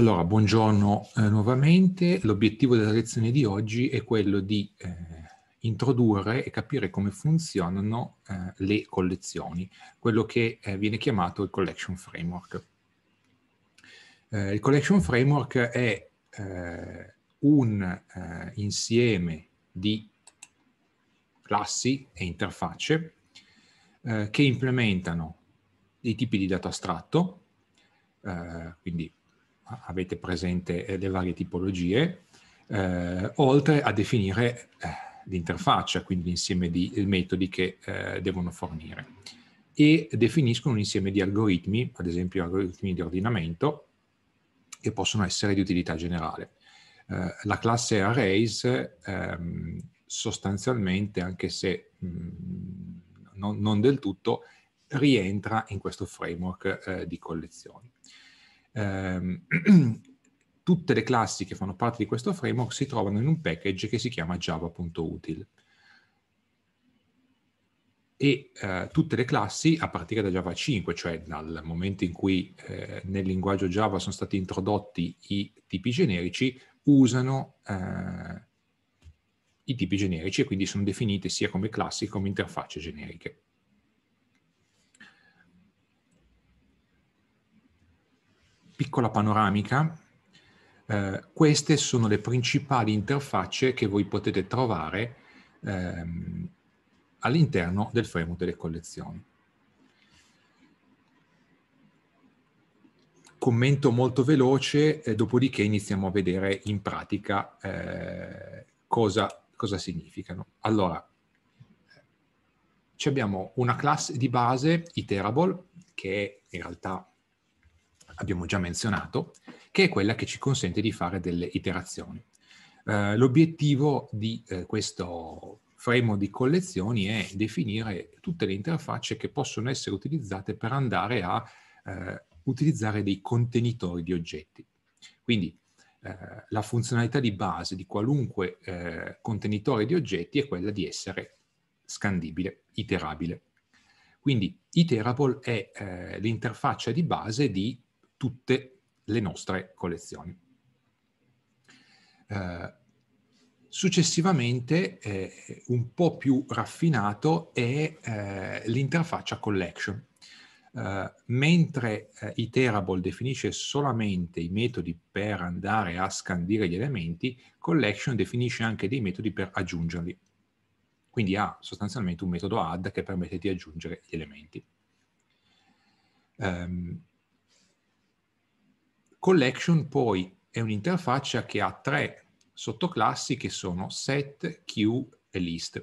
Allora, buongiorno eh, nuovamente. L'obiettivo della lezione di oggi è quello di eh, introdurre e capire come funzionano eh, le collezioni, quello che eh, viene chiamato il Collection Framework. Eh, il Collection Framework è eh, un insieme di classi e interfacce che implementano dei tipi di dato astratto, quindi avete presente eh, le varie tipologie, eh, oltre a definire eh, l'interfaccia, quindi l'insieme di metodi che eh, devono fornire. E definiscono un insieme di algoritmi, ad esempio algoritmi di ordinamento, che possono essere di utilità generale. Eh, la classe arrays ehm, sostanzialmente, anche se mh, mm, non, non, del tutto, rientra in questo framework eh, di collezioni ehm, tutte le classi che fanno parte di questo framework si trovano in un package che si chiama java.util. E eh, tutte le classi, a partire da Java 5, cioè dal momento in cui eh, nel linguaggio Java sono stati introdotti i tipi generici, usano eh, i tipi generici e quindi sono definite sia come classi che come interfacce generiche. piccola panoramica, eh, queste sono le principali interfacce che voi potete trovare ehm, all'interno del framework delle collezioni. Commento molto veloce, eh, dopodiché iniziamo a vedere in pratica eh, cosa, cosa significano. Allora, abbiamo una classe di base, iterable, che in realtà abbiamo già menzionato, che è quella che ci consente di fare delle iterazioni. Eh, l'obiettivo di eh, questo frame di collezioni è definire tutte le interfacce che possono essere utilizzate per andare a eh, utilizzare dei contenitori di oggetti. Quindi eh, la funzionalità di base di qualunque eh, contenitore di oggetti è quella di essere scandibile, iterabile. Quindi iterable è eh, l'interfaccia di base di tutte le nostre collezioni. Eh, Successivamente, eh, un po' più raffinato, è eh, l'interfaccia collection. Eh, mentre eh, Iterable definisce solamente i metodi per andare a scandire gli elementi, collection definisce anche dei metodi per aggiungerli. Quindi ha sostanzialmente un metodo add che permette di aggiungere gli elementi. Um, Collection poi è un'interfaccia che ha tre sottoclassi che sono set, queue e list,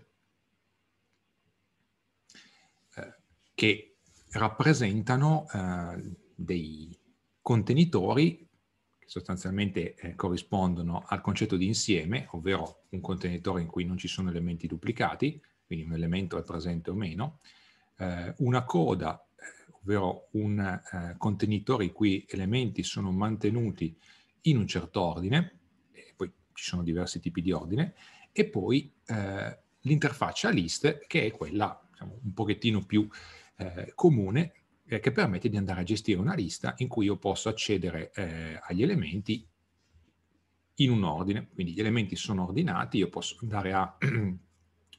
eh, che rappresentano eh, dei contenitori che sostanzialmente eh, corrispondono al concetto di insieme, ovvero un contenitore in cui non ci sono elementi duplicati, quindi un elemento è presente o meno, eh, una coda ovvero un eh, contenitore i cui elementi sono mantenuti in un certo ordine, e poi ci sono diversi tipi di ordine, e poi eh, l'interfaccia list che è quella diciamo, un pochettino più eh, comune eh, che permette di andare a gestire una lista in cui io posso accedere eh, agli elementi in un ordine, quindi gli elementi sono ordinati, io posso andare a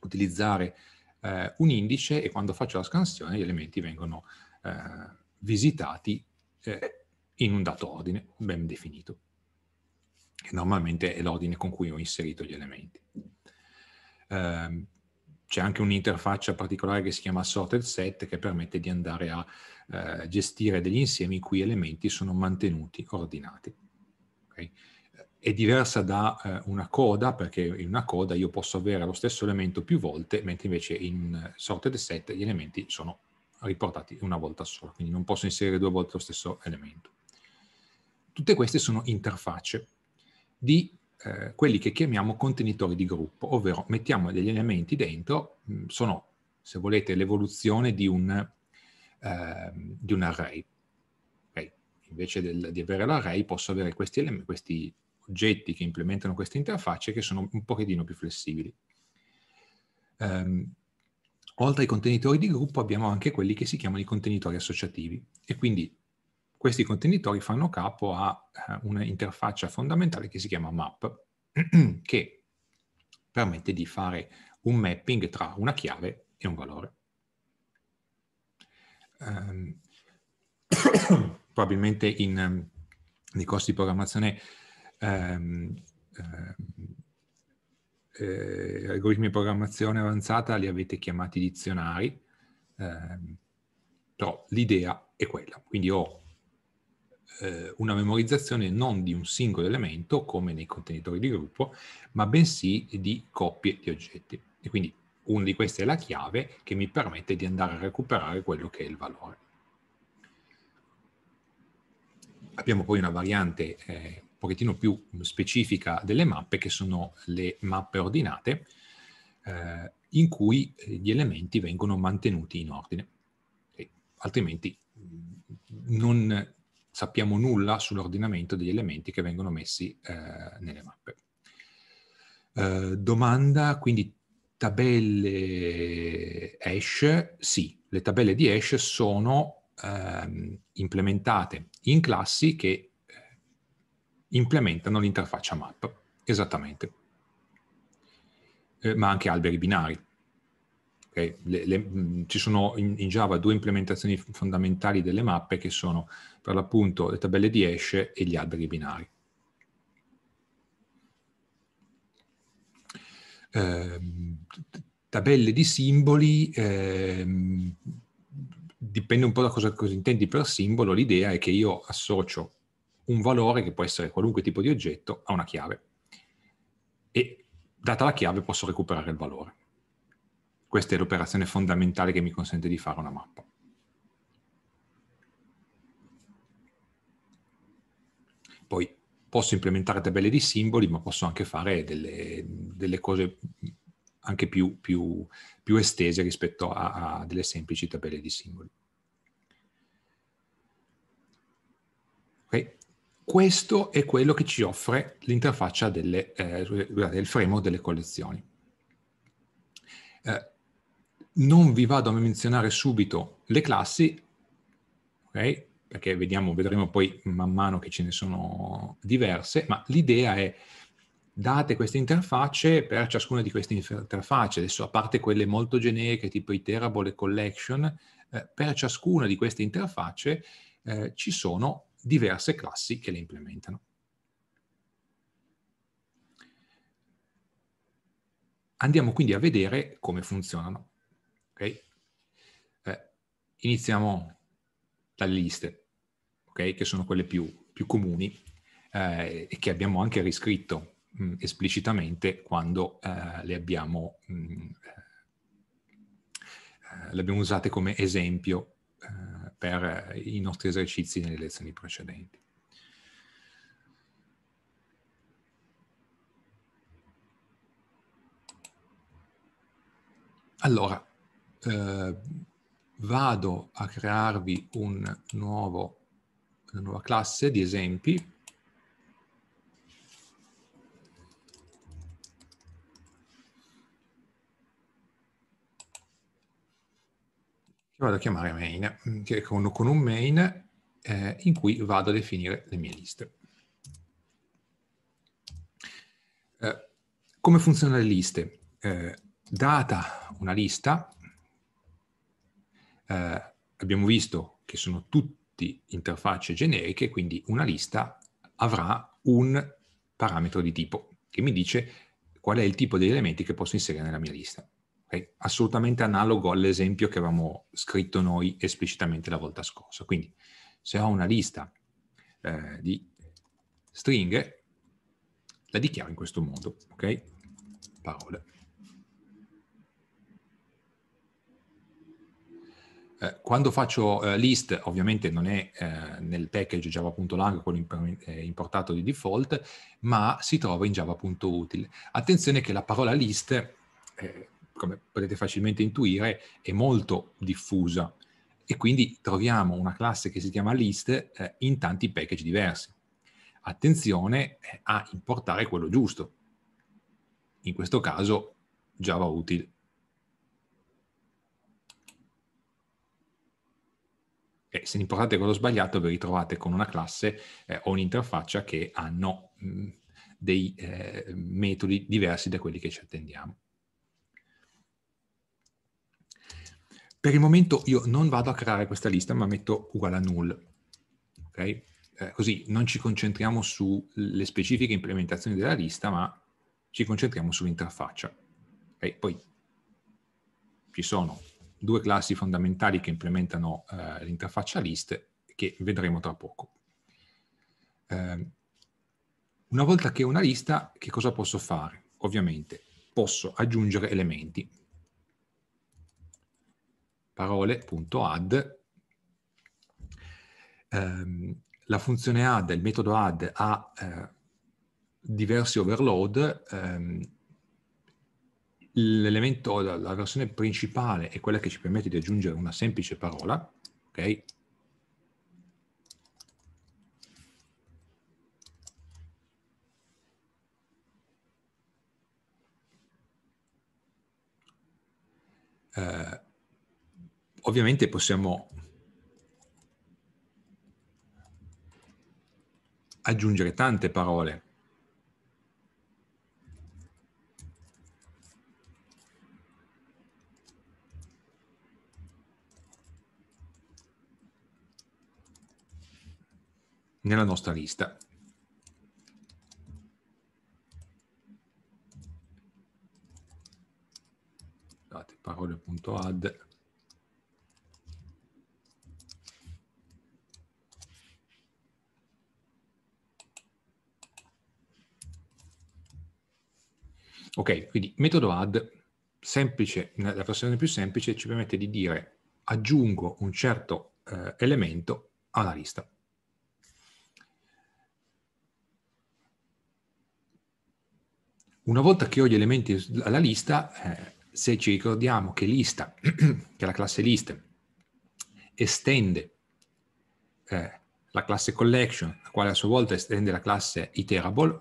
utilizzare eh, un indice e quando faccio la scansione gli elementi vengono eh, visitati eh, in un dato ordine ben definito, che normalmente è l'ordine con cui ho inserito gli elementi. Eh, c'è anche un'interfaccia particolare che si chiama sorted set che permette di andare a eh, gestire degli insiemi in cui elementi sono mantenuti ordinati. Okay? È diversa da eh, una coda perché in una coda io posso avere lo stesso elemento più volte, mentre invece in sorted set gli elementi sono riportati una volta sola, quindi non posso inserire due volte lo stesso elemento. Tutte queste sono interfacce di eh, quelli che chiamiamo contenitori di gruppo, ovvero mettiamo degli elementi dentro, mm, sono, se volete, l'evoluzione di, un, eh, di un array. Okay. Invece del, di avere l'array posso avere questi, questi oggetti che implementano queste interfacce che sono un pochettino più flessibili. Um, Oltre ai contenitori di gruppo abbiamo anche quelli che si chiamano i contenitori associativi e quindi questi contenitori fanno capo a eh, un'interfaccia fondamentale che si chiama map, che permette di fare un mapping tra una chiave e un valore. Um, probabilmente in, ehm, nei corsi di programmazione um, um, eh, algoritmi di programmazione avanzata li avete chiamati dizionari, eh, però l'idea è quella. Quindi ho eh, una memorizzazione non di un singolo elemento, come nei contenitori di gruppo, ma bensì di coppie di oggetti. E quindi una di queste è la chiave che mi permette di andare a recuperare quello che è il valore. Abbiamo poi una variante eh, pochettino più specifica delle mappe, che sono le mappe ordinate, eh, in cui eh, gli elementi vengono mantenuti in ordine. E altrimenti mm, non sappiamo nulla sull'ordinamento degli elementi che vengono messi eh, nelle mappe. Eh, domanda, quindi tabelle hash? Sì, le tabelle di hash sono ehm, implementate in classi che implementano l'interfaccia map, esattamente, eh, ma anche alberi binari. Okay? Le, le, ci sono in, in, Java due implementazioni fondamentali delle mappe che sono per l'appunto le tabelle di hash e gli alberi binari. Eh, tabelle di simboli, eh, dipende un po' da cosa, cosa intendi per simbolo, l'idea è che io associo un valore che può essere qualunque tipo di oggetto a una chiave e data la chiave posso recuperare il valore. Questa è l'operazione fondamentale che mi consente di fare una mappa. Poi posso implementare tabelle di simboli, ma posso anche fare delle, delle cose anche più, più, più, estese rispetto a, a delle semplici tabelle di simboli. Questo è quello che ci offre l'interfaccia del eh, framework delle collezioni. Eh, non vi vado a menzionare subito le classi, okay? perché vediamo, vedremo poi man mano che ce ne sono diverse, ma l'idea è date queste interfacce per ciascuna di queste interfacce, adesso a parte quelle molto generiche tipo iterable e collection, eh, per ciascuna di queste interfacce eh, ci sono diverse classi che le implementano. Andiamo quindi a vedere come funzionano. Okay? Eh, iniziamo dalle liste, okay? che sono quelle più, più comuni eh, e che abbiamo anche riscritto mh, mm, esplicitamente quando eh, le, abbiamo, mh, mm, eh, eh, le abbiamo usate come esempio eh, per eh, i nostri esercizi nelle lezioni precedenti. Allora, eh, vado a crearvi un nuovo, una nuova classe di esempi che vado a chiamare main, mm, che con, con un main eh, in cui vado a definire le mie liste. Eh, come funzionano le liste? Eh, data una lista, eh, abbiamo visto che sono tutti interfacce generiche, quindi una lista avrà un parametro di tipo che mi dice qual è il tipo degli elementi che posso inserire nella mia lista. Okay? Assolutamente analogo all'esempio che avevamo scritto noi esplicitamente la volta scorsa. Quindi se ho una lista eh, di stringhe, la dichiaro in questo modo, ok? Parole. Eh, quando faccio eh, list, ovviamente non è eh, nel package java.lang, quello imp- eh, importato di default, ma si trova in java.util. Attenzione che la parola list eh, come potete facilmente intuire, è molto diffusa e quindi troviamo una classe che si chiama list eh, in tanti package diversi. Attenzione eh, a importare quello giusto. In questo caso Java util. E se importate quello sbagliato vi ritrovate con una classe eh, o un'interfaccia che hanno mh, mm, dei eh, metodi diversi da quelli che ci attendiamo. per il momento io non vado a creare questa lista, ma metto uguale a null. Okay? Eh, così non ci concentriamo sulle specifiche implementazioni della lista, ma ci concentriamo sull'interfaccia. Okay? Poi ci sono due classi fondamentali che implementano eh, l'interfaccia list che vedremo tra poco. Eh, una volta che ho una lista, che cosa posso fare? Ovviamente posso aggiungere elementi parole.add. Um, ehm, la funzione add, il metodo add ha eh, diversi overload. Um, L'elemento, la, la, versione principale è quella che ci permette di aggiungere una semplice parola, ok? Uh, ovviamente possiamo aggiungere tante parole. nella nostra lista. Parole.add Ok, quindi metodo add, semplice, la versione più semplice ci permette di dire aggiungo un certo eh, elemento alla lista. Una volta che ho gli elementi alla lista, eh, se ci ricordiamo che lista, che la classe list estende eh, la classe collection, la quale a sua volta estende la classe iterable,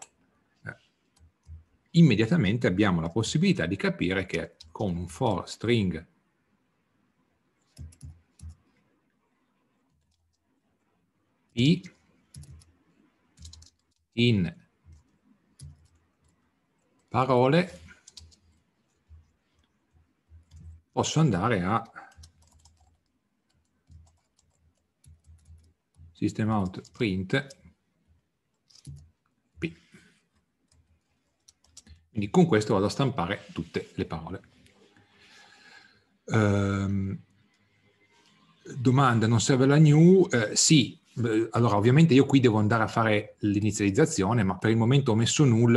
immediatamente abbiamo la possibilità di capire che con un for string p in parole posso andare a system out print Quindi con questo vado a stampare tutte le parole. Um, domanda, non serve la new? Eh, sì, allora ovviamente io qui devo andare a fare l'inizializzazione, ma per il momento ho messo null,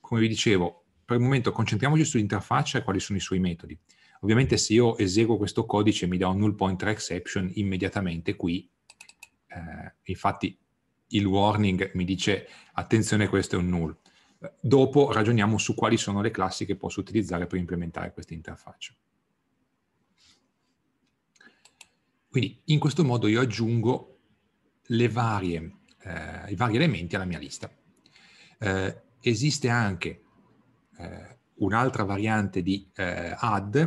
come vi dicevo, per il momento concentriamoci sull'interfaccia e quali sono i suoi metodi. Ovviamente se io eseguo questo codice e mi do un null pointer exception immediatamente qui, eh, infatti il warning mi dice attenzione questo è un null. Dopo ragioniamo su quali sono le classi che posso utilizzare per implementare questa interfaccia. Quindi in questo modo io aggiungo varie, eh, i vari elementi alla mia lista. Eh, esiste anche eh, un'altra variante di eh, add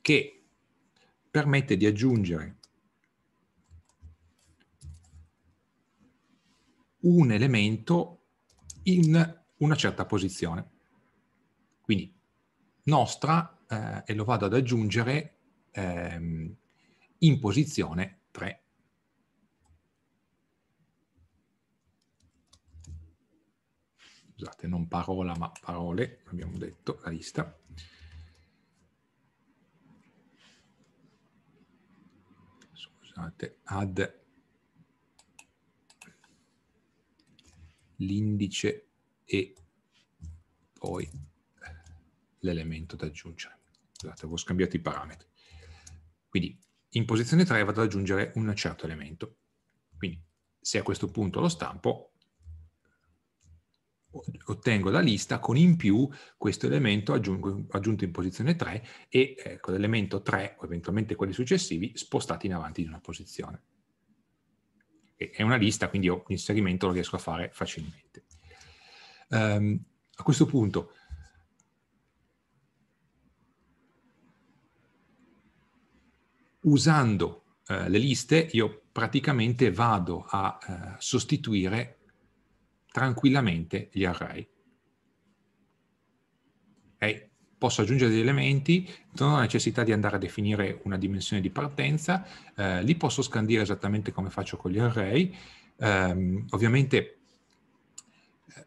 che permette di aggiungere un elemento in una certa posizione. Quindi nostra eh, e lo vado ad aggiungere ehm, in posizione 3. Scusate, non parola ma parole, abbiamo detto, la lista. Scusate, ad l'indice e poi l'elemento da aggiungere. Scusate, avevo scambiato i parametri. Quindi in posizione 3 vado ad aggiungere un certo elemento. Quindi se a questo punto lo stampo, ottengo la lista con in più questo elemento aggiungo, aggiunto in posizione 3 e eh, con l'elemento 3 o eventualmente quelli successivi spostati in avanti di una posizione è una lista, quindi io l'inserimento lo riesco a fare facilmente. Um, a questo punto, usando eh, le liste, io praticamente vado a eh, sostituire tranquillamente gli array. Okay? posso aggiungere degli elementi, non ho necessità di andare a definire una dimensione di partenza, eh, li posso scandire esattamente come faccio con gli array. Um, ovviamente eh,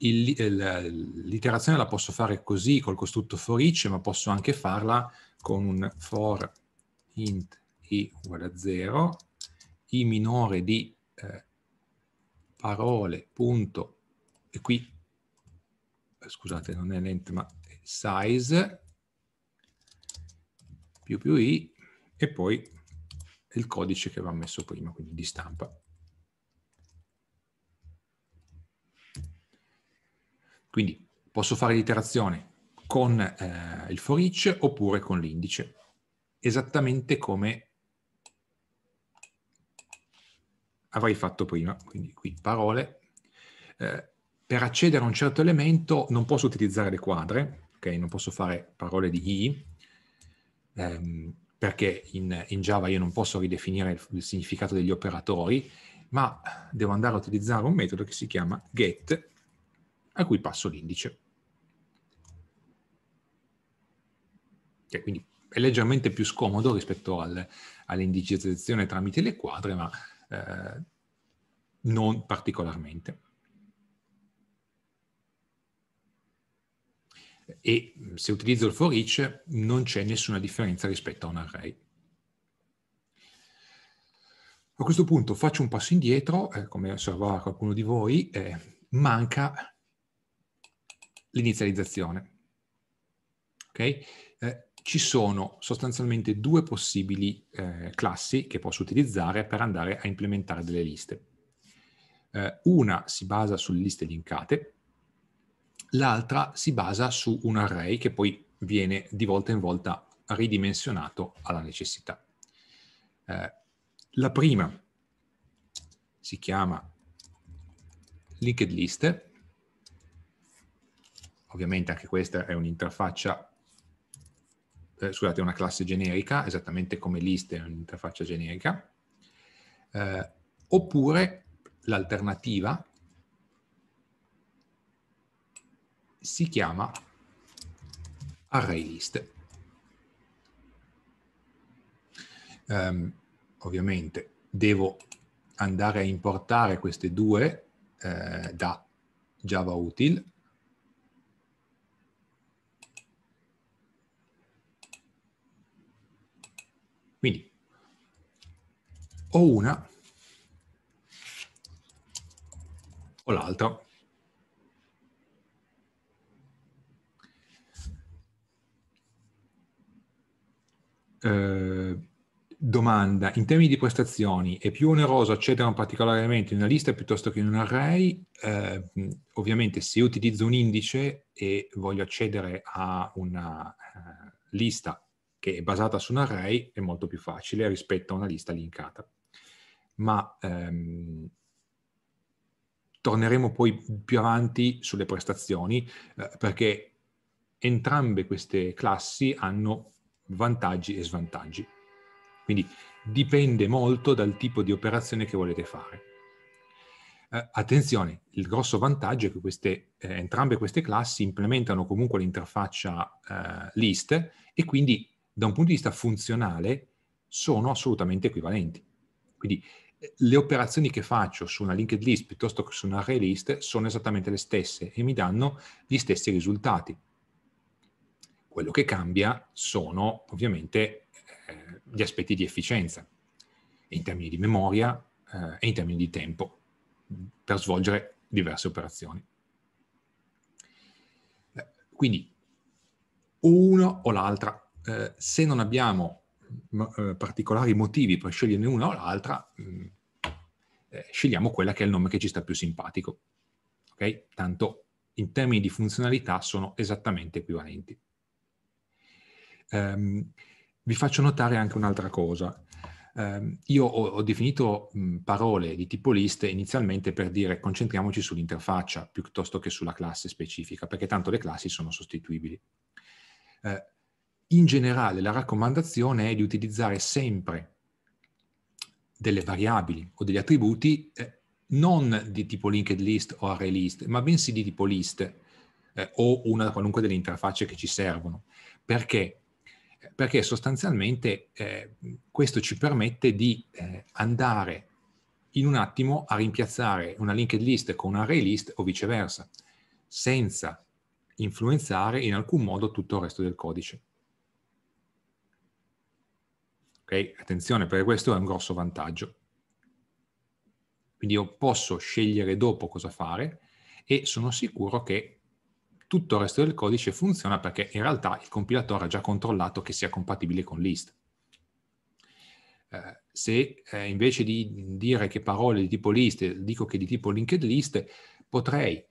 l'iterazione la posso fare così col costrutto for each, ma posso anche farla con un for int i uguale a 0, i minore di eh, parole, punto, e qui, eh, scusate non è lente ma size più più i e poi il codice che va messo prima, quindi di stampa. Quindi posso fare l'iterazione con eh, il for each oppure con l'indice, esattamente come avrei fatto prima, quindi qui parole. Eh, per accedere a un certo elemento non posso utilizzare le quadre, ok? Non posso fare parole di i, ehm, perché in, in, Java io non posso ridefinire il, il, significato degli operatori, ma devo andare a utilizzare un metodo che si chiama get, a cui passo l'indice. Okay, quindi è leggermente più scomodo rispetto al, all'indicizzazione tramite le quadre, ma eh, non particolarmente. e se utilizzo il for each non c'è nessuna differenza rispetto a un array. A questo punto faccio un passo indietro, eh, come osservava qualcuno di voi, eh, manca l'inizializzazione. Okay? Eh, ci sono sostanzialmente due possibili eh, classi che posso utilizzare per andare a implementare delle liste. Eh, una si basa sulle liste linkate, l'altra si basa su un array che poi viene di volta in volta ridimensionato alla necessità. Eh, la prima si chiama linked list, ovviamente anche questa è un'interfaccia, eh, scusate, una classe generica, esattamente come list è un'interfaccia generica, eh, oppure l'alternativa si chiama ArrayList. Um, ehm, ovviamente devo andare a importare queste due eh, da JavaUtil. Quindi o una o l'altra. Eh, domanda in termini di prestazioni è più oneroso accedere a un particolare elemento in una lista piuttosto che in un array, eh, ovviamente se utilizzo un indice e voglio accedere a una eh, lista che è basata su un array è molto più facile rispetto a una lista linkata. Ma ehm, torneremo poi più avanti sulle prestazioni eh, perché entrambe queste classi hanno vantaggi e svantaggi. Quindi dipende molto dal tipo di operazione che volete fare. Eh, attenzione, il grosso vantaggio è che queste, eh, entrambe queste classi implementano comunque l'interfaccia eh, list e quindi da un punto di vista funzionale sono assolutamente equivalenti. Quindi eh, le operazioni che faccio su una linked list piuttosto che su un array list sono esattamente le stesse e mi danno gli stessi risultati. Quello che cambia sono ovviamente eh, gli aspetti di efficienza in termini di memoria eh, e in termini di tempo per svolgere diverse operazioni. Quindi uno o l'altra. Eh, se non abbiamo mh, mm, eh, particolari motivi per sceglierne una o l'altra, mm, eh, scegliamo quella che è il nome che ci sta più simpatico. Okay? Tanto in termini di funzionalità sono esattamente equivalenti ehm, vi faccio notare anche un'altra cosa. Eh, io ho, ho definito mh, parole di tipo list inizialmente per dire concentriamoci sull'interfaccia piuttosto che sulla classe specifica, perché tanto le classi sono sostituibili. Eh, in generale la raccomandazione è di utilizzare sempre delle variabili o degli attributi eh, non di tipo linked list o array list, ma bensì di tipo list eh, o una qualunque delle interfacce che ci servono. Perché? perché sostanzialmente eh, questo ci permette di eh, andare in un attimo a rimpiazzare una linked list con una array list o viceversa, senza influenzare in alcun modo tutto il resto del codice. Ok, attenzione, perché questo è un grosso vantaggio. Quindi io posso scegliere dopo cosa fare e sono sicuro che tutto il resto del codice funziona perché in realtà il compilatore ha già controllato che sia compatibile con list. Eh, se eh, invece di dire che parole di tipo list dico che di tipo linked list, potrei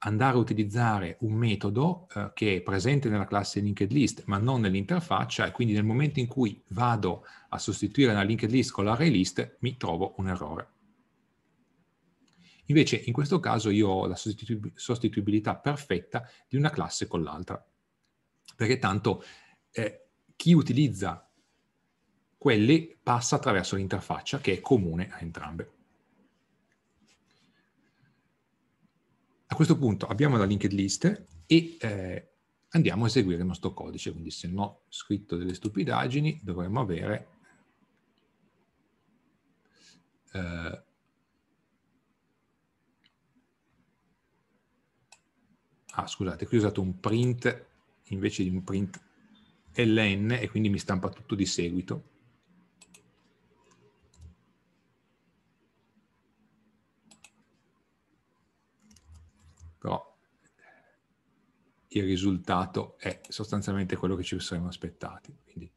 andare a utilizzare un metodo eh, che è presente nella classe linked list ma non nell'interfaccia e quindi nel momento in cui vado a sostituire la linked list con l'array list mi trovo un errore. Invece in questo caso io ho la sostitu- sostituibilità perfetta di una classe con l'altra, perché tanto eh, chi utilizza quelle passa attraverso l'interfaccia che è comune a entrambe. A questo punto abbiamo la linked list e eh, andiamo a eseguire il nostro codice, quindi se non ho scritto delle stupidaggini dovremmo avere eh, ah scusate, qui ho usato un print invece di un print ln e quindi mi stampa tutto di seguito. Però il risultato è sostanzialmente quello che ci saremmo aspettati. Quindi,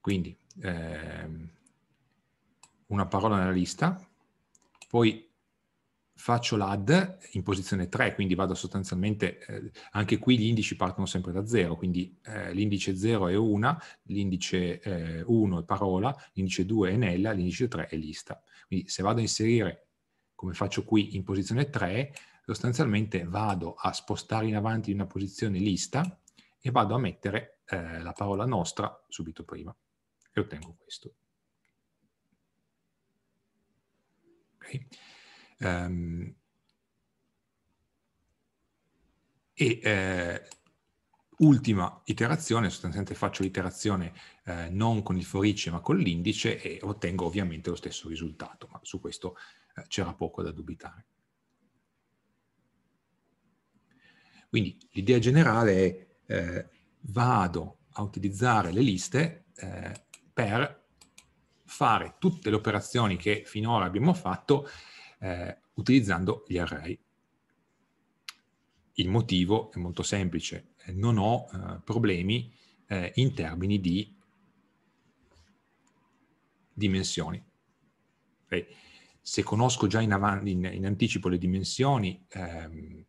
quindi ehm, una parola nella lista, poi faccio l'AD in posizione 3, quindi vado sostanzialmente, eh, anche qui gli indici partono sempre da 0, quindi eh, l'indice 0 è 1, l'indice eh, 1 è parola, l'indice 2 è nella, l'indice 3 è lista. Quindi se vado a inserire, come faccio qui, in posizione 3, sostanzialmente vado a spostare in avanti una posizione lista e vado a mettere eh, la parola nostra subito prima e ottengo questo. Ok. Um, e eh, ultima iterazione, sostanzialmente faccio l'iterazione eh, non con il forice ma con l'indice e ottengo ovviamente lo stesso risultato, ma su questo eh, c'era poco da dubitare. Quindi l'idea generale è eh, vado a utilizzare le liste eh, per fare tutte le operazioni che finora abbiamo fatto eh, utilizzando gli array. Il motivo è molto semplice, non ho eh, problemi eh, in termini di dimensioni. Okay. Se conosco già in, in, in anticipo le dimensioni, ehm,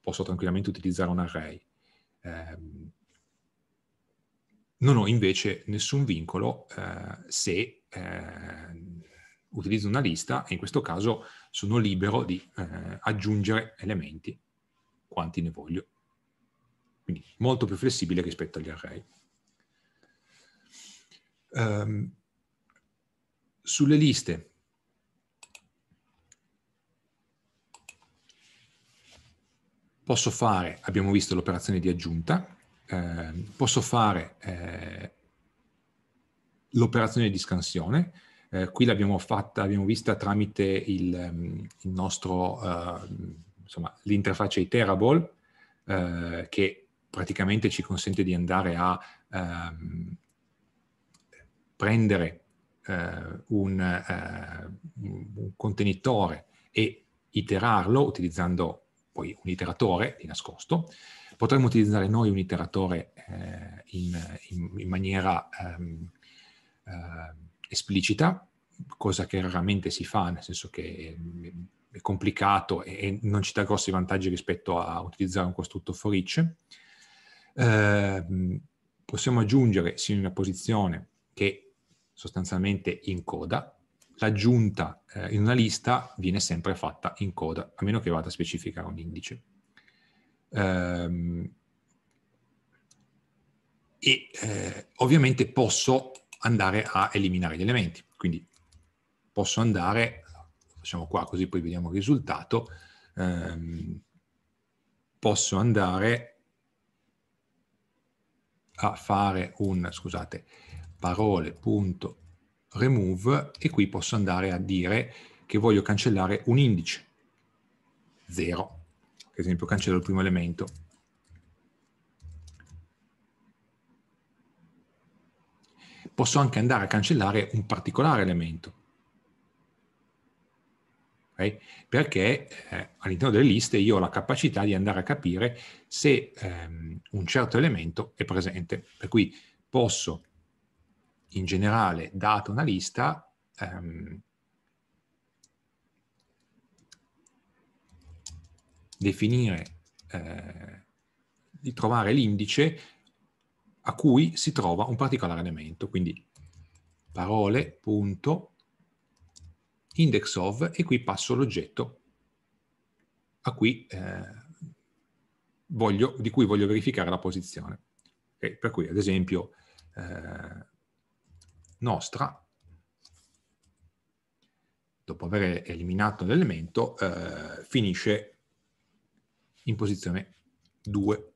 posso tranquillamente utilizzare un array. Eh, non ho invece nessun vincolo eh, se eh, utilizzo una lista e in questo caso sono libero di eh, aggiungere elementi quanti ne voglio. Quindi molto più flessibile rispetto agli array. Um, sulle liste posso fare, abbiamo visto l'operazione di aggiunta, eh, posso fare eh, l'operazione di scansione, eh, qui l'abbiamo fatta, l'abbiamo vista tramite il, ehm, il nostro, uh, insomma, l'interfaccia Iterable, uh, che praticamente ci consente di andare a um, prendere uh, un, un contenitore e iterarlo utilizzando poi un iteratore di nascosto. Potremmo utilizzare noi un iteratore eh, in, in, in, maniera um, esplicita, cosa che raramente si fa, nel senso che ehm, è complicato e non ci dà grossi vantaggi rispetto a utilizzare un costrutto for each. Eh, possiamo aggiungere sia in una posizione che sostanzialmente in coda, l'aggiunta eh, in una lista viene sempre fatta in coda, a meno che vada a specificare un indice. Ehm, eh, e ovviamente posso andare a eliminare gli elementi. Quindi posso andare, facciamo qua così poi vediamo il risultato, ehm, posso andare a fare un, scusate, parole.remove e qui posso andare a dire che voglio cancellare un indice, 0, ad esempio cancello il primo elemento, posso anche andare a cancellare un particolare elemento. Okay? Perché eh, all'interno delle liste io ho la capacità di andare a capire se ehm, un certo elemento è presente. Per cui posso, in generale, data una lista, ehm, definire, eh, di trovare l'indice a cui si trova un particolare elemento. Quindi parole.index of e qui passo l'oggetto a cui, eh, voglio, di cui voglio verificare la posizione. Okay, per cui ad esempio eh, nostra dopo aver eliminato l'elemento, eh, finisce in posizione 2.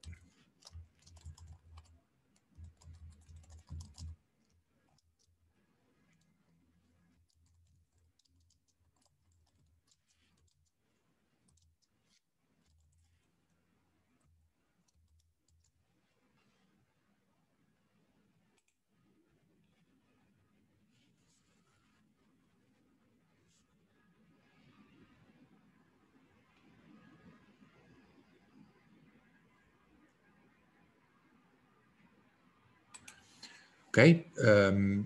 Okay? Um,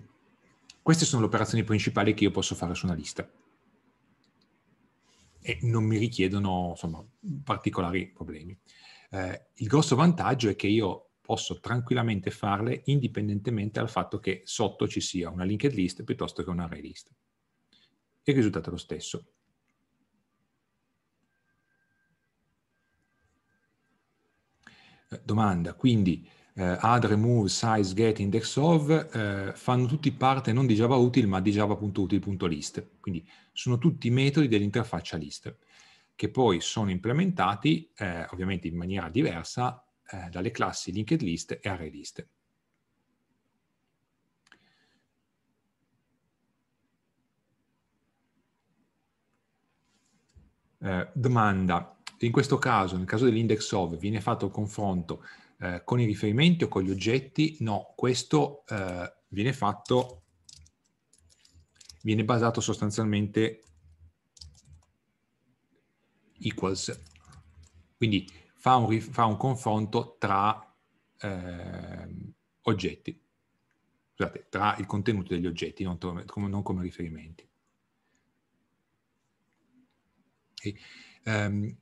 queste sono le operazioni principali che io posso fare su una lista e non mi richiedono insomma, particolari problemi. Eh, il grosso vantaggio è che io posso tranquillamente farle indipendentemente dal fatto che sotto ci sia una linked list piuttosto che una array list. Il risultato è lo stesso. Eh, domanda, quindi eh, add, remove, size, get, index of, eh, fanno tutti parte non di JavaUtil ma di java.util.list. Quindi sono tutti metodi dell'interfaccia list che poi sono implementati eh, ovviamente in maniera diversa eh, dalle classi linked list e array list. Eh, domanda, in questo caso, nel caso dell'index of, viene fatto il confronto eh, con i riferimenti o con gli oggetti, no, questo eh, viene fatto, viene basato sostanzialmente equals. Quindi fa un, fa un confronto tra eh, oggetti, scusate, tra il contenuto degli oggetti, non, non come riferimenti. Okay. Um,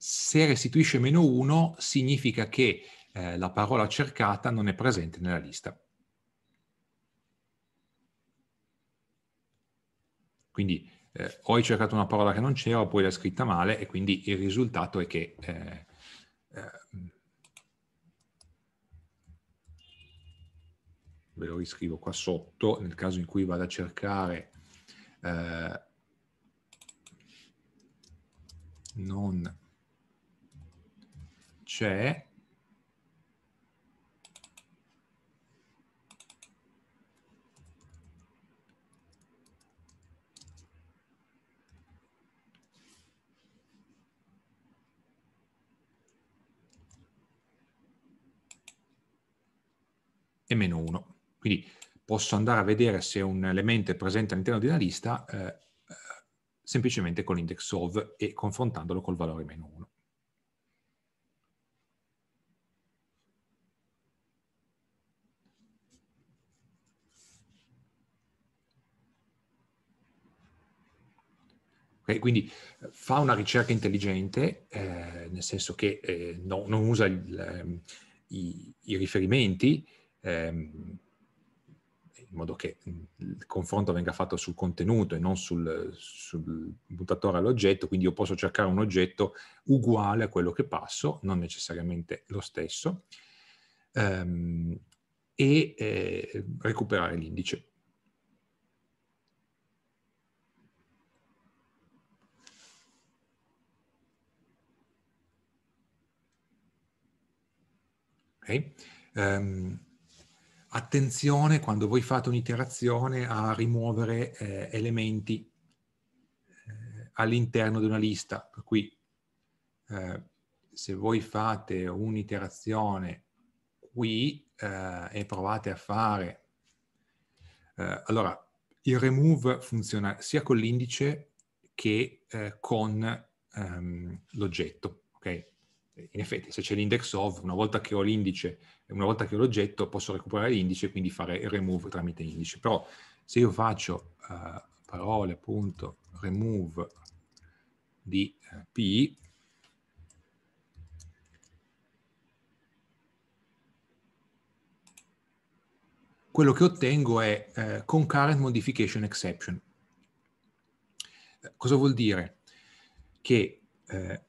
se restituisce meno 1 significa che eh, la parola cercata non è presente nella lista. Quindi eh, o hai cercato una parola che non c'era poi l'hai scritta male e quindi il risultato è che eh, eh ve lo riscrivo qua sotto nel caso in cui vado a cercare eh, non c'è. e meno 1. Quindi posso andare a vedere se un elemento è presente all'interno di una lista eh, eh semplicemente con l'index of e confrontandolo col valore meno 1. Okay? Quindi eh, fa una ricerca intelligente, eh, nel senso che eh, no, non usa il, ehm, i, i, riferimenti, ehm, in modo che mm, il confronto venga fatto sul contenuto e non sul, sul mutatore all'oggetto, quindi io posso cercare un oggetto uguale a quello che passo, non necessariamente lo stesso, ehm, e eh, recuperare l'indice. Okay? Um, attenzione quando voi fate un'iterazione a rimuovere eh, elementi eh, all'interno di una lista. Per cui eh, se voi fate un'iterazione qui eh, e provate a fare... Eh, allora, il remove funziona sia con l'indice che eh, con ehm, l'oggetto. Okay? in effetti se c'è l'index of, una volta che ho l'indice, una volta che ho l'oggetto, posso recuperare l'indice e quindi fare remove tramite indice. Però se io faccio uh, eh, parole.remove di uh, P, quello che ottengo è eh, concurrent modification exception. Eh, cosa vuol dire? Che eh,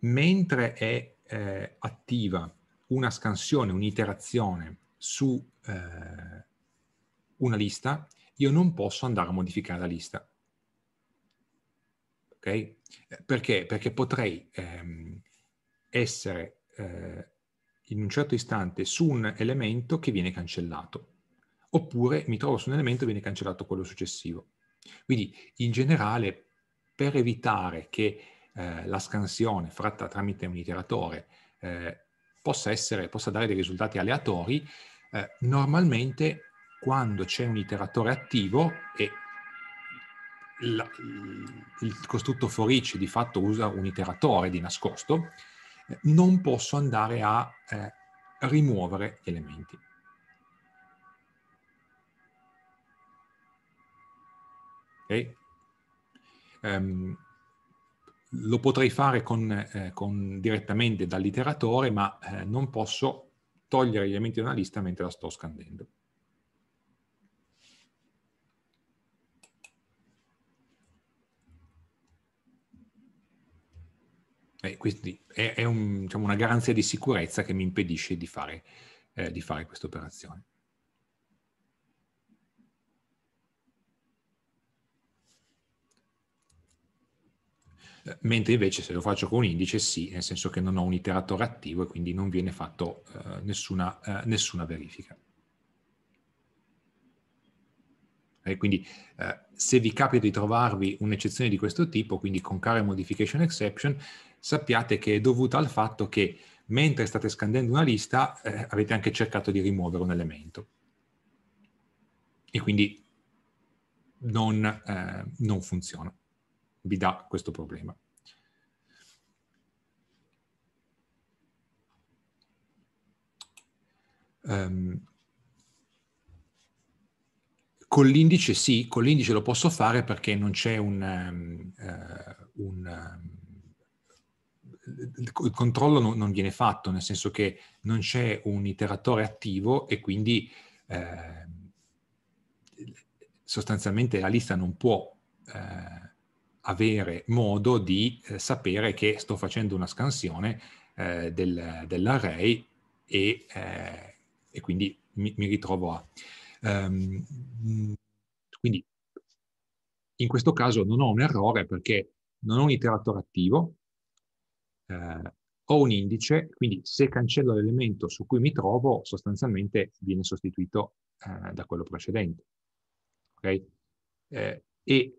mentre è eh, attiva una scansione, un'iterazione su eh, una lista, io non posso andare a modificare la lista. Ok? Perché? Perché potrei ehm, essere eh, in un certo istante su un elemento che viene cancellato, oppure mi trovo su un elemento e viene cancellato quello successivo. Quindi in generale, per evitare che eh, la scansione fatta tramite un iteratore eh, possa, essere, possa, dare dei risultati aleatori, eh, normalmente quando c'è un iteratore attivo e la, il costrutto for each di fatto usa un iteratore di nascosto, eh, non posso andare a eh, rimuovere gli elementi. Okay? Um, lo potrei fare con, eh, con direttamente dall'iteratore, ma eh, non posso togliere gli elementi da una lista mentre la sto scandendo. E eh, quindi è, è un, diciamo, una garanzia di sicurezza che mi impedisce di fare, eh, di fare questa operazione. Eh, mentre invece se lo faccio con un indice sì, nel senso che non ho un iteratore attivo e quindi non viene fatto eh, nessuna, eh, nessuna, verifica. E quindi eh, se vi capita di trovarvi un'eccezione di questo tipo, quindi con care modification exception, sappiate che è dovuta al fatto che mentre state scandendo una lista eh, avete anche cercato di rimuovere un elemento. E quindi non, eh, non funziona vi dà questo problema. Um, con l'indice sì, con l'indice lo posso fare perché non c'è un, um, un um, il controllo non, non, viene fatto, nel senso che non c'è un iteratore attivo e quindi eh, sostanzialmente la lista non può eh, avere modo di eh, sapere che sto facendo una scansione eh, del, dell'array e, eh, e quindi mi, mi, ritrovo a... Um, quindi in questo caso non ho un errore perché non ho un iteratore attivo, eh, ho un indice, quindi se cancello l'elemento su cui mi trovo sostanzialmente viene sostituito eh, da quello precedente. Okay? Eh, e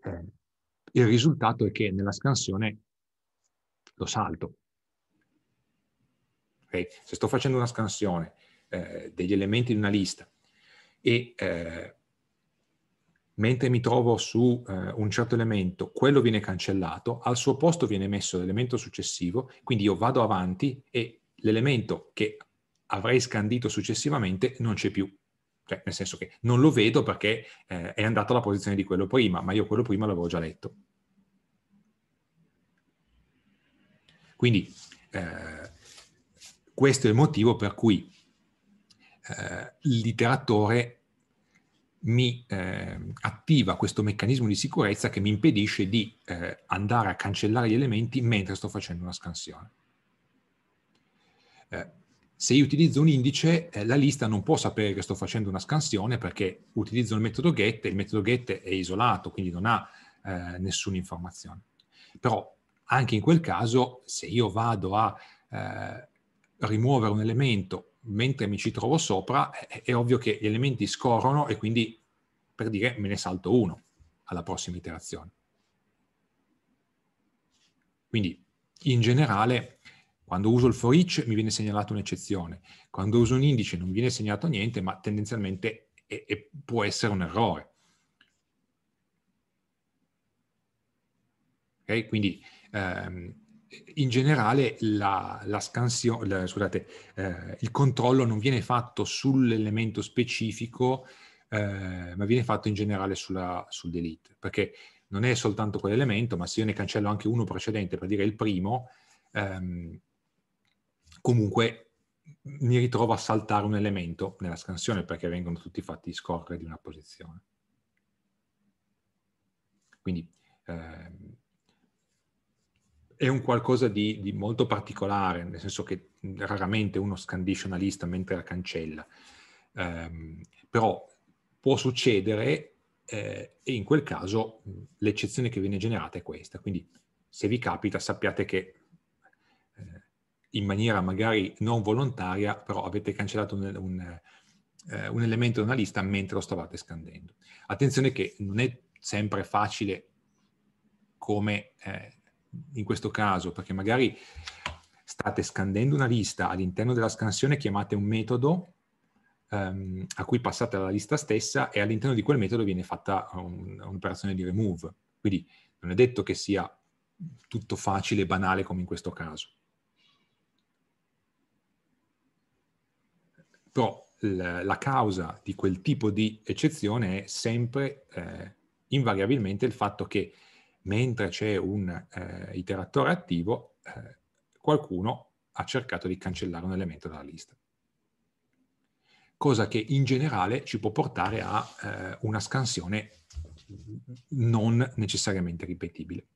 il risultato è che nella scansione lo salto. Okay? Se sto facendo una scansione eh, degli elementi di una lista e eh, mentre mi trovo su eh, un certo elemento, quello viene cancellato, al suo posto viene messo l'elemento successivo, quindi io vado avanti e l'elemento che avrei scandito successivamente non c'è più. Cioè, nel senso che non lo vedo perché eh, è andato alla posizione di quello prima, ma io quello prima l'avevo già letto. Quindi eh, questo è il motivo per cui eh, il literatore mi eh, attiva questo meccanismo di sicurezza che mi impedisce di eh, andare a cancellare gli elementi mentre sto facendo una scansione. Eh, se io utilizzo un indice, eh, la lista non può sapere che sto facendo una scansione perché utilizzo il metodo get e il metodo get è isolato, quindi non ha eh, nessuna informazione. Però anche in quel caso, se io vado a eh, rimuovere un elemento mentre mi ci trovo sopra, è, è ovvio che gli elementi scorrono e quindi, per dire, me ne salto uno alla prossima iterazione. Quindi, in generale, quando uso il for each mi viene segnalata un'eccezione, quando uso un indice non viene segnalato niente, ma tendenzialmente è, è, può essere un errore. Okay? Quindi ehm, in generale la, la scansio, la, scusate, eh, il controllo non viene fatto sull'elemento specifico, eh, ma viene fatto in generale sulla, sul delete, perché non è soltanto quell'elemento, ma se io ne cancello anche uno precedente, per dire il primo, ehm, comunque mi ritrovo a saltare un elemento nella scansione perché vengono tutti fatti scorrere di una posizione. Quindi eh, è un qualcosa di, di, molto particolare, nel senso che raramente uno scandisce una lista mentre la cancella, eh, però può succedere eh, e in quel caso l'eccezione che viene generata è questa. Quindi se vi capita sappiate che in maniera magari non volontaria, però avete cancellato un, un, eh, un elemento da una lista mentre lo stavate scandendo. Attenzione che non è sempre facile come eh, in questo caso, perché magari state scandendo una lista all'interno della scansione, chiamate un metodo ehm, a cui passate la lista stessa e all'interno di quel metodo viene fatta un, un'operazione di remove. Quindi non è detto che sia tutto facile e banale come in questo caso. però l- la causa di quel tipo di eccezione è sempre eh, invariabilmente il fatto che mentre c'è un eh, iteratore attivo, eh, qualcuno ha cercato di cancellare un elemento dalla lista. Cosa che in generale ci può portare a eh, una scansione non necessariamente ripetibile.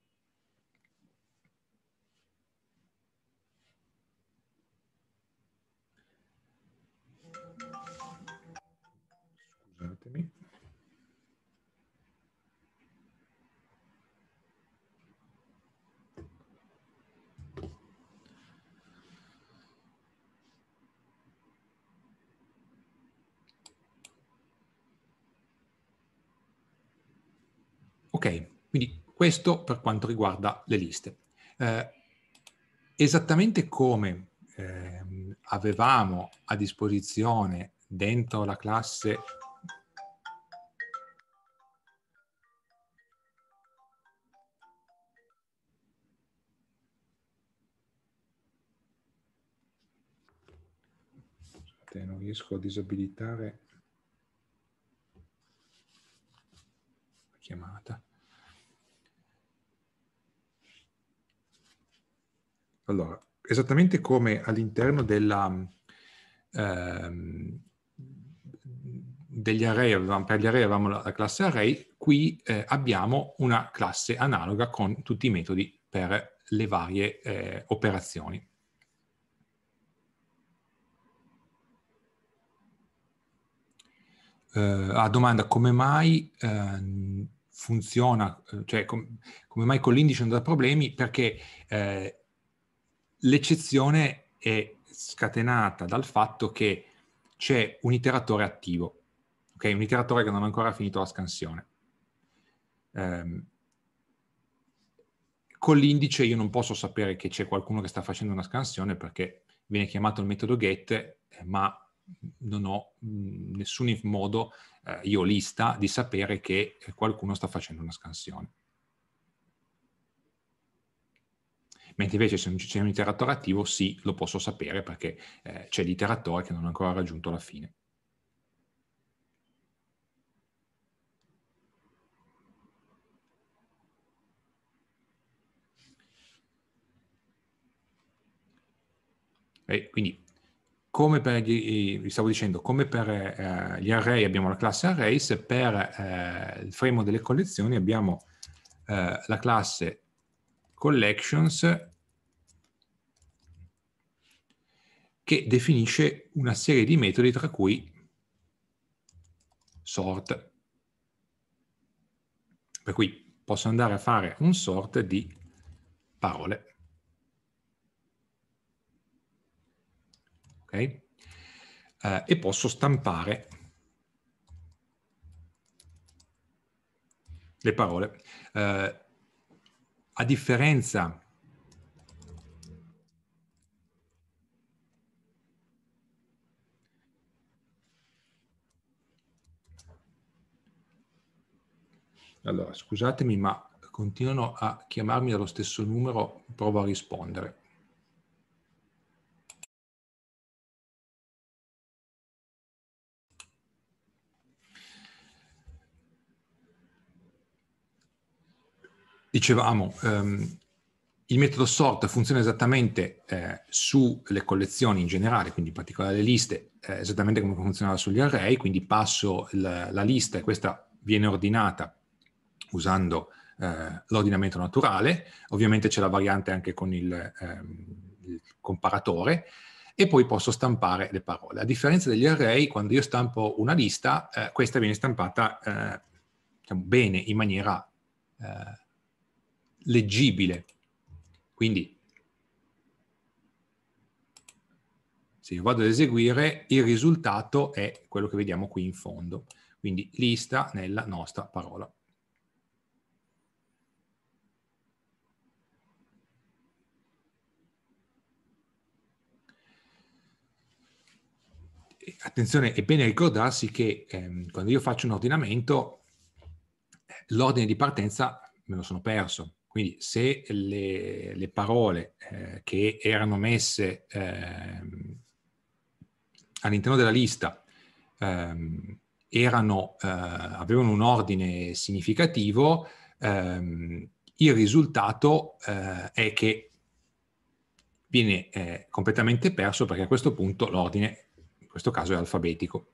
Ok, quindi questo per quanto riguarda le liste. Eh, esattamente come eh, avevamo a disposizione dentro la classe non riesco a disabilitare la chiamata. Allora, esattamente come all'interno della, mm, ehm, degli array, avevamo, per gli array avevamo la, la classe array, qui eh, abbiamo una classe analoga con tutti i metodi per le varie eh, operazioni. Uh, ah, domanda come mai uh, funziona, eh, cioè com come mai con l'indice non dà problemi? Perché uh, l'eccezione è scatenata dal fatto che c'è un iteratore attivo, okay? un iteratore che non ha ancora finito la scansione. Um, con l'indice io non posso sapere che c'è qualcuno che sta facendo una scansione perché viene chiamato il metodo get, eh, ma non ho mm, nessun modo, eh, io lista, di sapere che qualcuno sta facendo una scansione. mentre invece se non c'è un iteratore attivo sì, lo posso sapere perché eh, c'è l'iteratore che non ha ancora raggiunto la fine. E eh, quindi come per gli, vi stavo dicendo, come per eh, gli array abbiamo la classe arrays, per eh, il frame delle collezioni abbiamo eh, la classe collections che definisce una serie di metodi tra cui sort. Per cui posso andare a fare un sort di parole. Ok? Eh, e posso stampare le parole. Eh, a differenza Allora, scusatemi, ma continuano a chiamarmi allo stesso numero, provo a rispondere. Dicevamo, ehm, il metodo sort funziona esattamente eh, sulle collezioni in generale, quindi in particolare le liste, eh, esattamente come funzionava sugli array, quindi passo la, la lista e questa viene ordinata usando eh, l'ordinamento naturale, ovviamente c'è la variante anche con il, ehm, il comparatore, e poi posso stampare le parole. A differenza degli array, quando io stampo una lista, eh, questa viene stampata eh, diciamo bene, in maniera eh, leggibile. Quindi se io vado ad eseguire il risultato è quello che vediamo qui in fondo. Quindi lista nella nostra parola. attenzione, è bene ricordarsi che ehm, quando io faccio un ordinamento, eh, l'ordine di partenza me lo sono perso. Quindi se le, le parole eh, che erano messe eh, all'interno della lista ehm, eh, erano, avevano un ordine significativo, ehm, il risultato eh, è che viene eh, completamente perso perché a questo punto l'ordine in questo caso è alfabetico.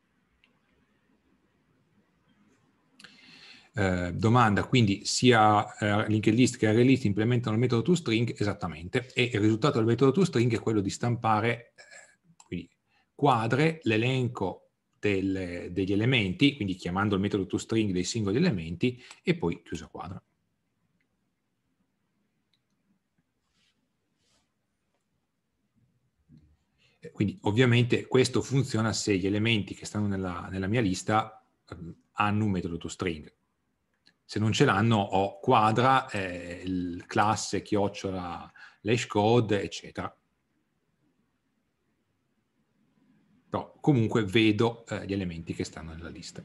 Eh, domanda, quindi sia eh, linked list che array list implementano il metodo toString esattamente e il risultato del metodo toString è quello di stampare eh, quindi quadre, l'elenco degli elementi, quindi chiamando il metodo toString dei singoli elementi e poi chiusa quadra. Quindi ovviamente questo funziona se gli elementi che stanno nella, nella mia lista eh, hanno un metodo toString se non ce l'hanno ho quadra, eh, il classe, chiocciola, l'hashcode, eccetera. Però comunque vedo eh, gli elementi che stanno nella lista.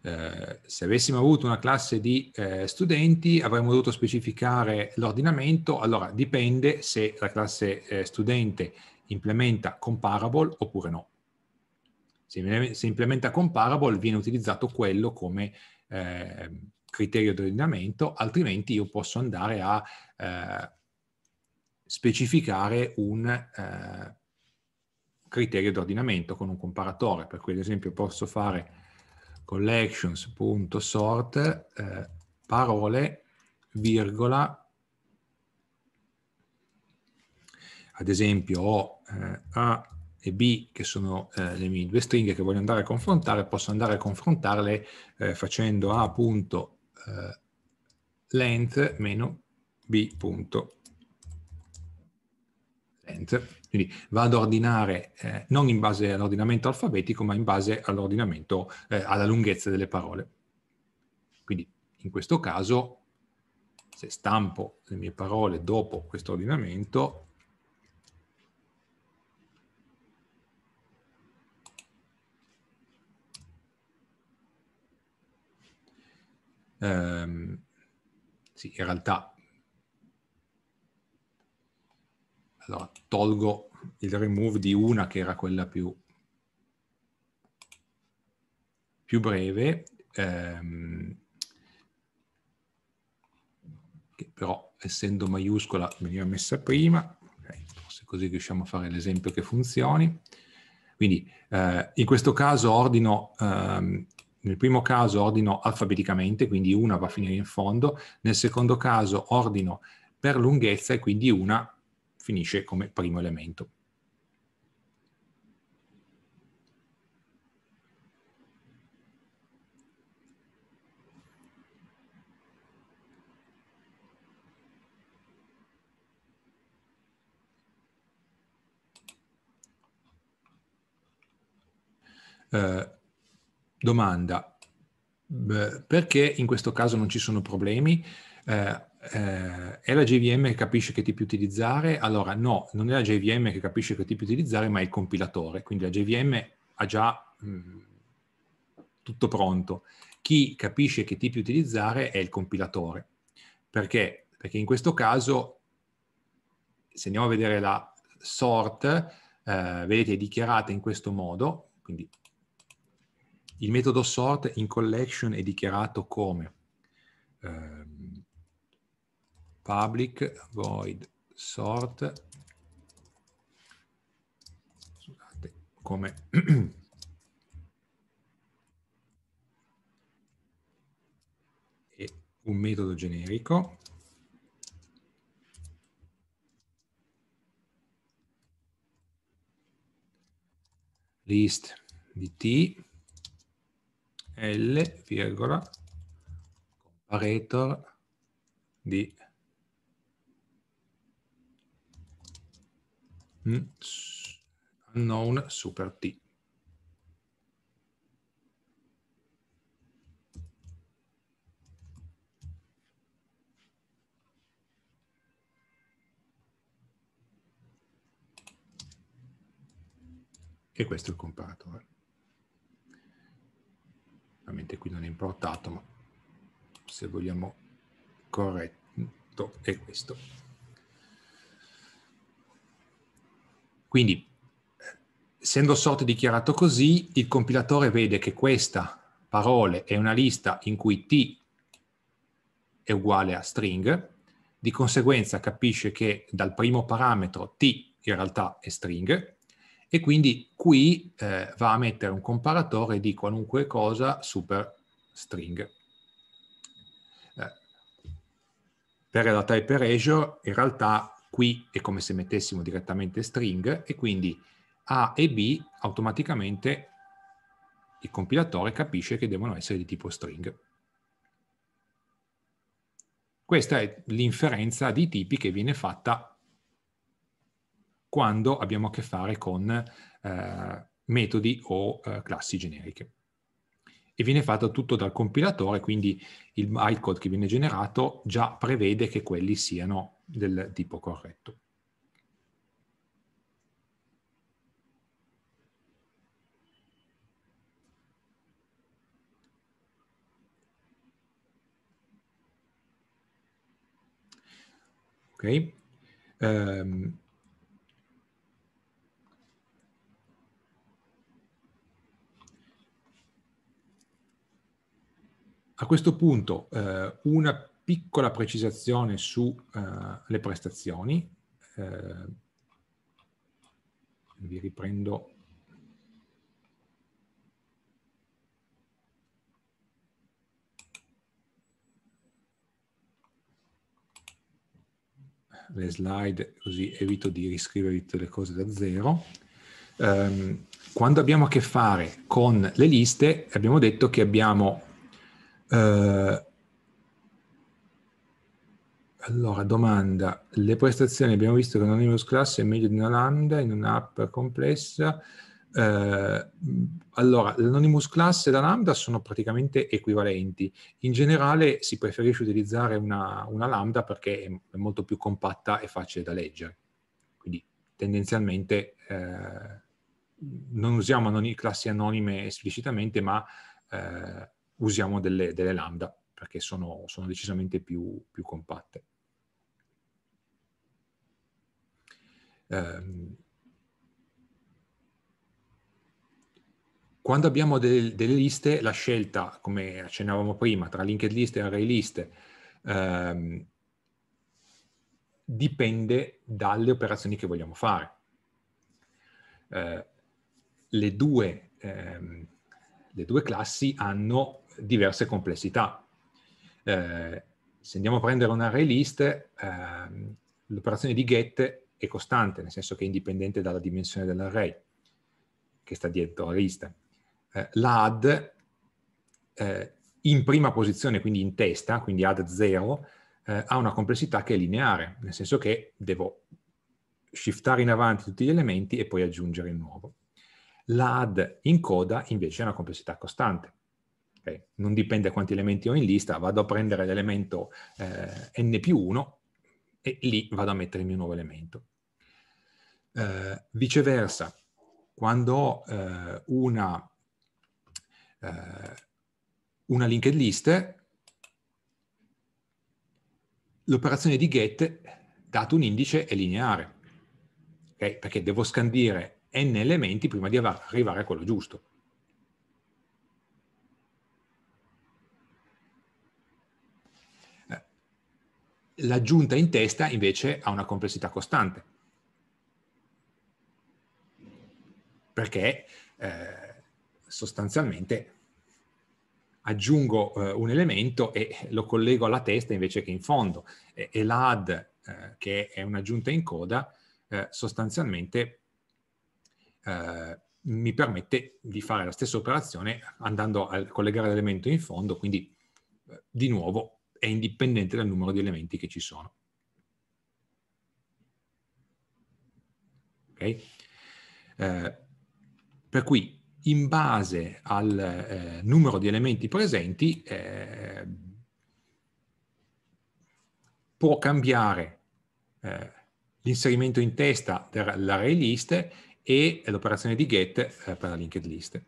Eh, se avessimo avuto una classe di eh, studenti avremmo dovuto specificare l'ordinamento, allora dipende se la classe eh, studente implementa comparable oppure no. Se, implementa comparable viene utilizzato quello come eh, criterio di ordinamento, altrimenti io posso andare a eh, specificare un eh, criterio di ordinamento con un comparatore, per cui ad esempio posso fare collections.sort eh, parole virgola ad esempio ho eh, a e B, che sono eh, le mie due stringhe che voglio andare a confrontare, posso andare a confrontarle eh, facendo A punto eh, length meno B punto length. Quindi vado a ordinare eh, non in base all'ordinamento alfabetico, ma in base all'ordinamento, eh, alla lunghezza delle parole. Quindi in questo caso, se stampo le mie parole dopo questo ordinamento, Ehm, sì, in realtà, allora tolgo il remove di una che era quella più, più breve, ehm, che però essendo maiuscola veniva messa prima, okay, forse così riusciamo a fare l'esempio che funzioni. Quindi eh, in questo caso ordino ehm, nel primo caso ordino alfabeticamente, quindi una va a finire in fondo, nel secondo caso ordino per lunghezza e quindi una finisce come primo elemento. Uh, Domanda, perché in questo caso non ci sono problemi? Eh, eh, è la JVM che capisce che tipi utilizzare? Allora no, non è la JVM che capisce che tipi utilizzare, ma è il compilatore. Quindi la JVM ha già mh, mm, tutto pronto. Chi capisce che tipi utilizzare è il compilatore. Perché? Perché in questo caso, se andiamo a vedere la sort, eh, vedete è dichiarata in questo modo, quindi il metodo sort in collection è dichiarato come eh, public void sort scusate, come un metodo generico list di t l, virgola, comparator di unknown super t. E questo è il comparatore ovviamente qui non è importato, ma se vogliamo corretto è questo. Quindi, essendo sort dichiarato così, il compilatore vede che questa parole è una lista in cui t è uguale a string, di conseguenza capisce che dal primo parametro t in realtà è string, e quindi qui eh, va a mettere un comparatore di qualunque cosa super string. Eh, per la type erasure in realtà qui è come se mettessimo direttamente string e quindi A e B automaticamente il compilatore capisce che devono essere di tipo string. Questa è l'inferenza di tipi che viene fatta quando abbiamo a che fare con eh, metodi o eh, classi generiche. E viene fatto tutto dal compilatore, quindi il bytecode che viene generato già prevede che quelli siano del tipo corretto. Ok? Um, A questo punto eh, una piccola precisazione sulle eh, prestazioni. Eh, vi riprendo le slide così evito di riscrivere tutte le cose da zero. Um, quando abbiamo a che fare con le liste abbiamo detto che abbiamo eh, allora, domanda. Le prestazioni abbiamo visto che Anonymous Class è meglio di una lambda in un'app complessa. Eh, allora, l'Anonymous Class e la lambda sono praticamente equivalenti. In generale si preferisce utilizzare una, una lambda perché è molto più compatta e facile da leggere. Quindi tendenzialmente eh, non usiamo anoni classi anonime esplicitamente, ma eh, usiamo delle, delle lambda perché sono, sono decisamente più, più compatte. Eh, quando abbiamo del, delle liste, la scelta, come accennavamo prima, tra linked list e array list, ehm, dipende dalle operazioni che vogliamo fare. Eh, le, due, ehm, le, due, classi hanno diverse complessità. Eh, se andiamo a prendere un array list, eh, l'operazione di get è costante, nel senso che è indipendente dalla dimensione dell'array che sta dietro la lista. Eh, la add eh, in prima posizione, quindi in testa, quindi add 0, eh, ha una complessità che è lineare, nel senso che devo shiftare in avanti tutti gli elementi e poi aggiungere il nuovo. La add in coda invece ha una complessità costante, beh, non dipende quanti elementi ho in lista, vado a prendere l'elemento eh, n più 1 e lì vado a mettere il mio nuovo elemento. Eh, viceversa, quando ho eh, una, eh, una linked list, l'operazione di get, dato un indice, è lineare, okay? perché devo scandire n elementi prima di arrivare a quello giusto. L'aggiunta in testa invece ha una complessità costante. Perché eh, sostanzialmente aggiungo eh, un elemento e lo collego alla testa invece che in fondo. E, e l'add, eh, che è un'aggiunta in coda, eh, sostanzialmente eh, mi permette di fare la stessa operazione andando a collegare l'elemento in fondo, quindi eh, di nuovo è indipendente dal numero di elementi che ci sono. Okay? Eh, per cui in base al eh, numero di elementi presenti eh, può cambiare eh, l'inserimento in testa per l'array list e l'operazione di get eh, per la linked list.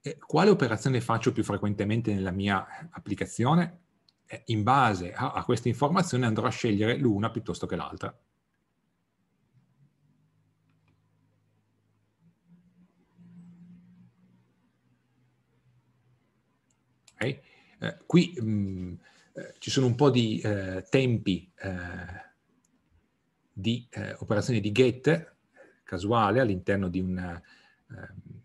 E quale operazione faccio più frequentemente nella mia applicazione? Eh, in base a, a queste informazioni andrò a scegliere l'una piuttosto che l'altra. Okay? Eh, qui mh, mm, eh, ci sono un po' di eh, tempi eh, di operazioni di get casuale all'interno di una, ehm,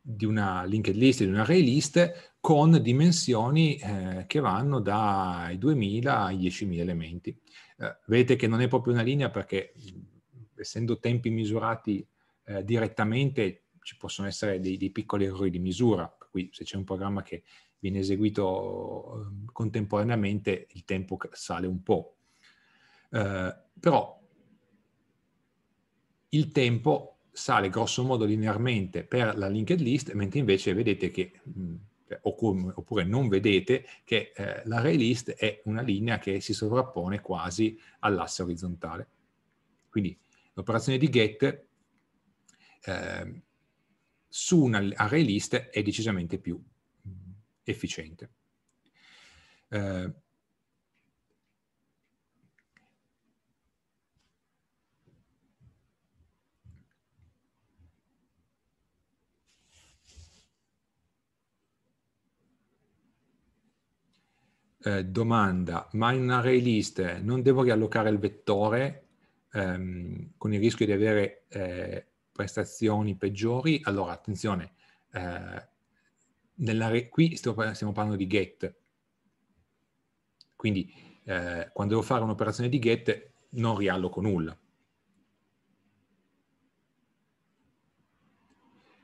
di una linked list, di un array list, con dimensioni eh, che vanno dai 2000 ai 10.000 elementi. Eh, vedete che non è proprio una linea perché essendo tempi misurati eh, direttamente ci possono essere dei, dei piccoli errori di misura, per cui se c'è un programma che viene eseguito ehm, contemporaneamente il tempo sale un po'. Eh, però il tempo sale grossomodo linearmente per la linked list, mentre invece vedete che cioè, oppure non vedete che eh, l'array list è una linea che si sovrappone quasi all'asse orizzontale. Quindi l'operazione di get eh, su un array list è decisamente più efficiente. Eh, eh, domanda, ma in un array list non devo riallocare il vettore ehm, con il rischio di avere eh, prestazioni peggiori? Allora, attenzione, eh, qui stiamo, stiamo parlando di get. Quindi eh, quando devo fare un'operazione di get non rialloco nulla.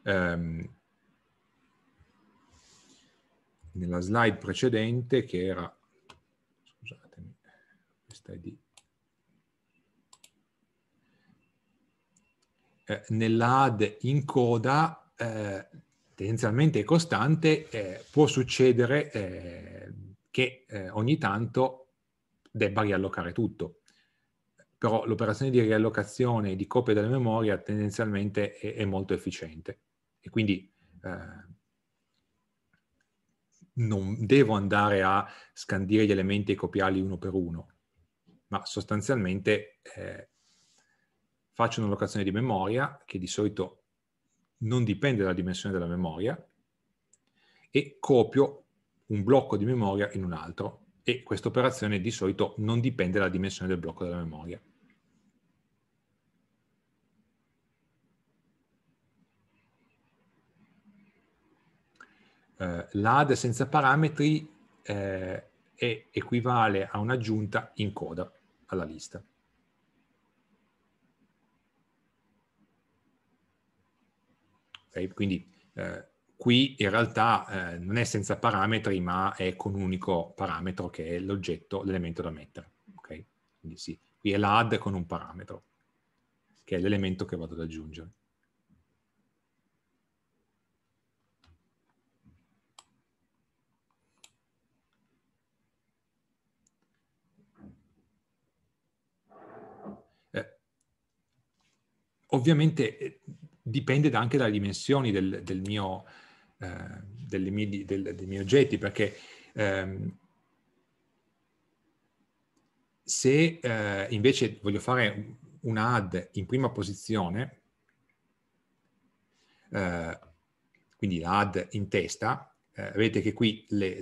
Um, nella slide precedente che era, scusatemi, questa è di, eh, nella ad in coda eh, tendenzialmente costante, eh, può succedere eh, che eh, ogni tanto debba riallocare tutto. Però l'operazione di riallocazione di copia della memoria tendenzialmente è, è molto efficiente e quindi non devo andare a scandire gli elementi e copiarli uno per uno, ma sostanzialmente eh, faccio un'allocazione di memoria che di solito non dipende dalla dimensione della memoria e copio un blocco di memoria in un altro e questa operazione di solito non dipende dalla dimensione del blocco della memoria. eh, l'AD senza parametri eh, è, equivale a un'aggiunta in coda alla lista. Okay, quindi eh, qui in realtà eh, non è senza parametri, ma è con un unico parametro che è l'oggetto, l'elemento da mettere. Okay? Quindi sì, qui è l'ad con un parametro, che è l'elemento che vado ad aggiungere. ovviamente eh, dipende anche dalle dimensioni del, del mio, eh, mie, del, dei miei oggetti, perché ehm, se eh, invece voglio fare una ad in prima posizione, eh, quindi la ad in testa, eh, vedete che qui le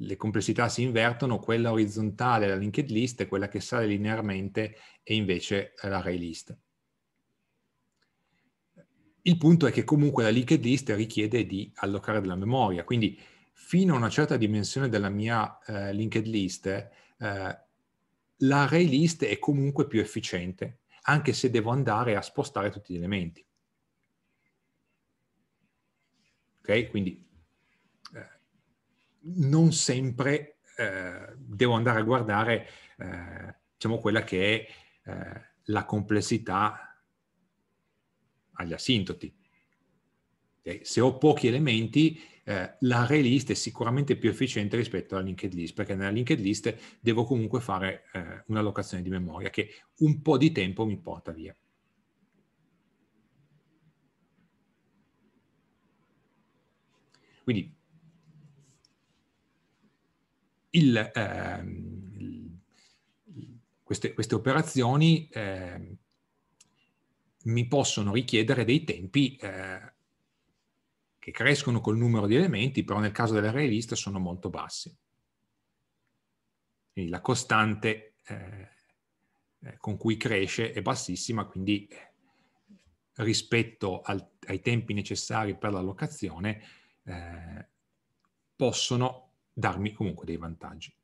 le complessità si invertono, quella orizzontale, la linked list, è quella che sale linearmente e invece eh, l'array list. Il punto è che comunque la linked list richiede di allocare della memoria, quindi fino a una certa dimensione della mia eh, linked list, eh, l'array list è comunque più efficiente, anche se devo andare a spostare tutti gli elementi. Ok? Quindi non sempre eh, devo andare a guardare eh, diciamo quella che è eh, la complessità agli asintoti. E se ho pochi elementi, eh, la list è sicuramente più efficiente rispetto alla linked list, perché nella linked list devo comunque fare eh, un'allocazione di memoria che un po' di tempo mi porta via. Quindi il, ehm, queste, queste, operazioni ehm, mi possono richiedere dei tempi eh, che crescono col numero di elementi, però nel caso dell'array list sono molto bassi. Quindi la costante eh, eh con cui cresce è bassissima, quindi eh, rispetto al, ai tempi necessari per l'allocazione eh, possono darmi comunque dei vantaggi.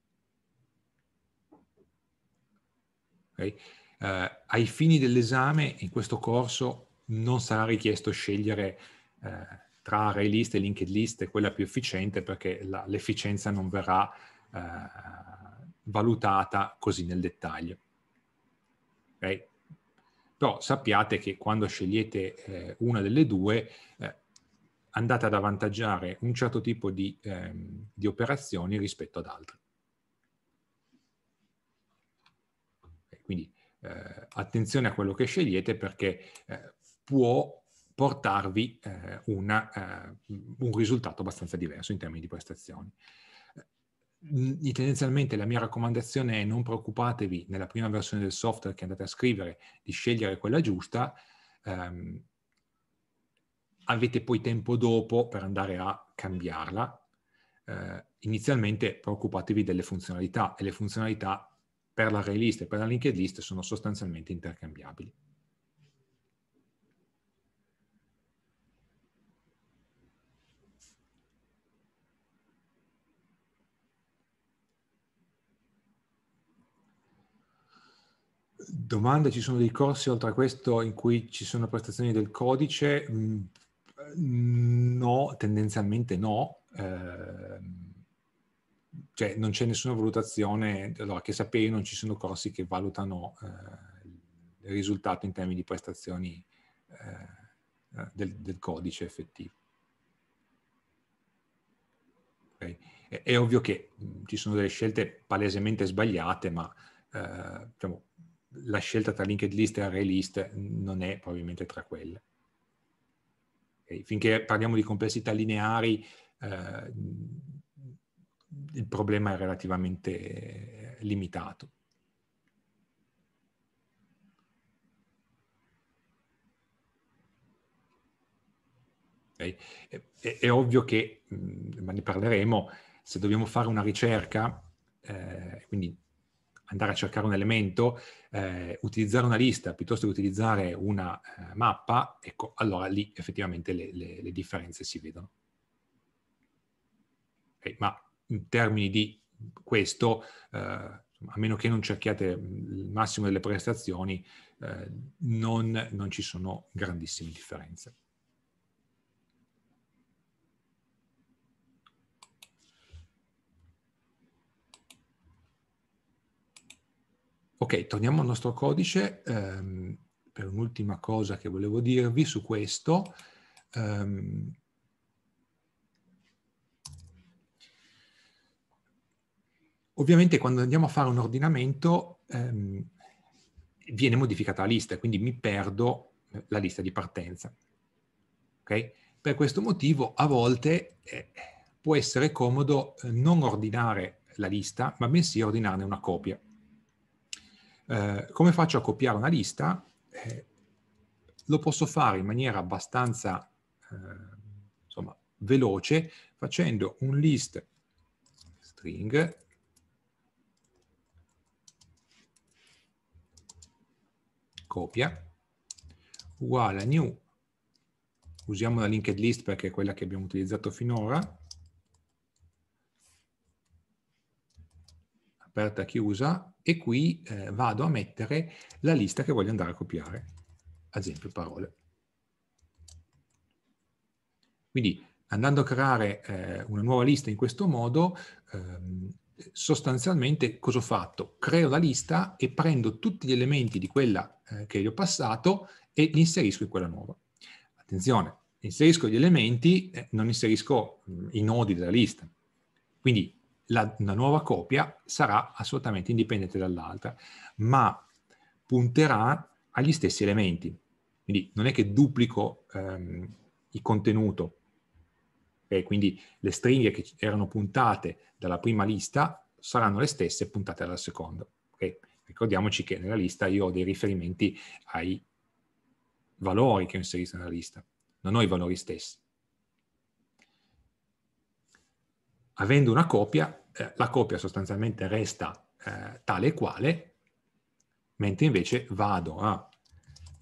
Okay? Eh, ai fini dell'esame, in questo corso, non sarà richiesto scegliere eh, tra array list e linked list quella più efficiente perché la, l'efficienza non verrà eh, valutata così nel dettaglio. Okay? Però sappiate che quando scegliete eh, una delle due eh, andate ad avvantaggiare un certo tipo di, ehm, di operazioni rispetto ad altre. Quindi eh, attenzione a quello che scegliete perché eh, può portarvi eh, una, eh, un risultato abbastanza diverso in termini di prestazioni. Tendenzialmente la mia raccomandazione è non preoccupatevi nella prima versione del software che andate a scrivere di scegliere quella giusta, ehm, avete poi tempo dopo per andare a cambiarla. Eh, inizialmente preoccupatevi delle funzionalità e le funzionalità per la ReList e per la linked list sono sostanzialmente intercambiabili. Domande, ci sono dei corsi oltre a questo in cui ci sono prestazioni del codice? Mm, No, tendenzialmente no. Eh, cioè non c'è nessuna valutazione, allora che sapevo non ci sono corsi che valutano eh, il risultato in termini di prestazioni eh, del, del, codice effettivo. Okay. È, è, ovvio che mh, ci sono delle scelte palesemente sbagliate, ma eh, diciamo, la scelta tra linked list e array list non è probabilmente tra quelle. Finché parliamo di complessità lineari, eh, il problema è relativamente eh, limitato. È, è, è, ovvio che, mm, ma ne parleremo, se dobbiamo fare una ricerca, eh, quindi andare a cercare un elemento, eh, utilizzare una lista piuttosto che utilizzare una eh, mappa, ecco, allora lì effettivamente le, le, le differenze si vedono. Okay, ma in termini di questo, eh, a meno che non cerchiate mm, il massimo delle prestazioni, eh, non, non ci sono grandissime differenze. Ok, torniamo al nostro codice. Um, per un'ultima cosa che volevo dirvi su questo, um, ovviamente quando andiamo a fare un ordinamento um, viene modificata la lista, quindi mi perdo la lista di partenza. Okay? Per questo motivo a volte eh, può essere comodo eh, non ordinare la lista, ma bensì ordinarne una copia. Eh, come faccio a copiare una lista? Eh, lo posso fare in maniera abbastanza eh, insomma, veloce facendo un list string copia uguale a new usiamo la linked list perché è quella che abbiamo utilizzato finora aperta chiusa e qui eh, vado a mettere la lista che voglio andare a copiare, ad esempio parole. Quindi andando a creare eh, una nuova lista in questo modo, ehm, sostanzialmente cosa ho fatto? Creo la lista e prendo tutti gli elementi di quella eh, che gli ho passato e li inserisco in quella nuova. Attenzione, inserisco gli elementi, eh, non inserisco mh, mm, i nodi della lista. Quindi la, una nuova copia sarà assolutamente indipendente dall'altra, ma punterà agli stessi elementi. Quindi non è che duplico ehm, il contenuto, e quindi le stringhe che erano puntate dalla prima lista saranno le stesse puntate dalla seconda. Okay? Ricordiamoci che nella lista io ho dei riferimenti ai valori che ho inserito nella lista, non ho i valori stessi. Avendo una copia, eh, la copia sostanzialmente resta eh, tale e quale, mentre invece vado a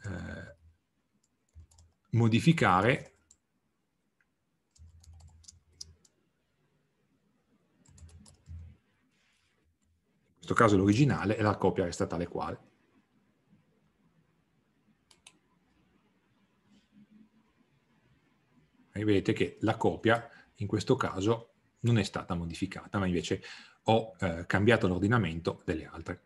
eh, modificare in questo caso l'originale e la copia resta tale e quale. E vedete che la copia in questo caso non è stata modificata, ma invece ho eh, cambiato l'ordinamento delle altre.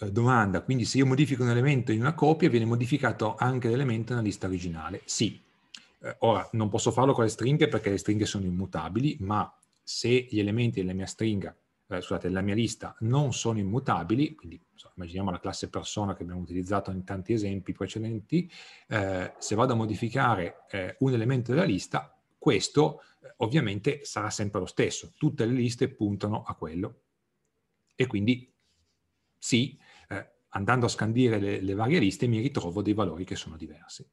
Eh, domanda, quindi se io modifico un elemento in una copia viene modificato anche l'elemento nella lista originale? Sì. Eh, ora, non posso farlo con le stringhe perché le stringhe sono immutabili, ma se gli elementi della mia stringa eh, scusate, la mia lista non sono immutabili, quindi so, immaginiamo la classe persona che abbiamo utilizzato in tanti esempi precedenti, eh, se vado a modificare eh, un elemento della lista, questo eh, ovviamente sarà sempre lo stesso, tutte le liste puntano a quello. E quindi sì, eh, andando a scandire le, le varie liste mi ritrovo dei valori che sono diversi.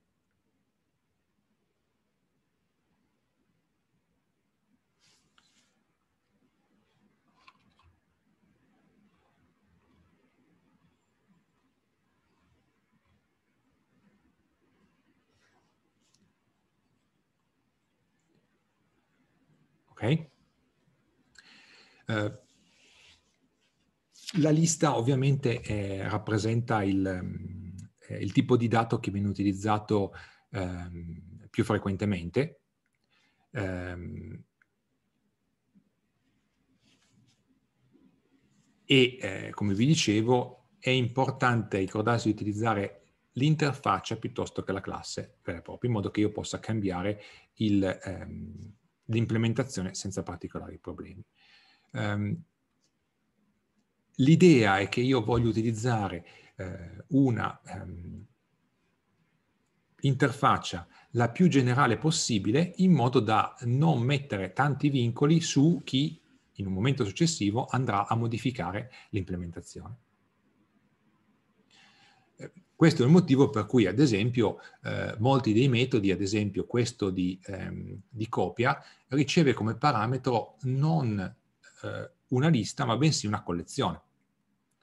Okay? Eh, la lista ovviamente eh, rappresenta il, eh, il, tipo di dato che viene utilizzato eh, più frequentemente. Ehm, e eh, come vi dicevo è importante ricordarsi di utilizzare l'interfaccia piuttosto che la classe vera e propria, in modo che io possa cambiare il, ehm, l'implementazione senza particolari problemi. Um, l'idea è che io voglio utilizzare eh, una um, interfaccia la più generale possibile in modo da non mettere tanti vincoli su chi in un momento successivo andrà a modificare l'implementazione. Questo è il motivo per cui, ad esempio, eh, molti dei metodi, ad esempio questo di, ehm, di copia, riceve come parametro non eh, una lista, ma bensì una collezione.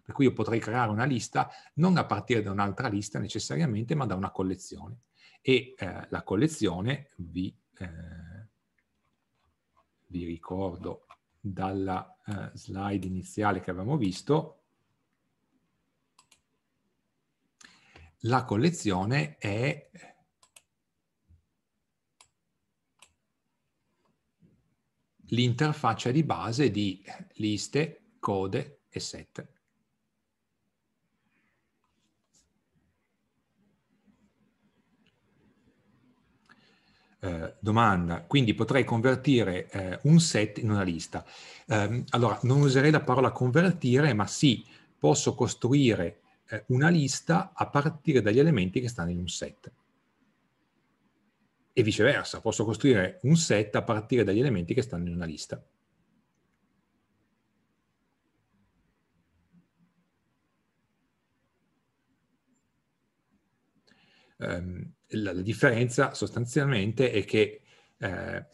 Per cui io potrei creare una lista non a partire da un'altra lista necessariamente, ma da una collezione. E eh, la collezione, vi, eh, vi ricordo dalla eh, slide iniziale che avevamo visto, la collezione è l'interfaccia di base di liste, code e set. Eh, domanda, quindi potrei convertire eh, un set in una lista. Eh, allora, non userei la parola convertire, ma sì, posso costruire eh, una lista a partire dagli elementi che stanno in un set. E viceversa, posso costruire un set a partire dagli elementi che stanno in una lista. Ehm, la, differenza sostanzialmente è che eh,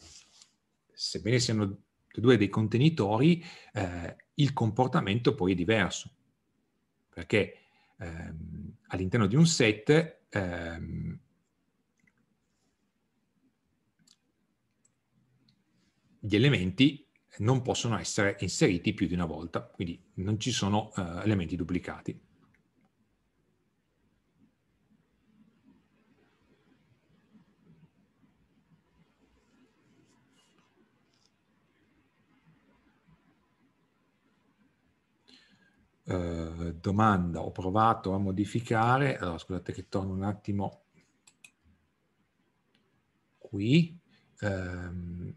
sebbene siano due dei contenitori, eh, il comportamento poi è diverso. Perché ehm, all'interno di un set ehm, gli elementi non possono essere inseriti più di una volta, quindi non ci sono eh, elementi duplicati. Eh, domanda ho provato a modificare, allora scusate che torno un attimo qui, ehm,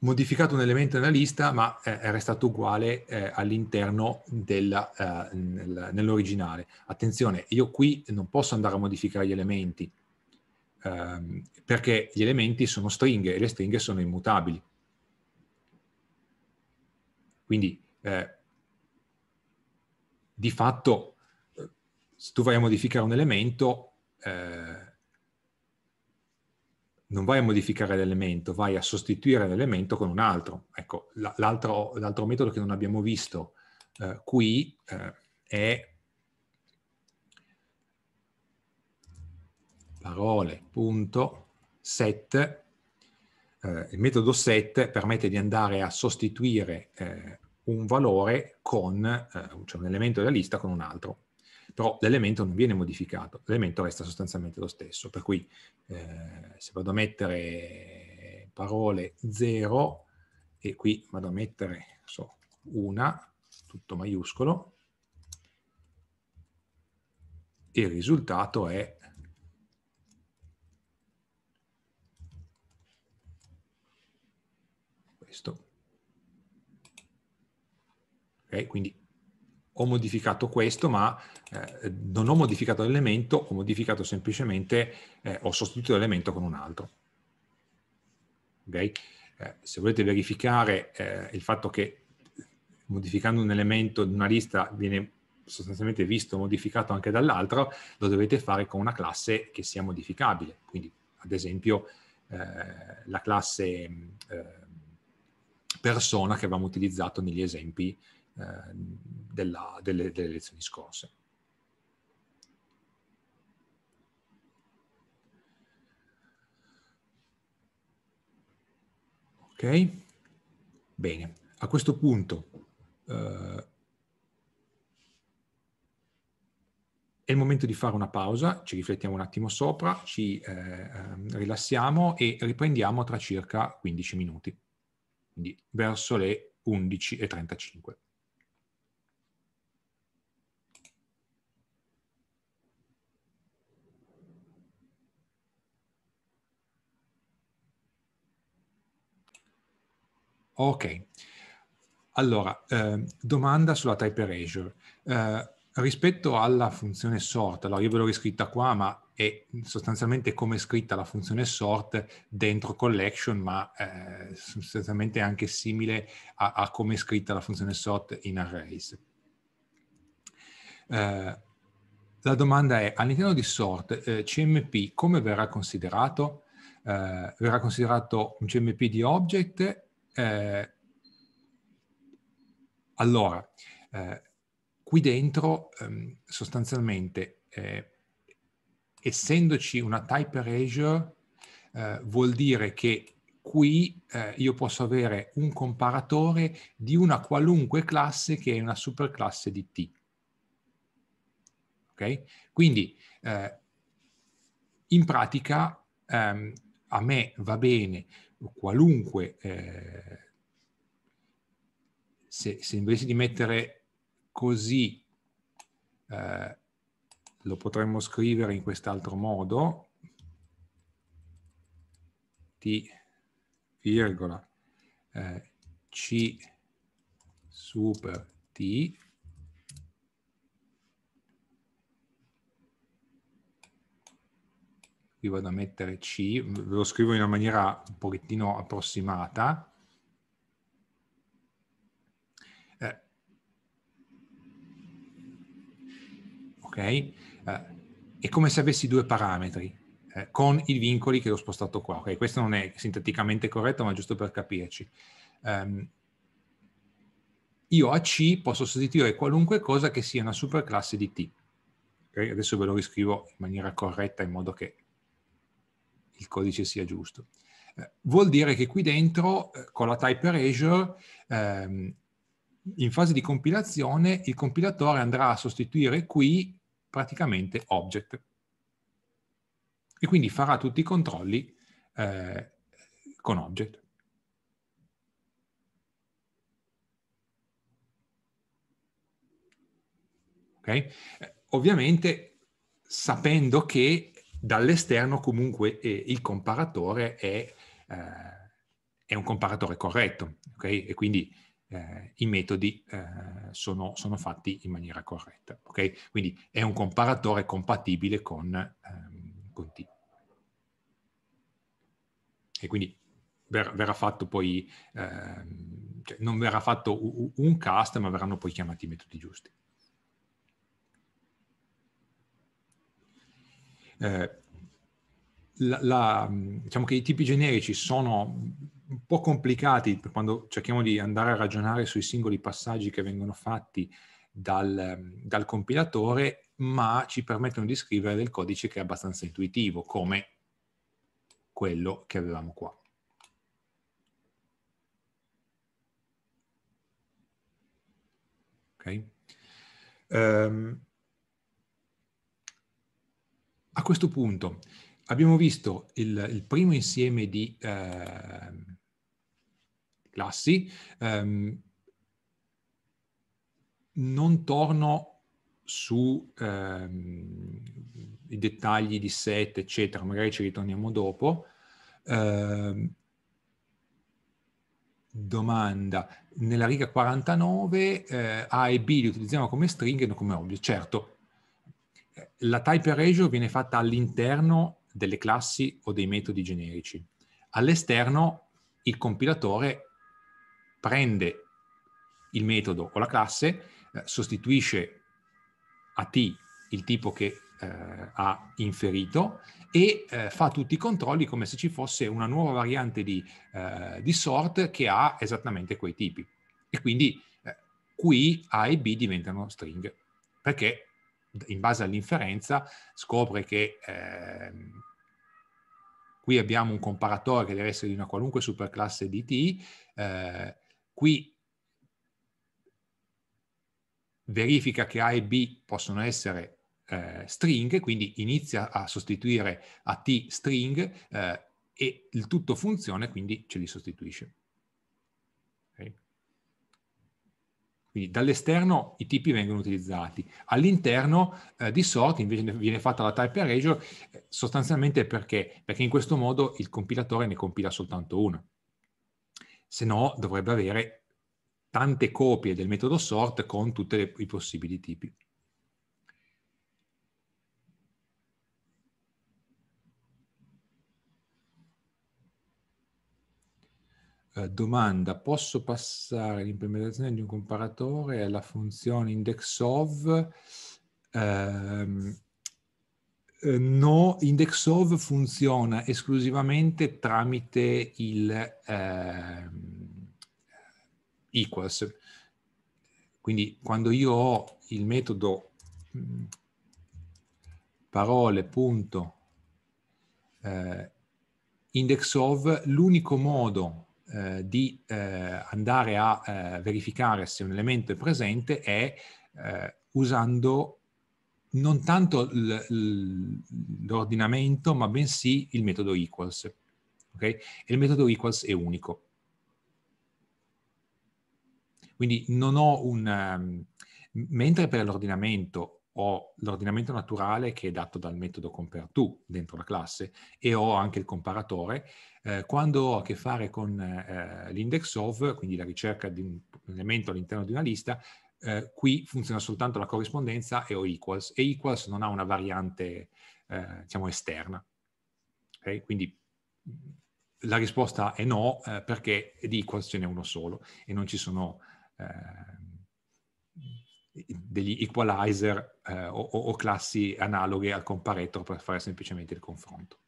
modificato un elemento nella lista ma eh, è restato uguale eh, all'interno della, eh, nell'originale. Attenzione, io qui non posso andare a modificare gli elementi ehm, perché gli elementi sono stringhe e le stringhe sono immutabili. Quindi eh, di fatto eh, se tu vai a modificare un elemento, eh, non vai a modificare l'elemento, vai a sostituire l'elemento con un altro. Ecco, l'altro, metodo che non abbiamo visto eh, qui eh, è parole.set eh, il metodo set permette di andare a sostituire eh, un valore con, eh, cioè un elemento della lista con un altro, però l'elemento non viene modificato, l'elemento resta sostanzialmente lo stesso, per cui eh, se vado a mettere parole 0 e qui vado a mettere so, una, tutto maiuscolo, il risultato è questo. Okay, quindi ho modificato questo, ma eh, non ho modificato l'elemento, ho modificato semplicemente, eh, ho sostituito l'elemento con un altro. Okay? Eh, se volete verificare eh, il fatto che modificando un elemento di una lista viene sostanzialmente visto modificato anche dall'altro, lo dovete fare con una classe che sia modificabile. Quindi, ad esempio, eh, la classe eh, persona che avevamo utilizzato negli esempi eh, della, delle, delle lezioni scorse. Ok? Bene, a questo punto eh, è il momento di fare una pausa, ci riflettiamo un attimo sopra, ci eh, ehm, rilassiamo e riprendiamo tra circa 15 minuti quindi verso le 11.35. Ok, allora, eh, domanda sulla type erasure. Eh, rispetto alla funzione sort, allora io ve l'ho riscritta qua, ma e sostanzialmente come è scritta la funzione sort dentro collection, ma eh, sostanzialmente anche simile a, a come è scritta la funzione sort in arrays. Eh, la domanda è, all'interno di sort, eh, CMP come verrà considerato? Eh, verrà considerato un CMP di object? Eh, allora, eh, qui dentro ehm, sostanzialmente essendoci una type erasure, eh, vuol dire che qui eh, io posso avere un comparatore di una qualunque classe che è una superclasse di T. Ok? Quindi eh, in pratica ehm, a me va bene qualunque, eh, se, se, invece di mettere così eh, lo potremmo scrivere in quest'altro modo, t virgola eh, c super t qui vado a mettere C, ve lo scrivo in una maniera un pochettino approssimata. Eh. Ok, eh, è come se avessi due parametri eh, con i vincoli che ho spostato qua. Okay? Questo non è sinteticamente corretto, ma giusto per capirci. Um, io a C posso sostituire qualunque cosa che sia una superclasse di T. Okay? Adesso ve lo riscrivo in maniera corretta in modo che il codice sia giusto. Eh, vuol dire che qui dentro, eh, con la type erasure, ehm, in fase di compilazione, il compilatore andrà a sostituire qui praticamente object. E quindi farà tutti i controlli eh, con object. Okay? Eh, ovviamente sapendo che dall'esterno comunque eh, il comparatore è, eh, è, un comparatore corretto, okay? e quindi eh, i metodi eh, sono, sono, fatti in maniera corretta. Okay? Quindi è un comparatore compatibile con, ehm, con T. E quindi ver, verrà fatto poi, ehm, cioè non verrà fatto un cast, ma verranno poi chiamati i metodi giusti. Eh, la, la, diciamo che i tipi generici sono un po' complicati quando cerchiamo di andare a ragionare sui singoli passaggi che vengono fatti dal, ehm, dal compilatore, ma ci permettono di scrivere del codice che è abbastanza intuitivo, come quello che avevamo qua. Okay. Um, a questo punto abbiamo visto il, il primo insieme di, eh, classi. Um, non torno su um, dettagli di set, eccetera, magari ci ritorniamo dopo. Uh, domanda, nella riga 49 eh, A e B li utilizziamo come stringhe e non come object. Certo, eh, la type erasure viene fatta all'interno delle classi o dei metodi generici. All'esterno il compilatore prende il metodo o la classe, eh, sostituisce a T il tipo che eh, ha inferito e eh, fa tutti i controlli come se ci fosse una nuova variante di, eh, di sort che ha esattamente quei tipi. E quindi eh, qui A e B diventano stringhe, perché in base all'inferenza scopre che ehm, qui abbiamo un comparatore che deve essere di una qualunque superclasse di T eh, Qui verifica che A e B possono essere eh, string, quindi inizia a sostituire a T string eh, e il tutto funziona, quindi ce li sostituisce. Okay. Quindi dall'esterno i tipi vengono utilizzati, all'interno eh, di sort invece viene fatta la type erasure eh, sostanzialmente perché? Perché in questo modo il compilatore ne compila soltanto uno se no dovrebbe avere tante copie del metodo sort con tutti i possibili tipi. Eh, domanda, posso passare l'implementazione di un comparatore alla funzione indexOf? Ehm, eh, no, IndexOf funziona esclusivamente tramite il eh, equals. Quindi quando io ho il metodo mm, parole.indexOf, eh, l'unico modo eh, di eh, andare a eh, verificare se un elemento è presente è usando non tanto l'ordinamento, ma bensì il metodo equals. Okay? E il metodo equals è unico. Quindi non ho un... Um, mentre per l'ordinamento ho l'ordinamento naturale che è dato dal metodo compareTo dentro la classe e ho anche il comparatore, eh, quando ho a che fare con eh, l'index of, quindi la ricerca di un elemento all'interno di una lista, eh, qui funziona soltanto la corrispondenza e ho equals, e equals non ha una variante, eh, diciamo, esterna. Okay? Quindi la risposta è no, eh, perché di equals ce n'è uno solo, e non ci sono ehm, degli equalizer eh, o, o, classi analoghe al comparator per fare semplicemente il confronto.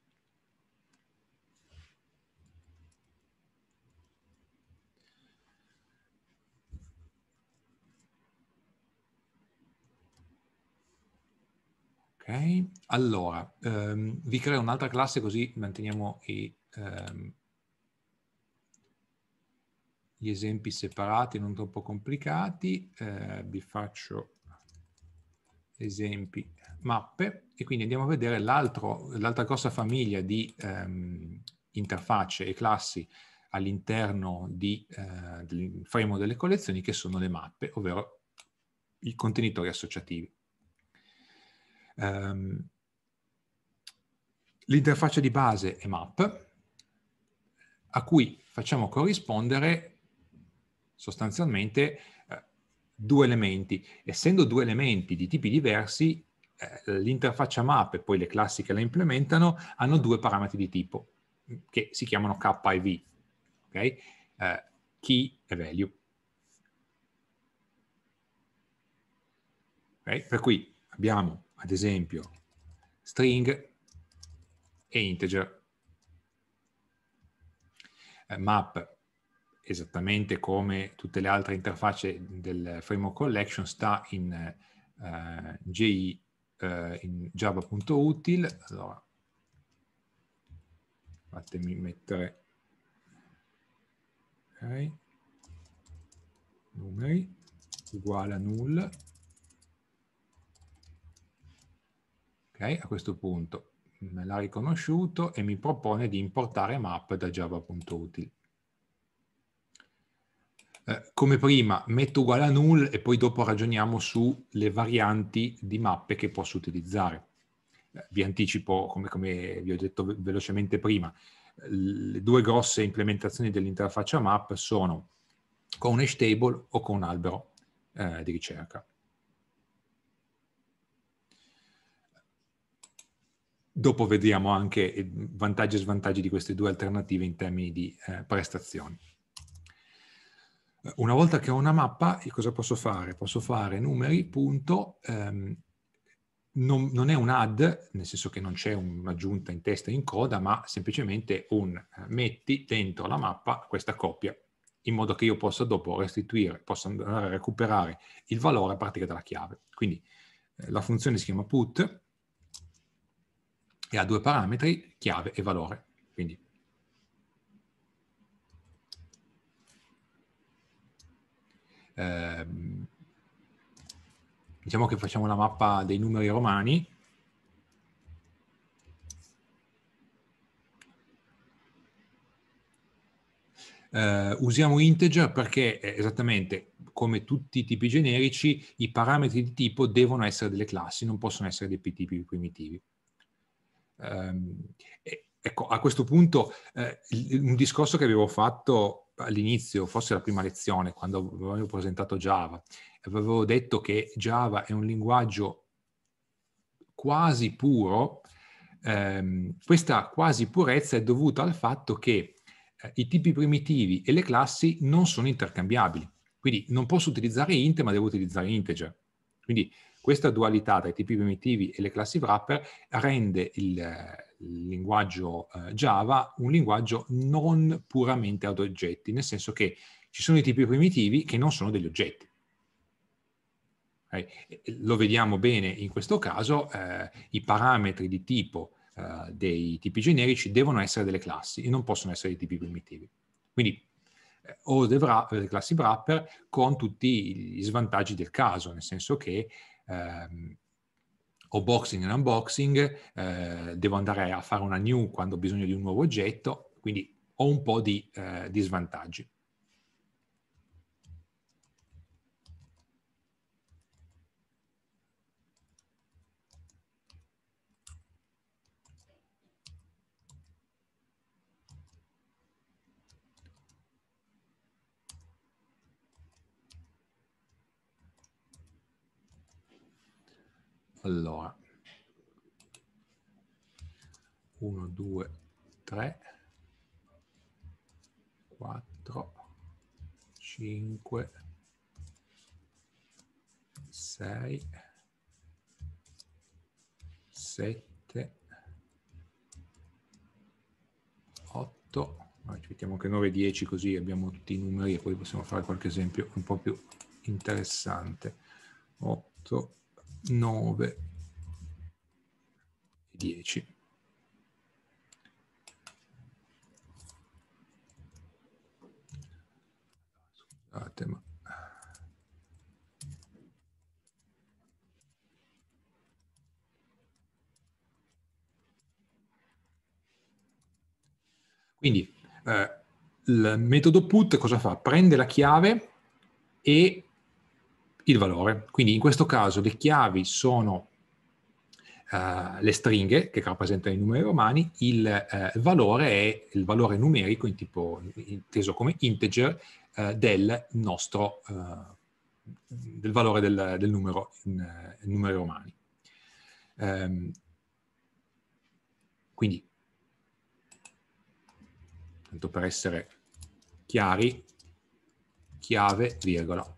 allora ehm, vi creo un'altra classe così manteniamo i, ehm, gli esempi separati, non troppo complicati. Eh, vi faccio esempi mappe e quindi andiamo a vedere l'altra grossa famiglia di ehm, interfacce e classi all'interno eh, del framework delle collezioni che sono le mappe, ovvero i contenitori associativi. Um, l'interfaccia di base è map, a cui facciamo corrispondere sostanzialmente eh, due elementi. Essendo due elementi di tipi diversi, eh, l'interfaccia map e poi le classi che la implementano hanno due parametri di tipo, che si chiamano K e V, okay? Eh, key e value. Okay? Per cui abbiamo ad esempio string e integer. Eh, map, esattamente come tutte le altre interfacce del framework collection, sta in uh, eh, JI uh, eh, in java.util. Allora, fatemi mettere okay. numeri uguale a null Ok, a questo punto me l'ha riconosciuto e mi propone di importare map da java.util. Eh, come prima metto uguale a null e poi dopo ragioniamo sulle varianti di mappe che posso utilizzare. Eh, vi anticipo, come, come, vi ho detto velocemente prima, le due grosse implementazioni dell'interfaccia map sono con un hash table o con un albero eh, di ricerca. Dopo vedremo anche eh, vantaggi e svantaggi di queste due alternative in termini di eh, prestazioni. Una volta che ho una mappa, cosa posso fare? Posso fare numeri, punto, ehm, non, non, è un add, nel senso che non c'è un'aggiunta in testa e in coda, ma semplicemente un eh, metti dentro la mappa questa coppia, in modo che io possa dopo restituire, possa andare a recuperare il valore a partire dalla chiave. Quindi eh, la funzione si chiama put, e ha due parametri, chiave e valore. Quindi ehm, diciamo che facciamo la mappa dei numeri romani Uh, usiamo integer perché eh, esattamente come tutti i tipi generici i parametri di tipo devono essere delle classi, non possono essere dei tipi primitivi. Eh, ecco, a questo punto eh, un discorso che avevo fatto all'inizio, forse la prima lezione, quando avevo presentato Java, avevo detto che Java è un linguaggio quasi puro, ehm, questa quasi purezza è dovuta al fatto che eh, i tipi primitivi e le classi non sono intercambiabili. Quindi non posso utilizzare int, ma devo utilizzare integer. Quindi questa dualità tra i tipi primitivi e le classi wrapper rende il, linguaggio eh, Java un linguaggio non puramente ad oggetti, nel senso che ci sono i tipi primitivi che non sono degli oggetti. lo vediamo bene in questo caso, eh, i parametri di tipo eh, dei tipi generici devono essere delle classi e non possono essere dei tipi primitivi. Quindi o eh, le classi wrapper con tutti gli svantaggi del caso, nel senso che ehm, o boxing e unboxing, eh, devo andare a fare una new quando ho bisogno di un nuovo oggetto, quindi ho un po' di, eh, di svantaggi. Allora, 1, 2, 3, 4, 5, 6, 7, 8, ci mettiamo anche 9, 10 così abbiamo tutti i numeri e poi possiamo fare qualche esempio un po' più interessante. 8, 9 e 10. Scusate, ma... Quindi eh, il metodo put cosa fa? Prende la chiave e il valore. Quindi in questo caso le chiavi sono Uh, le stringhe che rappresentano i numeri romani, il uh, valore è il valore numerico in tipo, inteso come integer uh, del nostro del valore del, del numero in, in numeri romani. Um, quindi, tanto per essere chiari, chiave, virgola,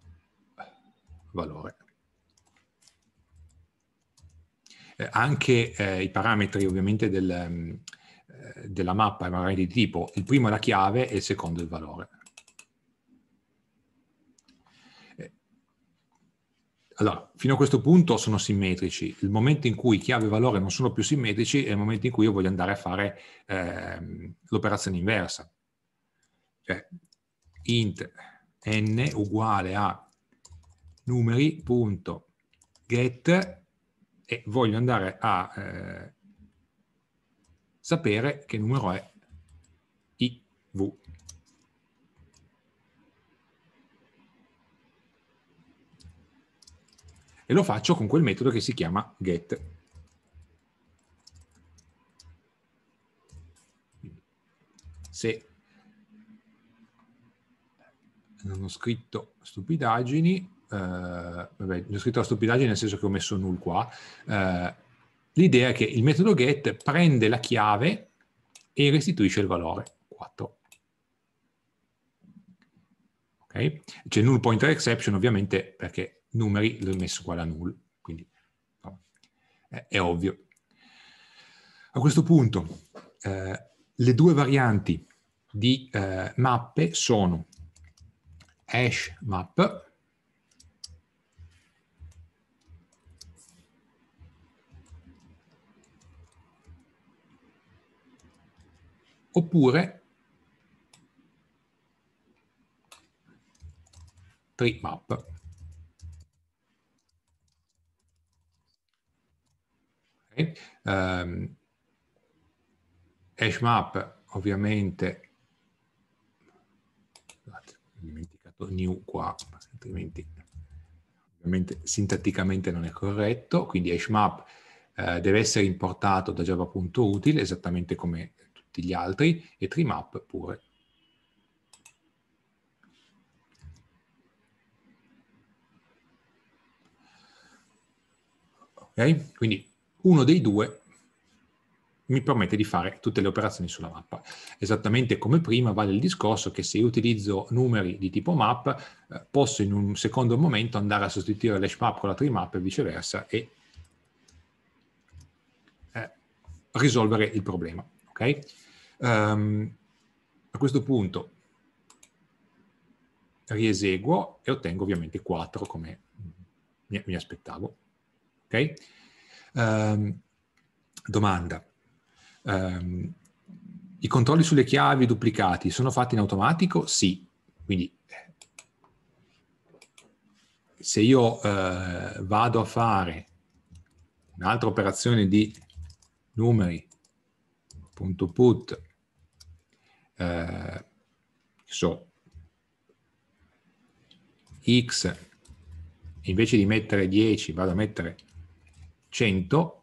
valore. Eh, anche eh, i parametri ovviamente del, mm, eh, della mappa magari di tipo, il primo è la chiave e il secondo è il valore. Eh, allora, fino a questo punto sono simmetrici. Il momento in cui chiave e valore non sono più simmetrici è il momento in cui io voglio andare a fare eh, l'operazione inversa. Cioè, int n uguale a numeri.get e voglio andare a eh, sapere che numero è IV. E lo faccio con quel metodo che si chiama get. Se non ho scritto stupidaggini, eh, vabbè, ho scritto la stupidaggine nel senso che ho messo null qua, eh, l'idea è che il metodo get prende la chiave e restituisce il valore 4. Okay? C'è null pointer exception ovviamente perché numeri l'ho messo uguale a null, quindi no, è ovvio. A questo punto eh, le due varianti di eh, mappe sono hash map oppure TreeMap. Okay. Um, ehm, HashMap ovviamente scusate, ho dimenticato new qua, altrimenti ovviamente sintatticamente non è corretto, quindi HashMap eh, deve essere importato da java.util esattamente come tutti gli altri e trimap pure. Ok? Quindi uno dei due mi permette di fare tutte le operazioni sulla mappa. Esattamente come prima vale il discorso che se io utilizzo numeri di tipo map, eh, posso in un secondo momento andare a sostituire l'hashmap con la trimap e viceversa e eh, risolvere il problema. Okay? Um, a questo punto rieseguo e ottengo ovviamente 4 come mi, mi aspettavo. Okay? Um, domanda. Um, I controlli sulle chiavi duplicati sono fatti in automatico? Sì. Quindi eh, se io eh, vado a fare un'altra operazione di numeri appunto put, eh, so, x, invece di mettere 10 vado a mettere 100,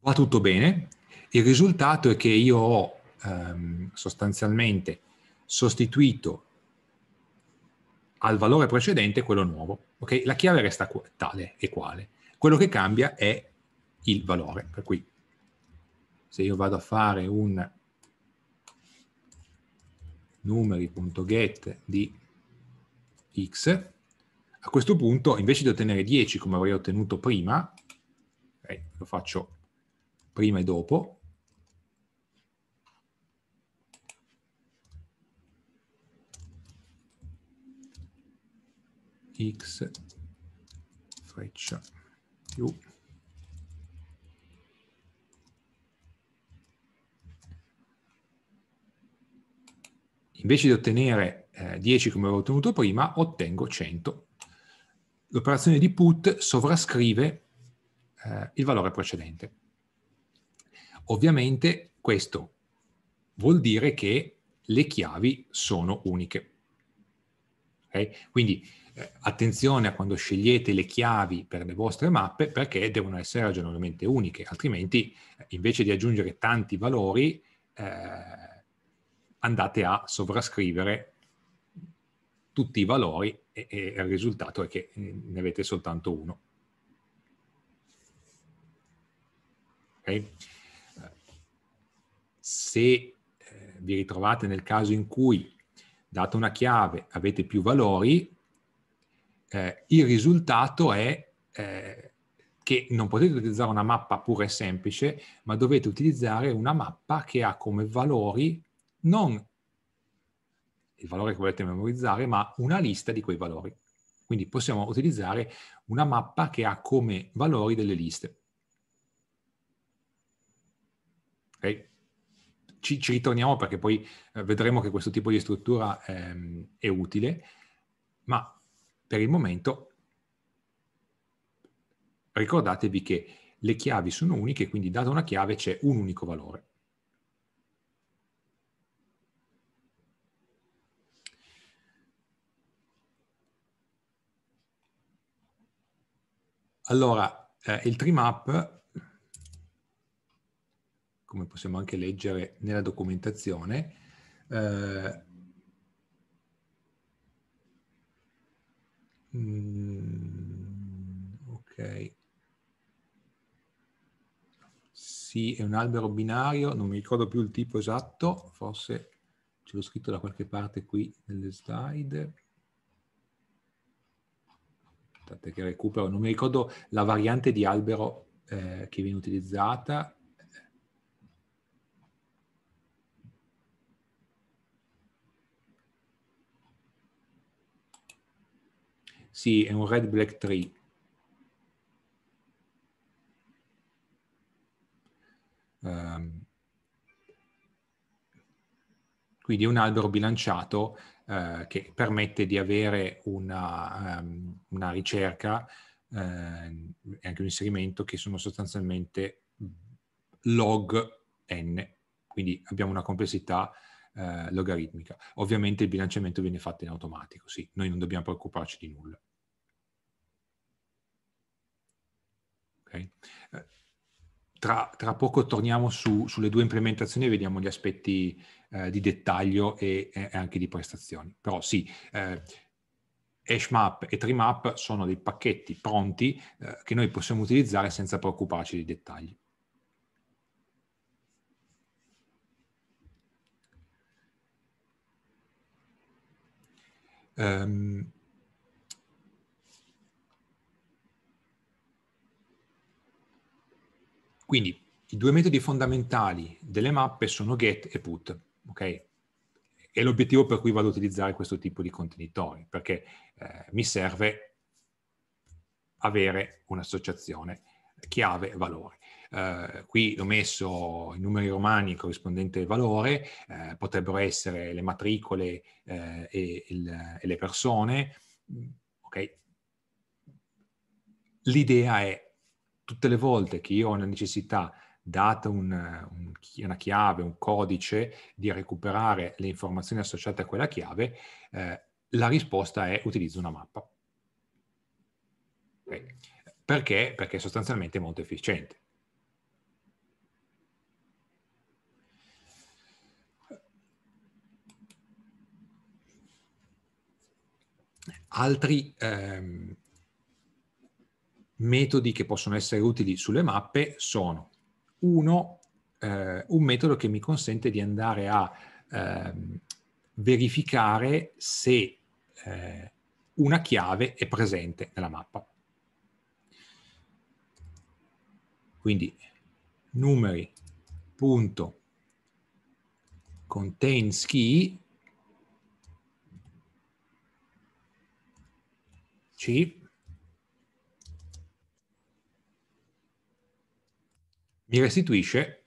va tutto bene, il risultato è che io ho ehm, sostanzialmente sostituito al valore precedente quello nuovo. Okay? La chiave resta tale e quale. Quello che cambia è il valore. Per cui se io vado a fare un numeri.get di x, a questo punto invece di ottenere 10 come avrei ottenuto prima, okay, lo faccio prima e dopo, x freccia più invece di ottenere eh, 10 come avevo ottenuto prima, ottengo 100. L'operazione di put sovrascrive eh, il valore precedente. Ovviamente questo vuol dire che le chiavi sono uniche. Okay? Quindi eh, attenzione a quando scegliete le chiavi per le vostre mappe perché devono essere ragionevolmente uniche, altrimenti eh, invece di aggiungere tanti valori eh, andate a sovrascrivere tutti i valori e, e il risultato è che eh, ne avete soltanto uno. Okay? Eh, se eh, vi ritrovate nel caso in cui, data una chiave, avete più valori, eh, il risultato è eh, che non potete utilizzare una mappa pura e semplice, ma dovete utilizzare una mappa che ha come valori non il valore che volete memorizzare, ma una lista di quei valori. Quindi possiamo utilizzare una mappa che ha come valori delle liste. Okay. Ci, ci, ritorniamo perché poi eh, vedremo che questo tipo di struttura ehm, è utile, ma per il momento ricordatevi che le chiavi sono uniche, quindi data una chiave c'è un unico valore. Allora, eh, il trimap, come possiamo anche leggere nella documentazione, eh, mm, ok. Sì, è un albero binario, non mi ricordo più il tipo esatto, forse ce l'ho scritto da qualche parte qui nelle slide aspettate che recupero, non mi ricordo la variante di albero eh, che viene utilizzata. Sì, è un red black tree. Um, quindi un albero bilanciato eh, che permette di avere una, um, una ricerca ehm, e eh, anche un inserimento che sono sostanzialmente log n, quindi abbiamo una complessità eh, logaritmica. Ovviamente il bilanciamento viene fatto in automatico, sì, noi non dobbiamo preoccuparci di nulla. Okay. Eh, tra, tra, poco torniamo su, sulle due implementazioni e vediamo gli aspetti eh, di dettaglio e, e, anche di prestazioni. Però sì, eh, HashMap e TreeMap sono dei pacchetti pronti eh, che noi possiamo utilizzare senza preoccuparci di dettagli. Um, quindi i due metodi fondamentali delle mappe sono get e put ok? È l'obiettivo per cui vado ad utilizzare questo tipo di contenitori, perché eh, mi serve avere un'associazione chiave valore. Uh, qui ho messo i numeri romani corrispondenti al valore, uh, potrebbero essere le matricole uh, e, il, e, le persone. Okay. L'idea è tutte le volte che io ho una necessità data un, un, una chiave, un codice, di recuperare le informazioni associate a quella chiave, eh, la risposta è utilizzo una mappa. Okay. Perché? Perché sostanzialmente è molto efficiente. Altri ehm, metodi che possono essere utili sulle mappe sono uno, eh, un metodo che mi consente di andare a eh, verificare se eh, una chiave è presente nella mappa. Quindi numeri.contains key C mi restituisce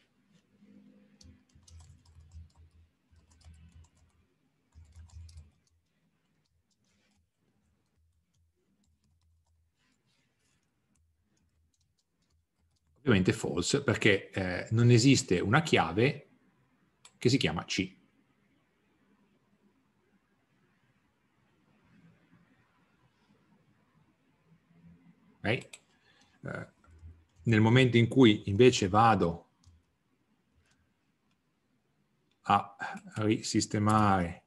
ovviamente false perché eh, non esiste una chiave che si chiama C. Okay. Eh, nel momento in cui invece vado a risistemare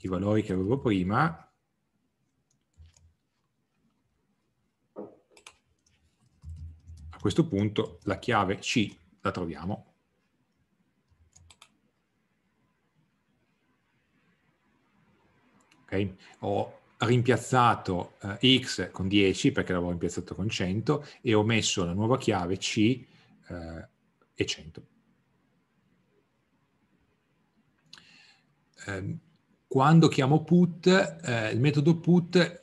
i valori che avevo prima, a questo punto la chiave C la troviamo. Okay. Ho rimpiazzato eh, X con 10 perché l'avevo rimpiazzato con 100 e ho messo la nuova chiave C eh, e 100. Ehm, quando chiamo put, eh, il metodo put,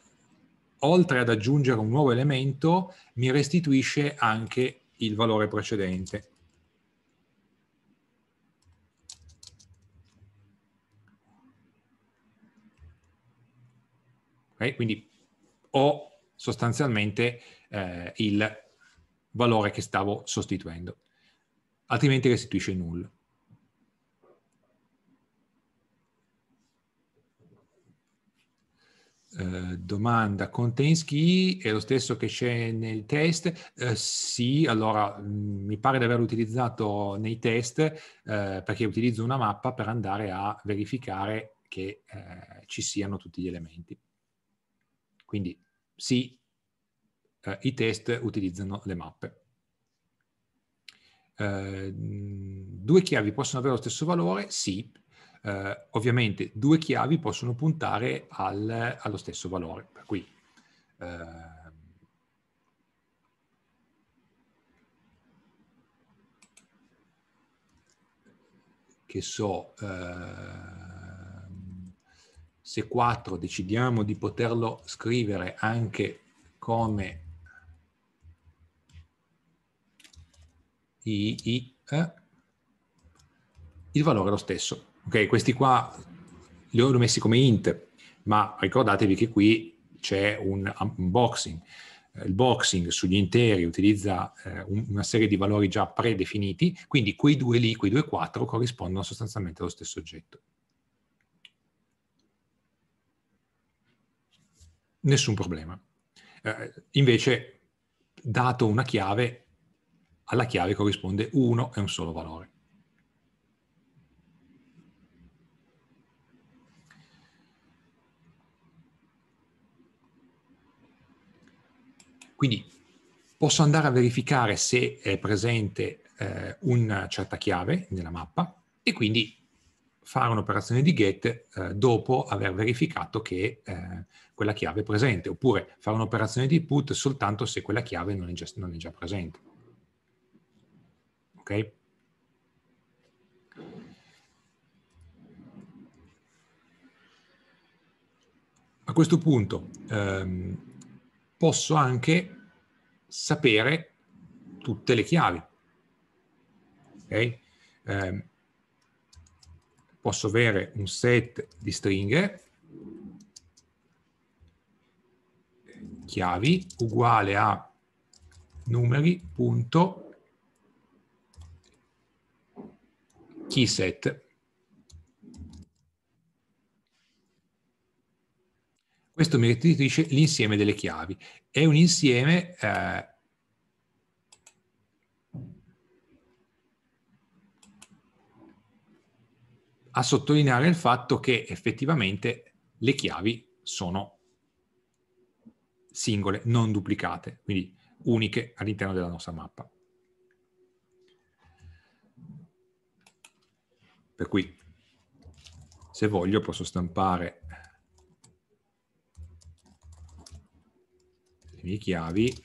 oltre ad aggiungere un nuovo elemento, mi restituisce anche il valore precedente. Okay? Quindi ho sostanzialmente eh, il valore che stavo sostituendo, altrimenti restituisce null. Uh, domanda, contains key è lo stesso che c'è nel test? Uh, sì, allora mh, mm, mi pare di averlo utilizzato nei test uh, perché utilizzo una mappa per andare a verificare che ci siano tutti gli elementi. Quindi sì, eh, i test utilizzano le mappe. Eh, mm, due chiavi possono avere lo stesso valore? Sì. Eh, ovviamente due chiavi possono puntare al, allo stesso valore. Per cui ehm, che so, eh, se 4 decidiamo di poterlo scrivere anche come i, i eh, il valore è lo stesso. Ok, questi qua li ho messi come int, ma ricordatevi che qui c'è un boxing. Il boxing sugli interi utilizza eh, una serie di valori già predefiniti, quindi quei due lì, quei due quattro, corrispondono sostanzialmente allo stesso oggetto. nessun problema. Eh, invece, dato una chiave, alla chiave corrisponde uno e un solo valore. Quindi posso andare a verificare se è presente eh, una certa chiave nella mappa e quindi fare un'operazione di get eh, dopo aver verificato che eh, quella chiave è presente, oppure fare un'operazione di put soltanto se quella chiave non è già, non è già presente. Ok? A questo punto ehm, posso anche sapere tutte le chiavi. Okay? Eh, posso avere un set di stringhe chiavi uguale a numeri punto keyset. Questo mi restituisce l'insieme delle chiavi. È un insieme eh, a sottolineare il fatto che effettivamente le chiavi sono singole, non duplicate, quindi uniche all'interno della nostra mappa. Per cui, se voglio, posso stampare le mie chiavi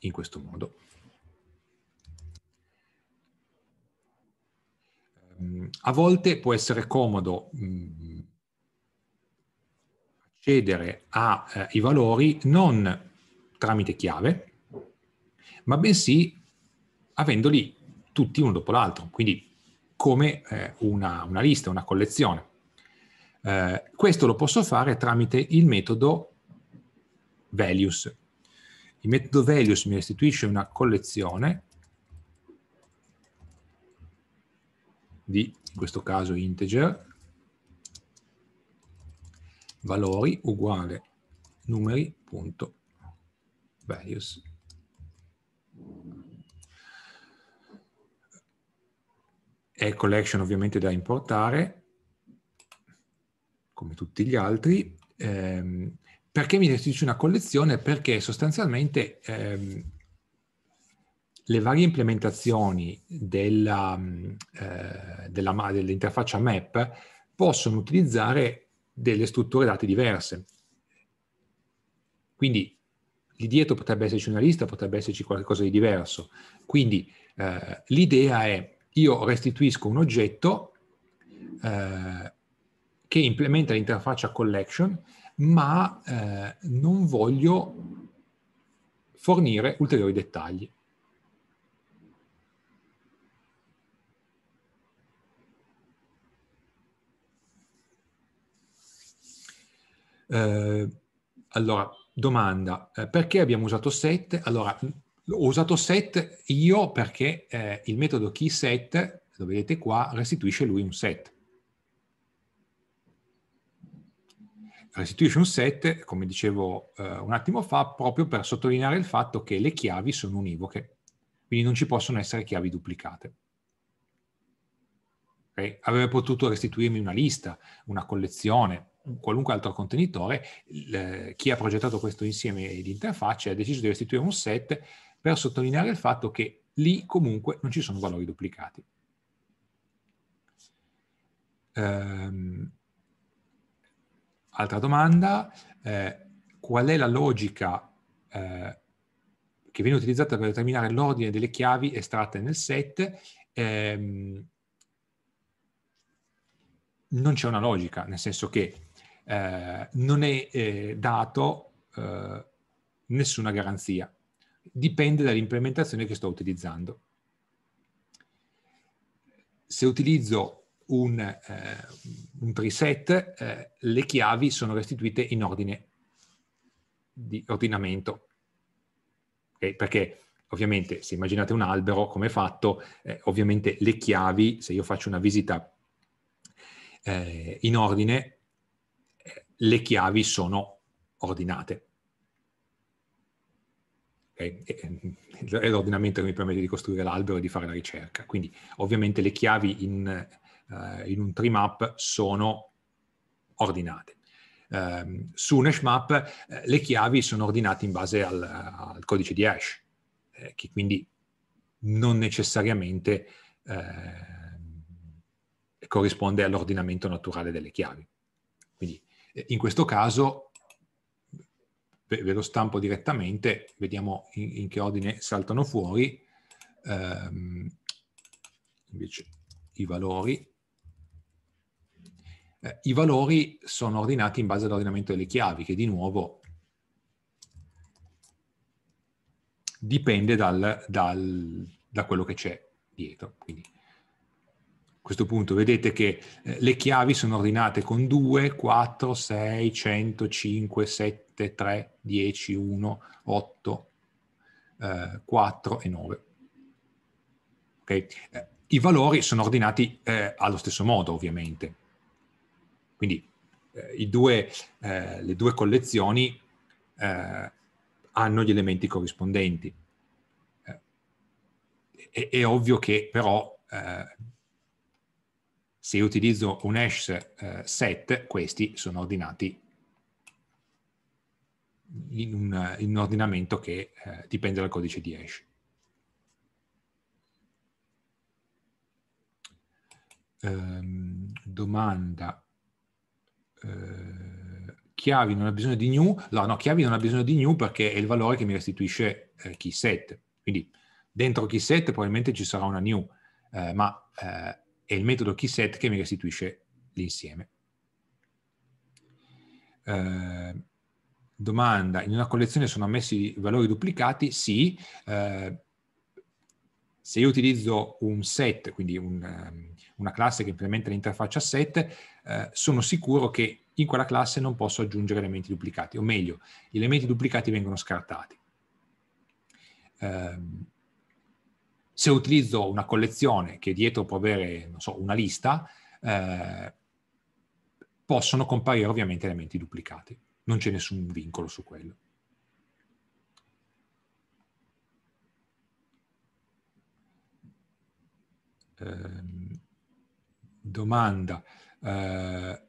in questo modo. Mm, a volte può essere comodo mh, mm, accedere ai eh, valori non tramite chiave, ma bensì avendoli tutti uno dopo l'altro, quindi come eh, una, una, lista, una collezione. Eh, questo lo posso fare tramite il metodo values. Il metodo values mi restituisce una collezione di, in questo caso, integer, valori uguale numeri.values. È collection ovviamente da importare, come tutti gli altri. Ehm, perché mi restituisce una collezione? Perché sostanzialmente ehm, le varie implementazioni della, mm, eh, della, dell'interfaccia map possono utilizzare delle strutture dati diverse. Quindi lì dietro potrebbe esserci una lista, potrebbe esserci qualcosa di diverso. Quindi eh, l'idea è io restituisco un oggetto eh, che implementa l'interfaccia collection, ma eh, non voglio fornire ulteriori dettagli. Eh, allora, domanda, eh, perché abbiamo usato set? Allora, ho usato set io perché eh, il metodo keySet, lo vedete qua, restituisce lui un set. Restituisce un set, come dicevo eh, un attimo fa, proprio per sottolineare il fatto che le chiavi sono univoche, quindi non ci possono essere chiavi duplicate. Okay? Avrebbe potuto restituirmi una lista, una collezione, qualunque altro contenitore, il, eh, chi ha progettato questo insieme di interfacce ha deciso di restituire un set per sottolineare il fatto che lì comunque non ci sono valori duplicati. Um, altra domanda, eh, qual è la logica eh, che viene utilizzata per determinare l'ordine delle chiavi estratte nel set? Ehm, non c'è una logica, nel senso che eh, non è eh, dato eh, nessuna garanzia. Dipende dall'implementazione che sto utilizzando. Se utilizzo un, eh, un preset, eh, le chiavi sono restituite in ordine di ordinamento. Okay? Perché ovviamente se immaginate un albero come è fatto, eh, ovviamente le chiavi, se io faccio una visita eh, in ordine, le chiavi sono ordinate. Okay? È l'ordinamento che mi permette di costruire l'albero e di fare la ricerca. Quindi ovviamente le chiavi in, uh, in un tree map sono ordinate. Um, su un hash map eh, le chiavi sono ordinate in base al, al codice di hash, eh, che quindi non necessariamente eh, corrisponde all'ordinamento naturale delle chiavi. Eh, in questo caso ve lo stampo direttamente, vediamo in, in che ordine saltano fuori. Um, invece i valori. Eh, I valori sono ordinati in base all'ordinamento delle chiavi, che di nuovo dipende dal, dal, da quello che c'è dietro. Quindi questo punto vedete che eh, le chiavi sono ordinate con 2, 4, 6, 100, 5, 7, 3, 10, 1, 8, eh, 4 e 9. Okay? Eh, I valori sono ordinati eh, allo stesso modo, ovviamente. Quindi eh, i due, eh, le due collezioni hanno gli elementi corrispondenti. È, è, ovvio che però se io utilizzo un hash eh, set, questi sono ordinati in un, in un ordinamento che eh, dipende dal codice di hash. Um, domanda uh, chiavi non ha bisogno di new no no chiavi non ha bisogno di new perché è il valore che mi restituisce eh, key set quindi dentro key set probabilmente ci sarà una new eh, ma eh, è il metodo keyset che mi restituisce l'insieme. Eh, domanda, in una collezione sono ammessi valori duplicati? Sì, eh, se io utilizzo un set, quindi un, ehm, una classe che implementa l'interfaccia set, eh, sono sicuro che in quella classe non posso aggiungere elementi duplicati, o meglio, gli elementi duplicati vengono scartati. Eh, se utilizzo una collezione che dietro può avere, so, una lista, eh, possono comparire ovviamente elementi duplicati. Non c'è nessun vincolo su quello. Eh, domanda. Eh,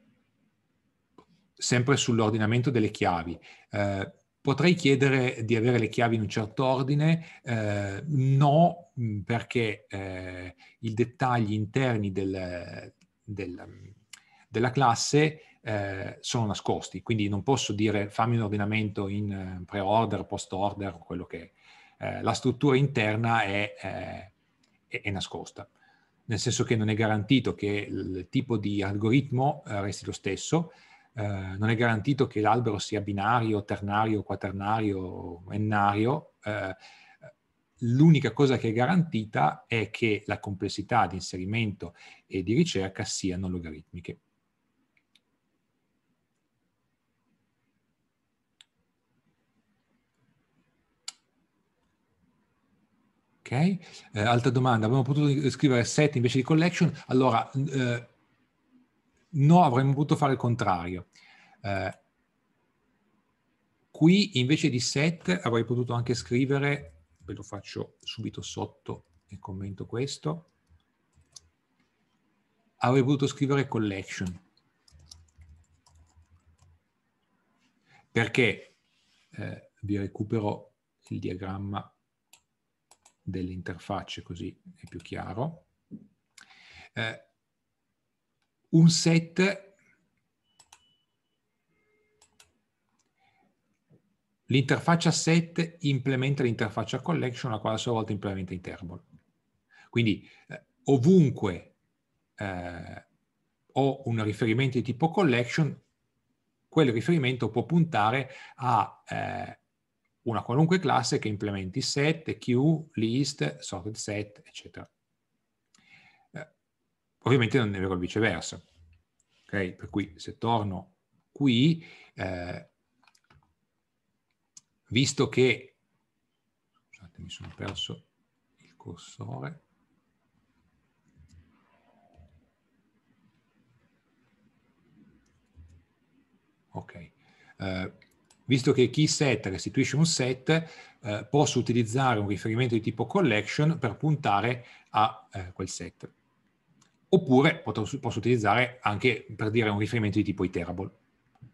sempre sull'ordinamento delle chiavi. Eh, Potrei chiedere di avere le chiavi in un certo ordine? Eh, no, mm, perché eh, i dettagli interni del, del, della classe eh, sono nascosti, quindi non posso dire fammi un ordinamento in eh, pre-order, post-order, quello che è. Eh, la struttura interna è, eh, è, è, nascosta, nel senso che non è garantito che il tipo di algoritmo resti lo stesso, eh, non è garantito che l'albero sia binario, ternario, quaternario, ennario. Eh, l'unica cosa che è garantita è che la complessità di inserimento e di ricerca siano logaritmiche. Okay. Eh, altra domanda, abbiamo potuto scrivere set invece di collection, allora eh, No, avremmo potuto fare il contrario. Eh, qui invece di set avrei potuto anche scrivere, ve lo faccio subito sotto e commento questo, avrei potuto scrivere collection. Perché eh, vi recupero il diagramma delle interfacce così è più chiaro. Eh, un set L'interfaccia set implementa l'interfaccia collection, la quale a sua volta implementa interval. Quindi eh, ovunque eh, ho un riferimento di tipo collection, quel riferimento può puntare a eh, una qualunque classe che implementi set, queue, list, sorted set, eccetera ovviamente non è vero il viceversa. Okay? Per cui se torno qui, eh, visto che, scusate mi sono perso il cursore, ok, eh, visto che key set restituisce un set, eh, posso utilizzare un riferimento di tipo collection per puntare a eh, quel set. Oppure posso, utilizzare anche per dire un riferimento di tipo iterable.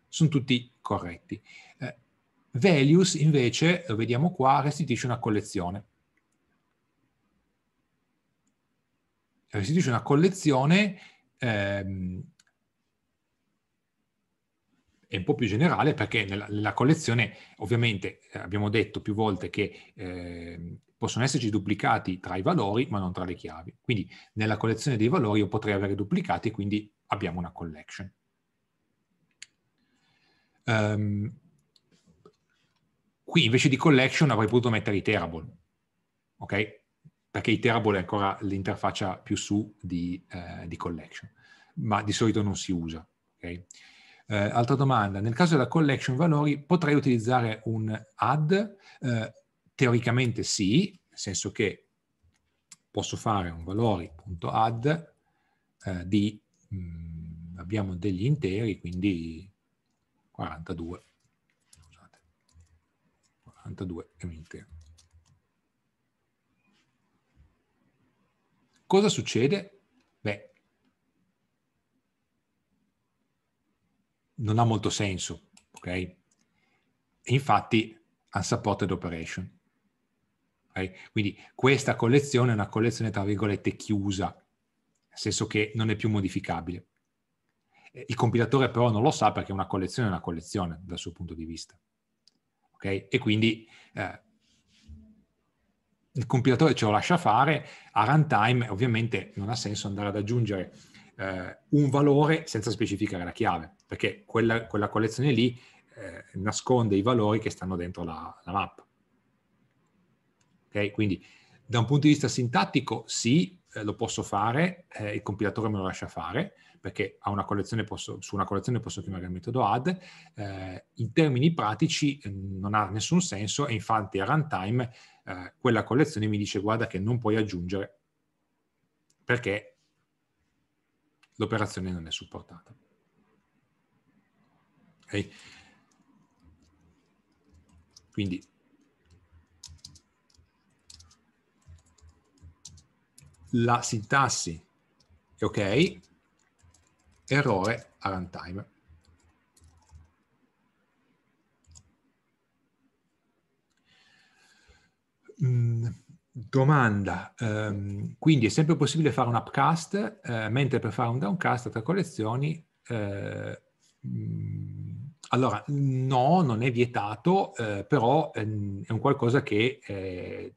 Sono tutti corretti. Eh, values invece, lo vediamo qua, restituisce una collezione. Restituisce una collezione ehm, è un po' più generale perché nella, nella collezione ovviamente eh, abbiamo detto più volte che eh, possono esserci duplicati tra i valori ma non tra le chiavi. Quindi nella collezione dei valori io potrei avere duplicati quindi abbiamo una collection. Um, qui invece di collection avrei potuto mettere iterable, ok? Perché iterable è ancora l'interfaccia più su di, eh, di, collection, ma di solito non si usa, ok? Eh, altra domanda, nel caso della collection valori potrei utilizzare un add eh, Teoricamente sì, nel senso che posso fare un valori.add eh, di, mh, mm, abbiamo degli interi, quindi 42. Scusate, 42 è un intero. Cosa succede? Beh, non ha molto senso, ok? E infatti, unsupported operation. Okay? Quindi questa collezione è una collezione, tra virgolette, chiusa, nel senso che non è più modificabile. Eh, il compilatore però non lo sa perché una collezione è una collezione dal suo punto di vista. Okay? E quindi eh, il compilatore ce lo lascia fare, a runtime ovviamente non ha senso andare ad aggiungere eh, un valore senza specificare la chiave, perché quella, quella collezione lì eh, nasconde i valori che stanno dentro la, la mappa. Okay? Quindi da un punto di vista sintattico sì, eh, lo posso fare, eh, il compilatore me lo lascia fare, perché una posso, su una collezione posso chiamare il metodo add. Eh, in termini pratici eh, non ha nessun senso e infatti a runtime eh, quella collezione mi dice guarda che non puoi aggiungere perché l'operazione non è supportata. Okay? Quindi la sintassi. Ok, errore a runtime. Mm, domanda, um, quindi è sempre possibile fare un upcast, eh, mentre per fare un downcast tra collezioni eh, mm, allora, no, non è vietato, eh, però ehm, è un qualcosa che eh,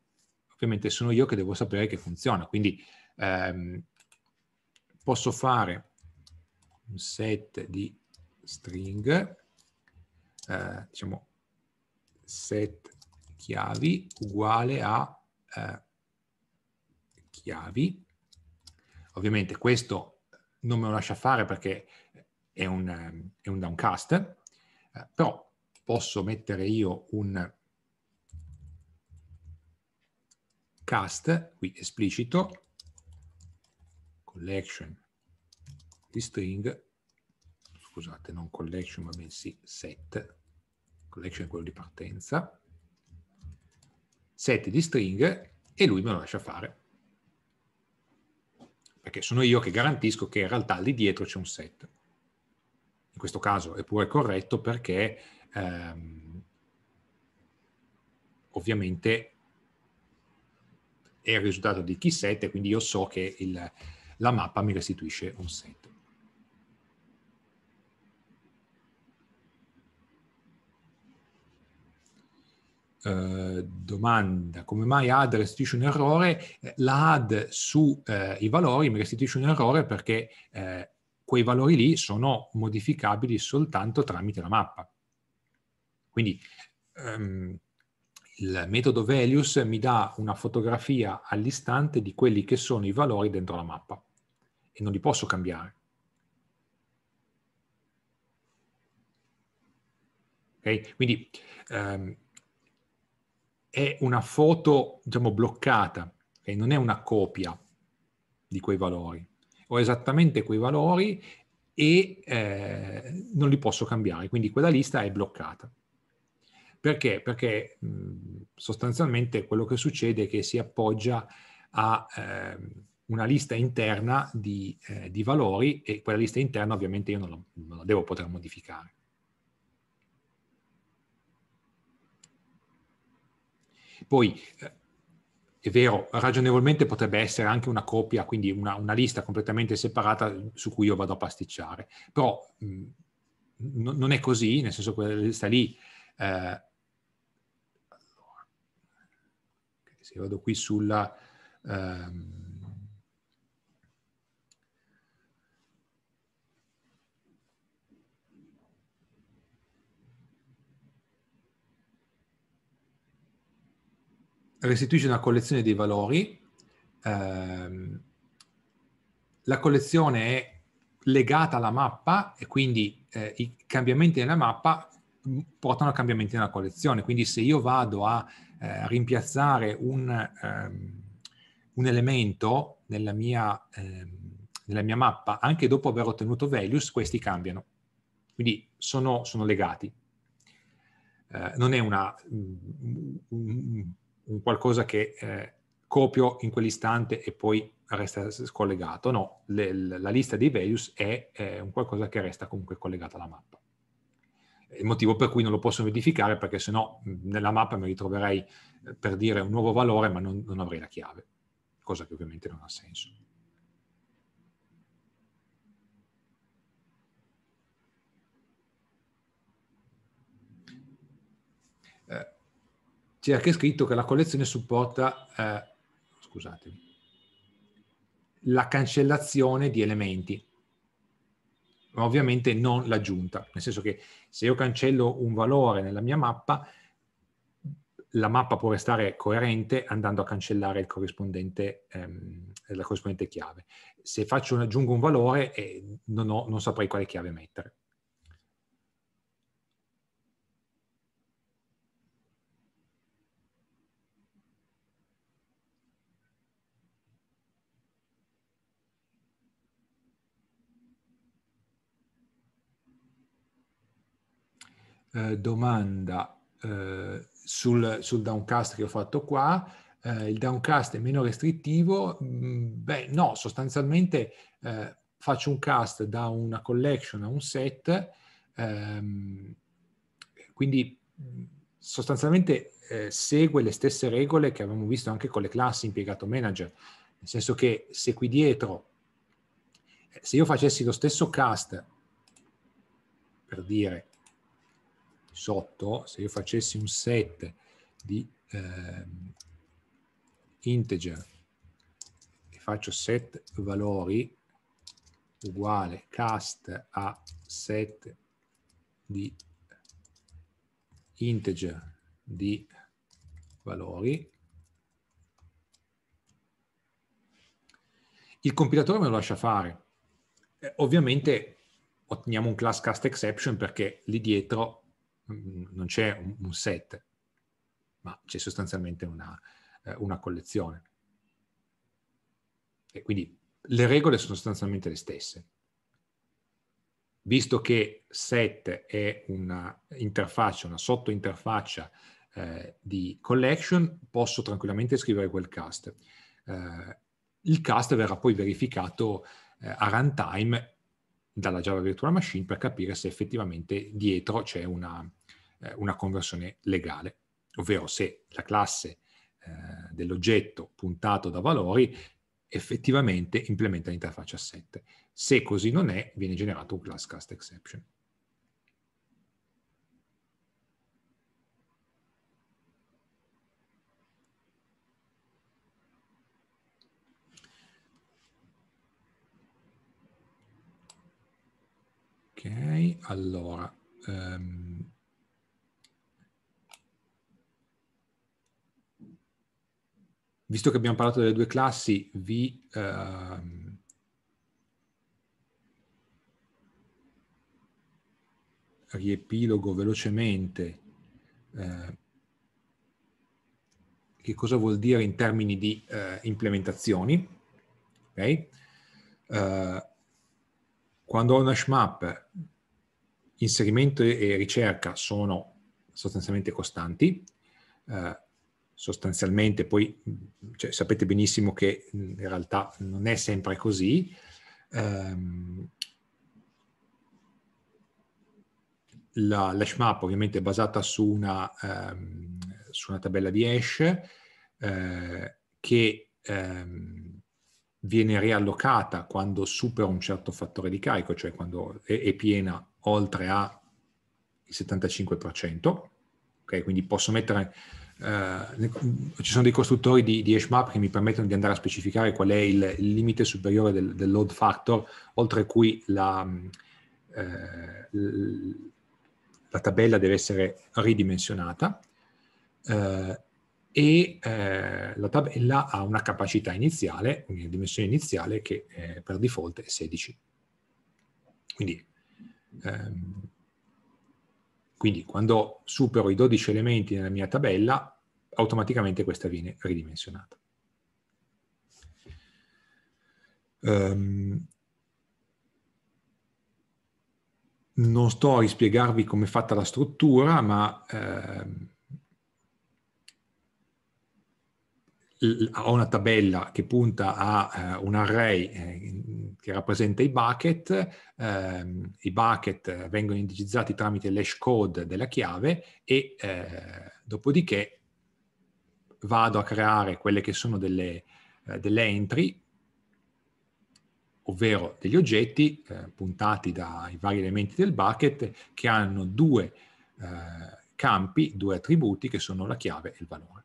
ovviamente sono io che devo sapere che funziona. Quindi ehm, posso fare un set di string, eh, diciamo set chiavi uguale a eh, chiavi. Ovviamente questo non me lo lascia fare perché è un, ehm, è un downcast, eh, però posso mettere io un cast, qui esplicito, collection di string, scusate, non collection ma bensì set, collection è quello di partenza, set di string e lui me lo lascia fare. Perché sono io che garantisco che in realtà lì dietro c'è un set. In questo caso è pure corretto perché ehm, ovviamente è il risultato di key set quindi io so che il, la mappa mi restituisce un set. Uh, eh, domanda come mai add restituisce un errore eh, la add sui eh, uh, valori mi restituisce un errore perché uh, quei valori lì sono modificabili soltanto tramite la mappa quindi um, il metodo values mi dà una fotografia all'istante di quelli che sono i valori dentro la mappa e non li posso cambiare. Okay? Quindi ehm, è una foto diciamo, bloccata, okay? non è una copia di quei valori. Ho esattamente quei valori e eh, non li posso cambiare, quindi quella lista è bloccata. Perché? Perché mh, sostanzialmente quello che succede è che si appoggia a eh, una lista interna di, eh, di, valori e quella lista interna ovviamente io non, lo, non la devo poter modificare. Poi eh, è vero, ragionevolmente potrebbe essere anche una copia, quindi una, una, lista completamente separata su cui io vado a pasticciare, però mh, non è così, nel senso che quella lista lì eh, se vado qui sulla... Ehm, restituisce una collezione dei valori. Eh, la collezione è legata alla mappa e quindi eh, i cambiamenti nella mappa portano a cambiamenti nella collezione. Quindi se io vado a eh, rimpiazzare un, um, un, elemento nella mia, um, nella mia mappa, anche dopo aver ottenuto values, questi cambiano. Quindi sono, sono legati. Eh, non è una, un, un qualcosa che eh, copio in quell'istante e poi resta scollegato. No, le, la lista dei values è, è un qualcosa che resta comunque collegata alla mappa il motivo per cui non lo posso verificare perché sennò mm, nella mappa mi ritroverei eh, per dire un nuovo valore ma non, non avrei la chiave, cosa che ovviamente non ha senso. Eh, c'è anche scritto che la collezione supporta, eh, scusatemi, la cancellazione di elementi ma ovviamente non l'aggiunta, nel senso che se io cancello un valore nella mia mappa, la mappa può restare coerente andando a cancellare corrispondente, ehm, la corrispondente chiave. Se faccio, aggiungo un valore, eh, non, ho, non saprei quale chiave mettere. eh, domanda eh, sul, sul, downcast che ho fatto qua, eh, il downcast è meno restrittivo? Mm, beh, no, sostanzialmente eh, faccio un cast da una collection a un set, ehm, quindi mm, sostanzialmente eh, segue le stesse regole che avevamo visto anche con le classi impiegato manager, nel senso che se qui dietro, eh, se io facessi lo stesso cast, per dire, sotto, se io facessi un set di eh, integer e faccio set valori uguale cast a set di integer di valori il compilatore me lo lascia fare eh, ovviamente otteniamo un class cast exception perché lì dietro non c'è un set, ma c'è sostanzialmente una, eh, una collezione. E quindi le regole sono sostanzialmente le stesse. Visto che set è un'interfaccia, una sottointerfaccia eh, di collection, posso tranquillamente scrivere quel cast. Eh, il cast verrà poi verificato eh, a runtime dalla Java Virtual Machine per capire se effettivamente dietro c'è una, eh, una conversione legale, ovvero se la classe eh, dell'oggetto puntato da valori effettivamente implementa l'interfaccia asset. Se così non è, viene generato un class cast exception. Ok, allora, um, visto che abbiamo parlato delle due classi, vi... Uh, riepilogo velocemente uh, che cosa vuol dire in termini di uh, implementazioni. Okay? Eh, quando ho una HMAP, inserimento e ricerca sono sostanzialmente costanti, Uh, sostanzialmente, poi cioè, sapete benissimo che in realtà non è sempre così. Um, la l'hash map ovviamente è basata su una, um, su una tabella di hash eh, che um, viene riallocata quando supera un certo fattore di carico, cioè quando è, è piena oltre a il 75%, okay? quindi posso mettere Uh, ci sono dei costruttori di, di hashmap che mi permettono di andare a specificare qual è il, il limite superiore del, del, load factor, oltre cui la, uh, la tabella deve essere ridimensionata uh, e la tabella ha una capacità iniziale, una dimensione iniziale che per default è 16. Quindi um, quindi quando supero i 12 elementi nella mia tabella, automaticamente questa viene ridimensionata. Um, non sto a rispiegarvi come è fatta la struttura, ma ehm, ho una tabella che punta a uh, un array eh, che rappresenta i bucket, ehm, i bucket vengono indicizzati tramite l'hash code della chiave e eh, dopodiché vado a creare quelle che sono delle, eh, delle entry, ovvero degli oggetti eh, puntati dai vari elementi del bucket che hanno due eh, campi, due attributi che sono la chiave e il valore.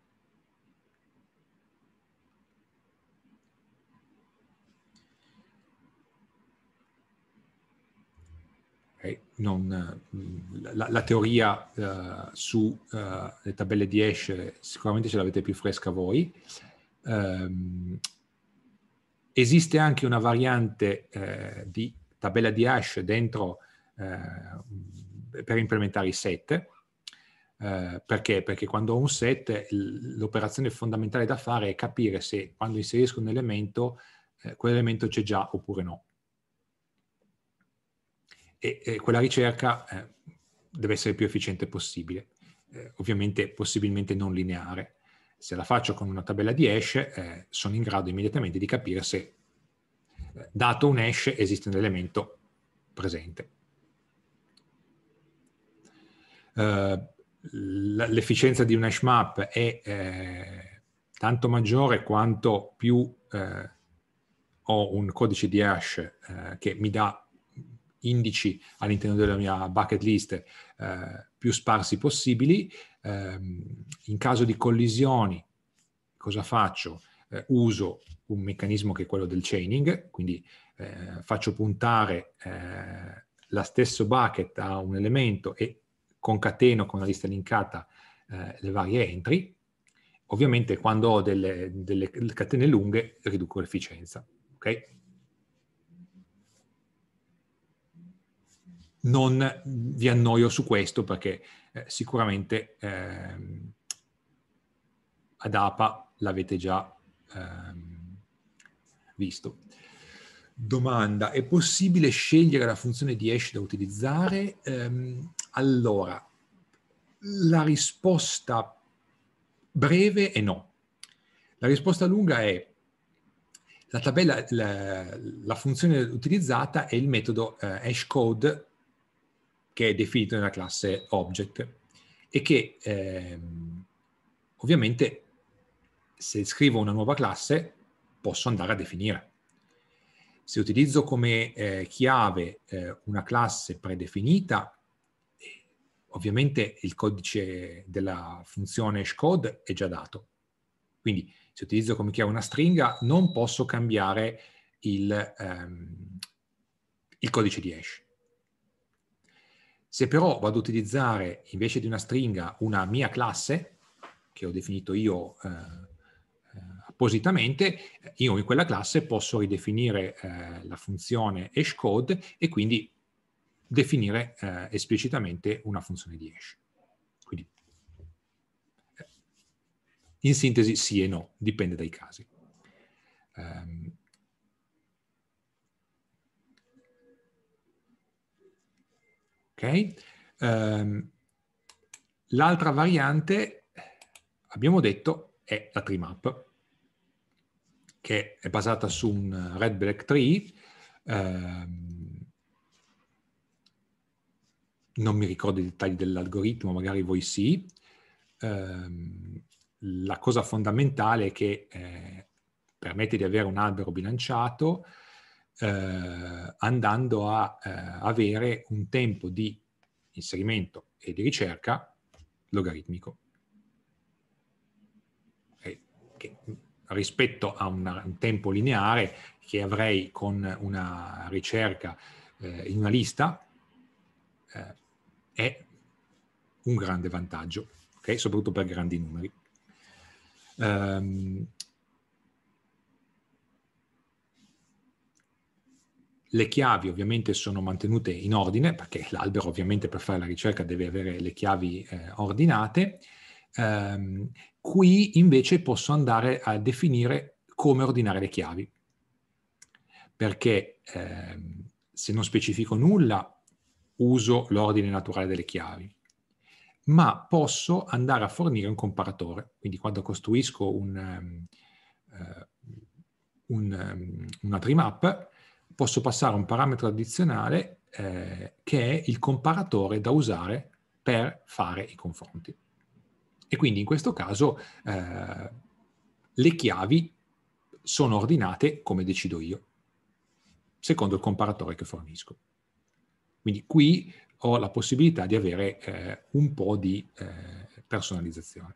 Non, eh, la, la, teoria uh, eh, sulle eh, uh, tabelle di hash sicuramente ce l'avete più fresca voi. Um, esiste anche una variante uh, di tabella di hash dentro per implementare i set. perché? Perché quando ho un set l'operazione fondamentale da fare è capire se quando inserisco un elemento quell'elemento c'è già oppure no e, e quella ricerca eh, deve essere più efficiente possibile, eh, ovviamente possibilmente non lineare. Se la faccio con una tabella di hash eh, sono in grado immediatamente di capire se eh, dato un hash esiste un elemento presente. Uh, l'efficienza di un hash map è eh, tanto maggiore quanto più eh, ho un codice di hash eh, che mi dà indici all'interno della mia bucket list eh, più sparsi possibili. Eh, in caso di collisioni, cosa faccio? Eh, uso un meccanismo che è quello del chaining, quindi eh, faccio puntare eh, la stessa bucket a un elemento e concateno con la lista linkata eh, le varie entry. Ovviamente quando ho delle, delle catene lunghe riduco l'efficienza. Okay? non vi annoio su questo perché eh, sicuramente ehm, ad APA l'avete già ehm, visto. Domanda, è possibile scegliere la funzione di hash da utilizzare? Ehm, allora, la risposta breve è no. La risposta lunga è la tabella, la, la funzione utilizzata è il metodo eh, hashcode che è definito nella classe object e che ehm, ovviamente se scrivo una nuova classe posso andare a definire. Se utilizzo come eh, chiave eh, una classe predefinita, eh, ovviamente il codice della funzione hashcode è già dato. Quindi se utilizzo come chiave una stringa non posso cambiare il, ehm, il codice di hash. Se però vado ad utilizzare invece di una stringa una mia classe, che ho definito io eh, appositamente, io in quella classe posso ridefinire eh, la funzione hashcode e quindi definire eh, esplicitamente una funzione di hash. Quindi, eh, in sintesi sì e no, dipende dai casi. Um, Okay? Um, l'altra variante, abbiamo detto, è la tree map, che è basata su un red black tree. Um, non mi ricordo i dettagli dell'algoritmo, magari voi sì. Um, la cosa fondamentale è che eh, permette di avere un albero bilanciato, eh, andando a eh, avere un tempo di inserimento e di ricerca logaritmico. E, che, rispetto a una, un tempo lineare che avrei con una ricerca eh, in una lista eh, è un grande vantaggio, okay? soprattutto per grandi numeri. Um, Le chiavi ovviamente sono mantenute in ordine, perché l'albero ovviamente per fare la ricerca deve avere le chiavi eh, ordinate. Um, qui invece posso andare a definire come ordinare le chiavi, perché ehm, se non specifico nulla uso l'ordine naturale delle chiavi, ma posso andare a fornire un comparatore. Quindi quando costruisco un, um, uh, un, um, una tree map, posso passare un parametro addizionale eh, che è il comparatore da usare per fare i confronti. E quindi in questo caso eh, le chiavi sono ordinate come decido io, secondo il comparatore che fornisco. Quindi qui ho la possibilità di avere eh, un po' di eh, personalizzazione.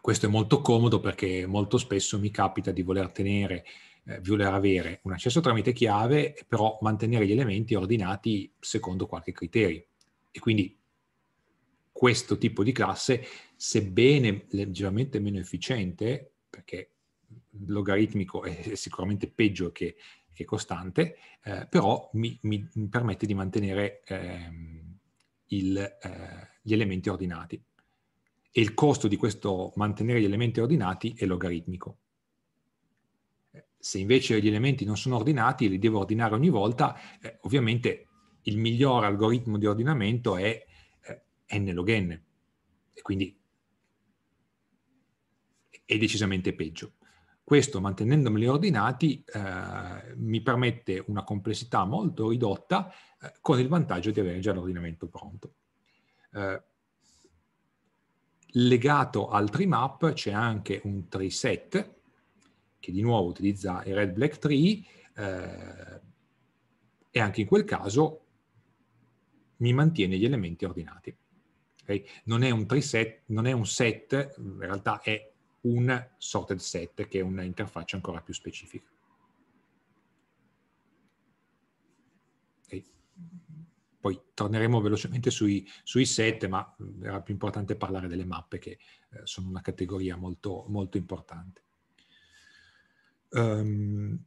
Questo è molto comodo perché molto spesso mi capita di voler tenere eh, voler avere un accesso tramite chiave, però mantenere gli elementi ordinati secondo qualche criterio. E quindi questo tipo di classe, sebbene leggermente meno efficiente, perché logaritmico è sicuramente peggio che, che costante, eh, però mi, mi, permette di mantenere ehm, il, eh, gli elementi ordinati. E il costo di questo mantenere gli elementi ordinati è logaritmico se invece gli elementi non sono ordinati, li devo ordinare ogni volta, eh, ovviamente il miglior algoritmo di ordinamento è eh, n log n, e quindi è decisamente peggio. Questo, mantenendomeli ordinati, eh, mi permette una complessità molto ridotta eh, con il vantaggio di avere già l'ordinamento pronto. Eh, legato al tree map c'è anche un tree set, che di nuovo utilizza il Red Black Tree eh, e anche in quel caso mi mantiene gli elementi ordinati. Okay? Non, è un set, non è un set, in realtà è un sorted set che è un'interfaccia ancora più specifica. Poi torneremo velocemente sui, sui, set, ma era più importante parlare delle mappe che eh, sono una categoria molto, molto importante. Um,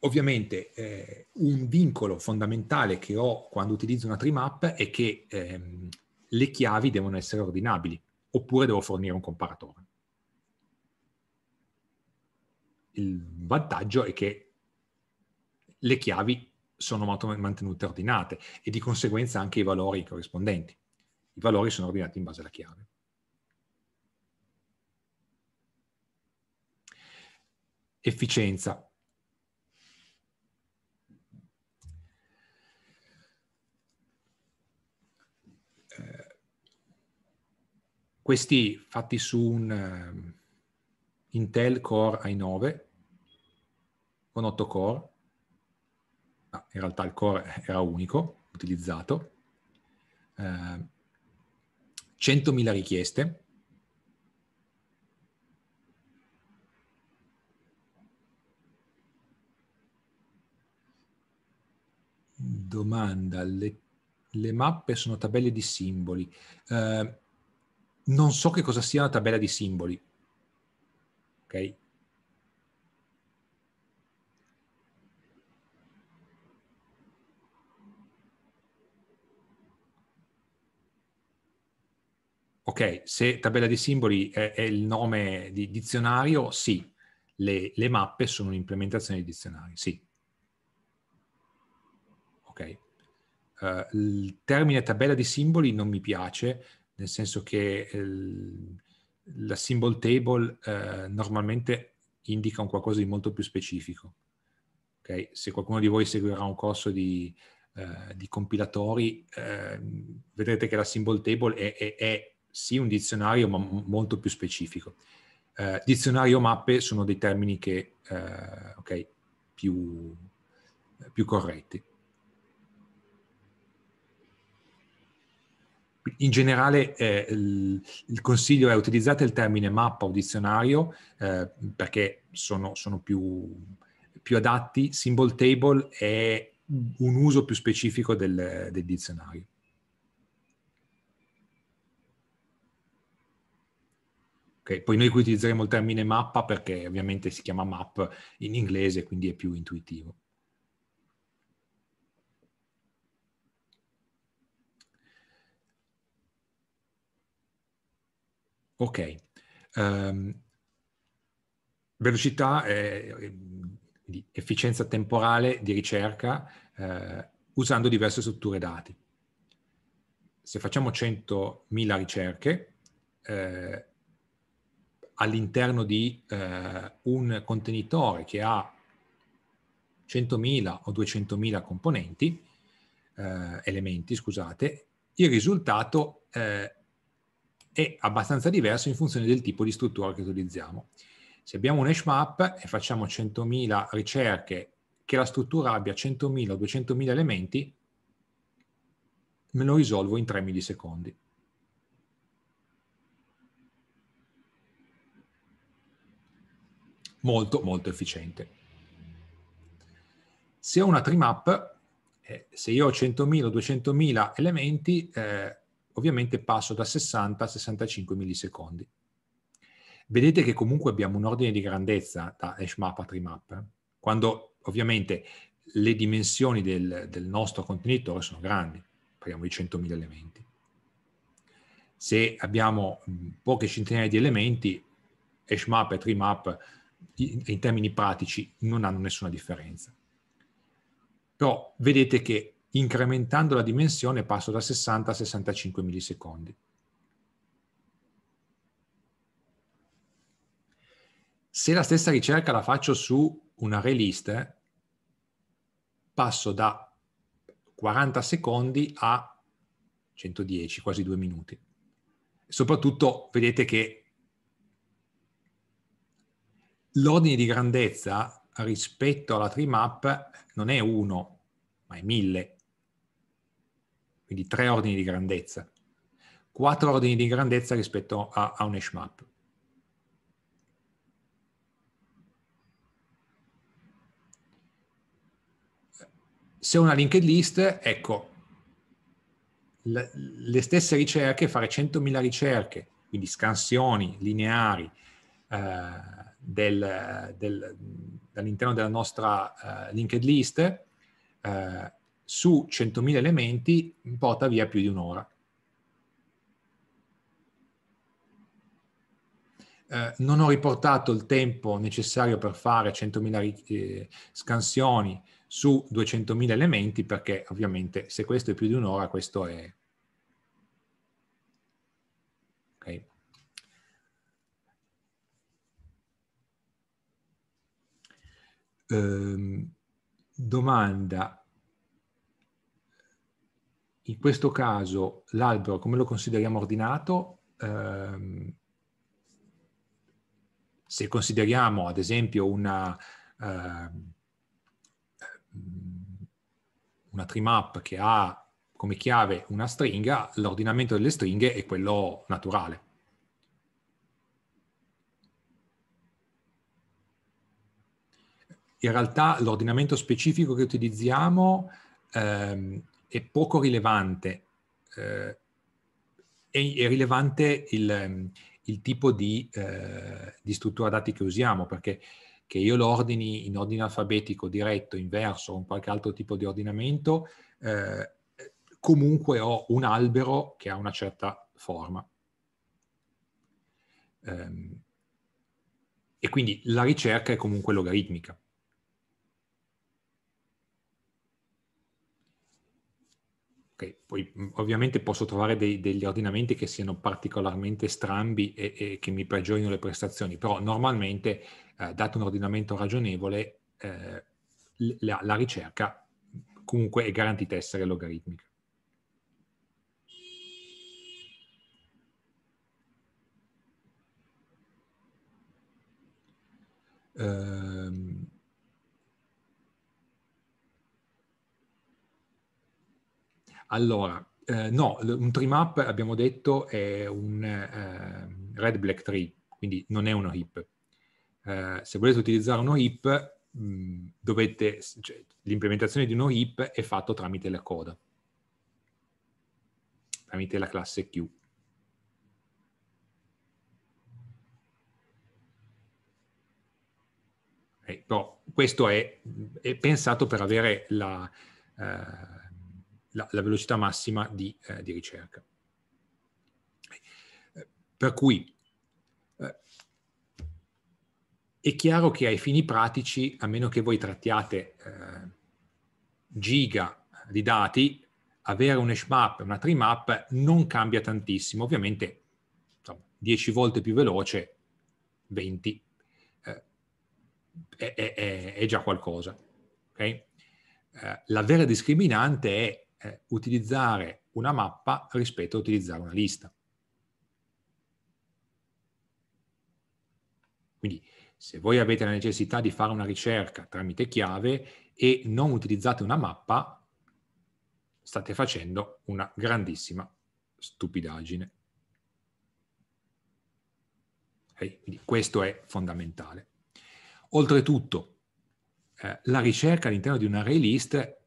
ovviamente eh, un vincolo fondamentale che ho quando utilizzo una tree map è che ehm, le chiavi devono essere ordinabili oppure devo fornire un comparatore. Il vantaggio è che le chiavi sono mantenute ordinate e di conseguenza anche i valori corrispondenti. I valori sono ordinati in base alla chiave. Efficienza. Eh, questi fatti su un um, Intel Core i9 con 8 core No, in realtà il core era unico, utilizzato. Eh, 100.000 richieste. Domanda, le, le mappe sono tabelle di simboli. Eh, non so che cosa sia una tabella di simboli. Ok? ok, se tabella dei simboli è, è il nome di dizionario, sì. Le, le mappe sono un'implementazione di dizionario, sì. Ok. Uh, il termine tabella di simboli non mi piace, nel senso che il, ehm, la symbol table uh, normalmente indica un qualcosa di molto più specifico. Okay? Se qualcuno di voi seguirà un corso di, uh, di compilatori, ehm, vedrete che la symbol table è, è, è sì un dizionario, ma molto più specifico. Eh, dizionario mappe sono dei termini che, eh, okay, più, più corretti. in generale eh, il, il, consiglio è utilizzate il termine mappa o dizionario eh, perché sono, sono più, più, adatti. Symbol table è un uso più specifico del, del dizionario. Okay? Poi noi qui utilizzeremo il termine mappa perché ovviamente si chiama map in inglese, quindi è più intuitivo. Ok, um, velocità e efficienza temporale di ricerca eh, usando diverse strutture dati. Se facciamo 100.000 ricerche, eh, all'interno di eh, un contenitore che ha 100.000 o 200.000 componenti, eh, elementi, scusate, il risultato eh, è abbastanza diverso in funzione del tipo di struttura che utilizziamo. Se abbiamo un HMAP e facciamo 100.000 ricerche che la struttura abbia 100.000 o 200.000 elementi, me lo risolvo in 3 millisecondi. molto molto efficiente. Se ho una trimap, eh, se io ho 100.000 o 200.000 elementi, eh, ovviamente passo da 60 a 65 millisecondi. Vedete che comunque abbiamo un ordine di grandezza da hash map a trimap, eh? quando ovviamente le dimensioni del, del nostro contenitore sono grandi, parliamo di 100.000 elementi. Se abbiamo mm, poche centinaia di elementi, hash map e trimap in termini pratici non hanno nessuna differenza. Però vedete che incrementando la dimensione passo da 60 a 65 millisecondi. Se la stessa ricerca la faccio su una relist, passo da 40 secondi a 110, quasi due minuti. Soprattutto vedete che l'ordine di grandezza rispetto alla tree map non è uno, ma è mille. Quindi tre ordini di grandezza. Quattro ordini di grandezza rispetto a, a un hash map. Se una linked list, ecco, le stesse ricerche, fare 100.000 ricerche, quindi scansioni lineari, eh, del, del, dall'interno della nostra uh, linked list uh, su 100.000 elementi porta via più di un'ora. Uh, non ho riportato il tempo necessario per fare 100.000 eh, scansioni su 200.000 elementi perché ovviamente se questo è più di un'ora questo è, eh, domanda, in questo caso l'albero come lo consideriamo ordinato? Eh, se consideriamo ad esempio una, eh, una trimap che ha come chiave una stringa, l'ordinamento delle stringhe è quello naturale. in realtà l'ordinamento specifico che utilizziamo ehm, è poco rilevante, eh, è, è, rilevante il, il tipo di, eh, di, struttura dati che usiamo, perché che io lo ordini in ordine alfabetico, diretto, inverso o in qualche altro tipo di ordinamento, eh, comunque ho un albero che ha una certa forma. Ehm, e quindi la ricerca è comunque logaritmica. Okay. Poi ovviamente posso trovare dei, degli ordinamenti che siano particolarmente strambi e, e, che mi peggiorino le prestazioni, però normalmente, eh, dato un ordinamento ragionevole, eh, la, la, ricerca comunque è garantita essere logaritmica. Eh, Allora, eh, no, un tree map abbiamo detto è un eh, red black tree, quindi non è uno heap. Eh, se volete utilizzare uno heap, mh, mm, dovete, cioè, l'implementazione di uno heap è fatta tramite la coda, tramite la classe Q. però questo è, è pensato per avere la, eh, la, la velocità massima di, eh, di, ricerca. Eh, per cui eh, è chiaro che ai fini pratici, a meno che voi trattiate eh, giga di dati, avere un hash una tree non cambia tantissimo, ovviamente 10 volte più veloce, 20, eh, è, è, è, già qualcosa. Okay? Eh, la vera discriminante è eh, utilizzare una mappa rispetto a utilizzare una lista. Quindi se voi avete la necessità di fare una ricerca tramite chiave e non utilizzate una mappa, state facendo una grandissima stupidaggine. Okay? Quindi questo è fondamentale. Oltretutto, eh, la ricerca all'interno di un array list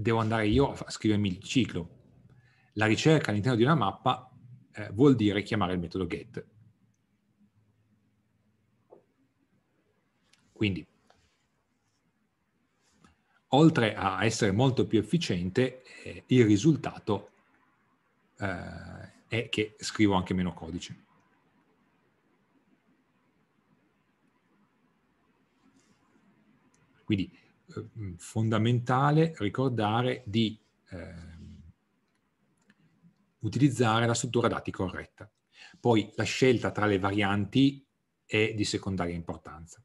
devo andare io a scrivermi il ciclo. La ricerca all'interno di una mappa eh, vuol dire chiamare il metodo get. Quindi, oltre a essere molto più efficiente, eh, il risultato eh, è che scrivo anche meno codice. Quindi eh, mm, fondamentale ricordare di eh, utilizzare la struttura dati corretta. Poi la scelta tra le varianti è di secondaria importanza.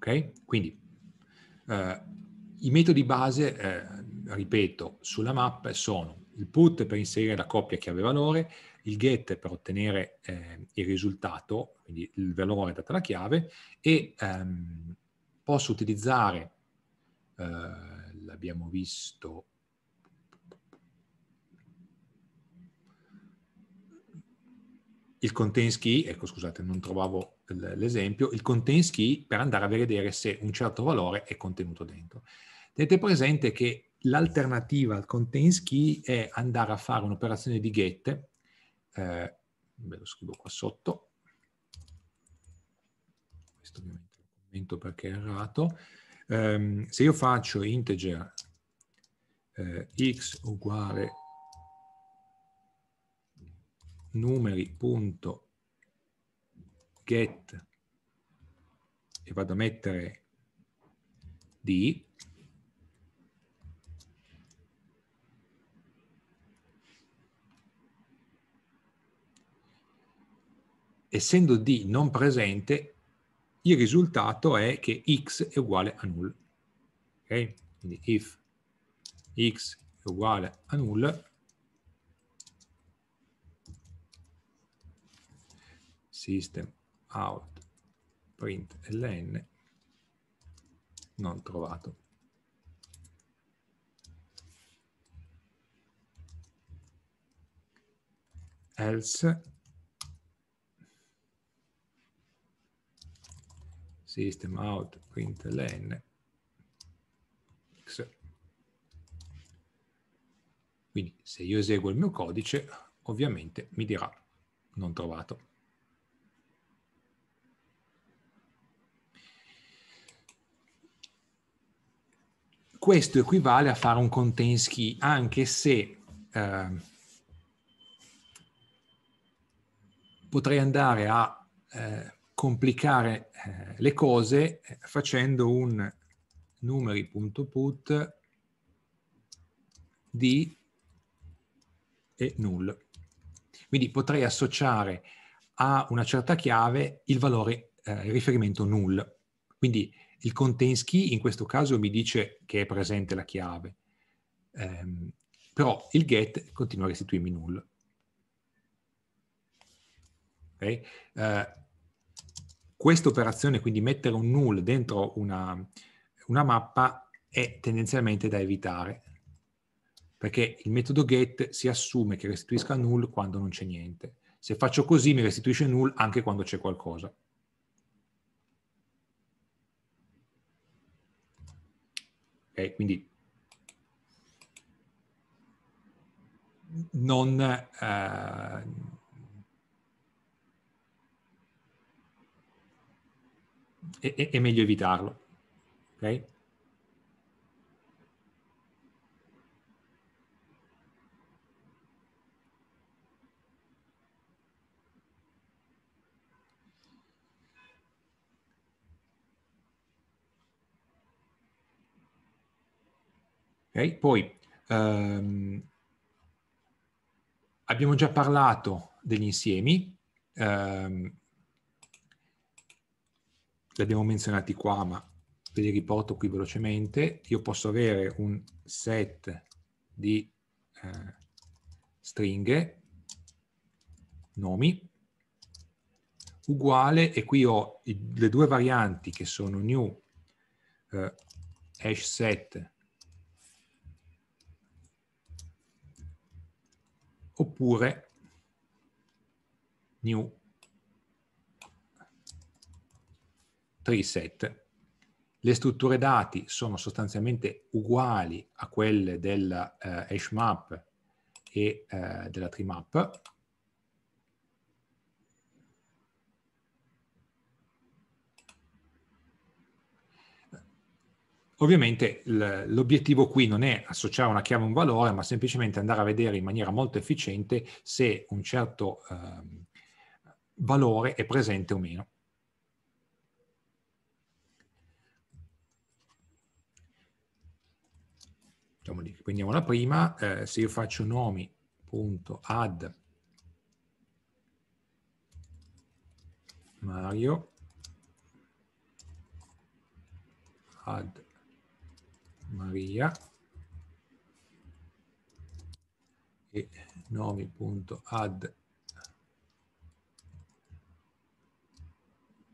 Ok? Quindi eh, i metodi base, eh, ripeto, sulla mappa sono il put per inserire la coppia chiave-valore, il get per ottenere eh, il risultato, quindi il valore data la chiave, e ehm, posso utilizzare, eh, l'abbiamo visto il contains key, ecco scusate, non trovavo l'esempio, il contains key per andare a vedere se un certo valore è contenuto dentro. Tenete presente che l'alternativa al contains key è andare a fare un'operazione di get, eh, ve lo scrivo qua sotto, questo ovviamente lo commento perché è errato, eh, se io faccio integer eh, x uguale numeri.integer get e vado a mettere d essendo d non presente il risultato è che x è uguale a null ok quindi if x è uguale a null system out print ln non trovato. Else system out print ln x. Quindi se io eseguo il mio codice, ovviamente mi dirà non trovato. questo equivale a fare un contenschi anche se eh, potrei andare a eh, complicare eh, le cose eh, facendo un numeri.put di e null. Quindi potrei associare a una certa chiave il valore eh, riferimento null. Quindi il contains key in questo caso mi dice che è presente la chiave, ehm, però il get continua a restituirmi null. Okay? Eh, questa operazione, quindi mettere un null dentro una, una mappa, è tendenzialmente da evitare, perché il metodo get si assume che restituisca null quando non c'è niente. Se faccio così mi restituisce null anche quando c'è qualcosa. Okay? Quindi non, eh, è, è, meglio evitarlo. Okay? Okay? Poi ehm, abbiamo già parlato degli insiemi, ehm, li abbiamo menzionati qua, ma ve li riporto qui velocemente. Io posso avere un set di eh, stringhe, nomi, uguale, e qui ho i, le due varianti che sono new eh, hash set oppure new triset. Le strutture dati sono sostanzialmente uguali a quelle della eh, hash map e eh, della tree map, Ovviamente l'obiettivo qui non è associare una chiave a un valore, ma semplicemente andare a vedere in maniera molto efficiente se un certo eh, valore è presente o meno. Diciamo prendiamo la prima, eh, se io faccio nomi.add Mario add Maria e nomi.add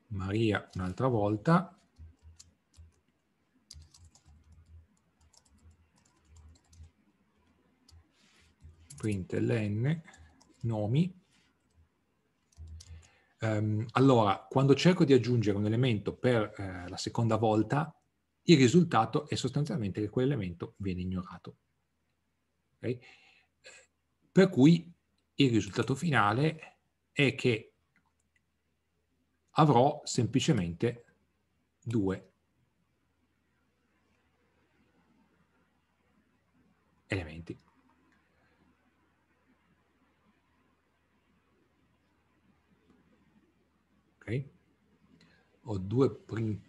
Maria un'altra volta print ln nomi um, allora quando cerco di aggiungere un elemento per eh, la seconda volta il risultato è sostanzialmente che quell'elemento viene ignorato. Okay? Per cui il risultato finale è che avrò semplicemente due elementi. Ok? Ho due println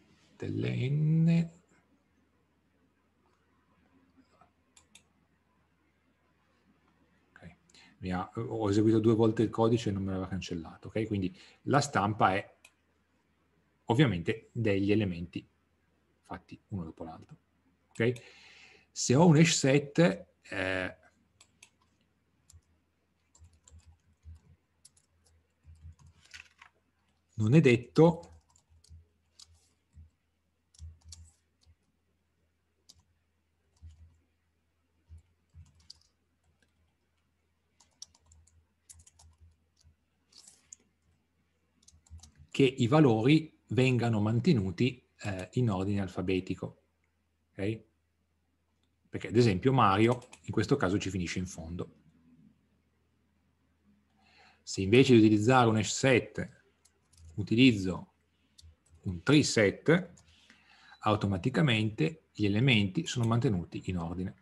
ha, ho eseguito due volte il codice e non me l'aveva cancellato. Okay? Quindi la stampa è ovviamente degli elementi fatti uno dopo l'altro. Okay? Se ho un hash set, eh, non è detto che i valori vengano mantenuti eh, in ordine alfabetico. Okay? Perché ad esempio Mario in questo caso ci finisce in fondo. Se invece di utilizzare un hash set utilizzo un tree set, automaticamente gli elementi sono mantenuti in ordine.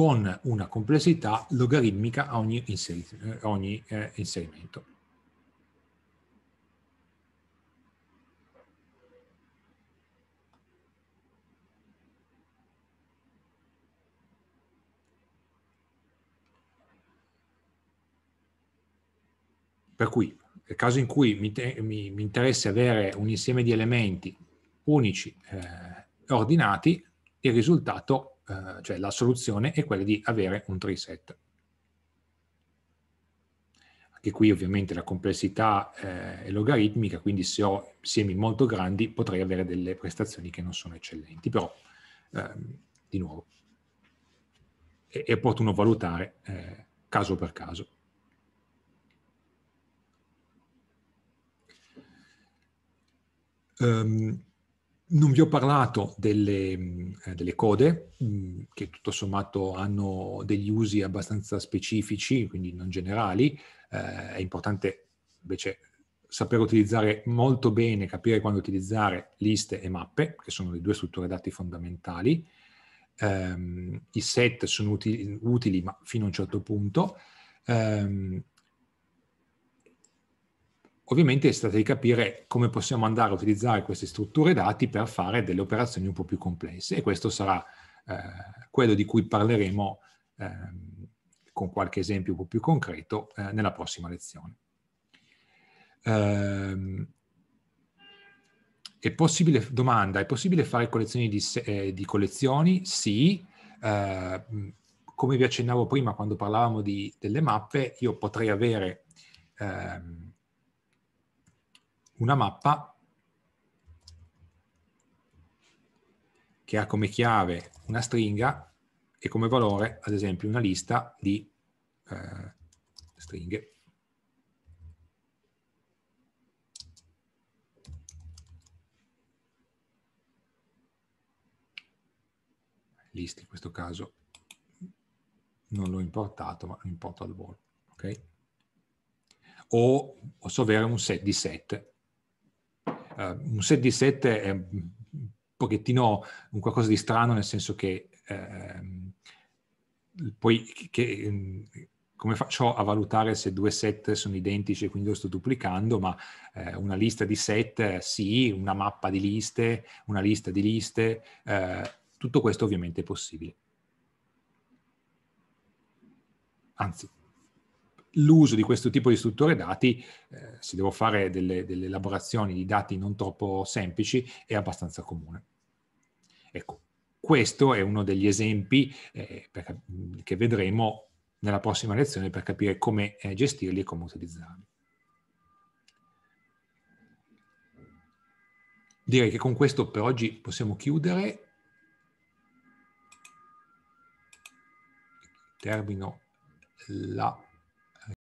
con una complessità logaritmica a ogni, inseri, eh, ogni eh, inserimento. Per cui, nel caso in cui mi, mi, mi interessa avere un insieme di elementi unici eh, ordinati, il risultato eh, cioè la soluzione è quella di avere un tree set. Anche qui ovviamente la complessità eh, è logaritmica, quindi se ho semi molto grandi potrei avere delle prestazioni che non sono eccellenti, però ehm, di nuovo è, è opportuno valutare eh, caso per caso. Um, non vi ho parlato delle, eh, delle, code, mm, che tutto sommato hanno degli usi abbastanza specifici, quindi non generali. Eh, è importante invece sapere utilizzare molto bene, capire quando utilizzare liste e mappe, che sono le due strutture dati fondamentali. Um, I set sono utili, utili, ma fino a un certo punto. Um, Ovviamente si tratta di capire come possiamo andare a utilizzare queste strutture dati per fare delle operazioni un po' più complesse e questo sarà eh, quello di cui parleremo eh, con qualche esempio un po' più concreto eh, nella prossima lezione. Ehm, è possibile, domanda, è possibile fare collezioni di, eh, di collezioni? Sì. Eh, come vi accennavo prima quando parlavamo di, delle mappe, io potrei avere... Ehm, una mappa che ha come chiave una stringa e come valore, ad esempio, una lista di eh, stringhe. List in questo caso non l'ho importato, ma lo importo al volo. Okay? O posso avere un set di set Uh, un set di 7 è un pochettino un qualcosa di strano, nel senso che eh, poi che, come faccio a valutare se due set sono identici e quindi lo sto duplicando, ma eh, una lista di set, eh, sì, una mappa di liste, una lista di liste, eh, tutto questo ovviamente è possibile. Anzi, l'uso di questo tipo di strutture dati, eh, se devo fare delle, delle, elaborazioni di dati non troppo semplici, è abbastanza comune. Ecco, questo è uno degli esempi eh, per, che vedremo nella prossima lezione per capire come eh, gestirli e come utilizzarli. Direi che con questo per oggi possiamo chiudere. Termino la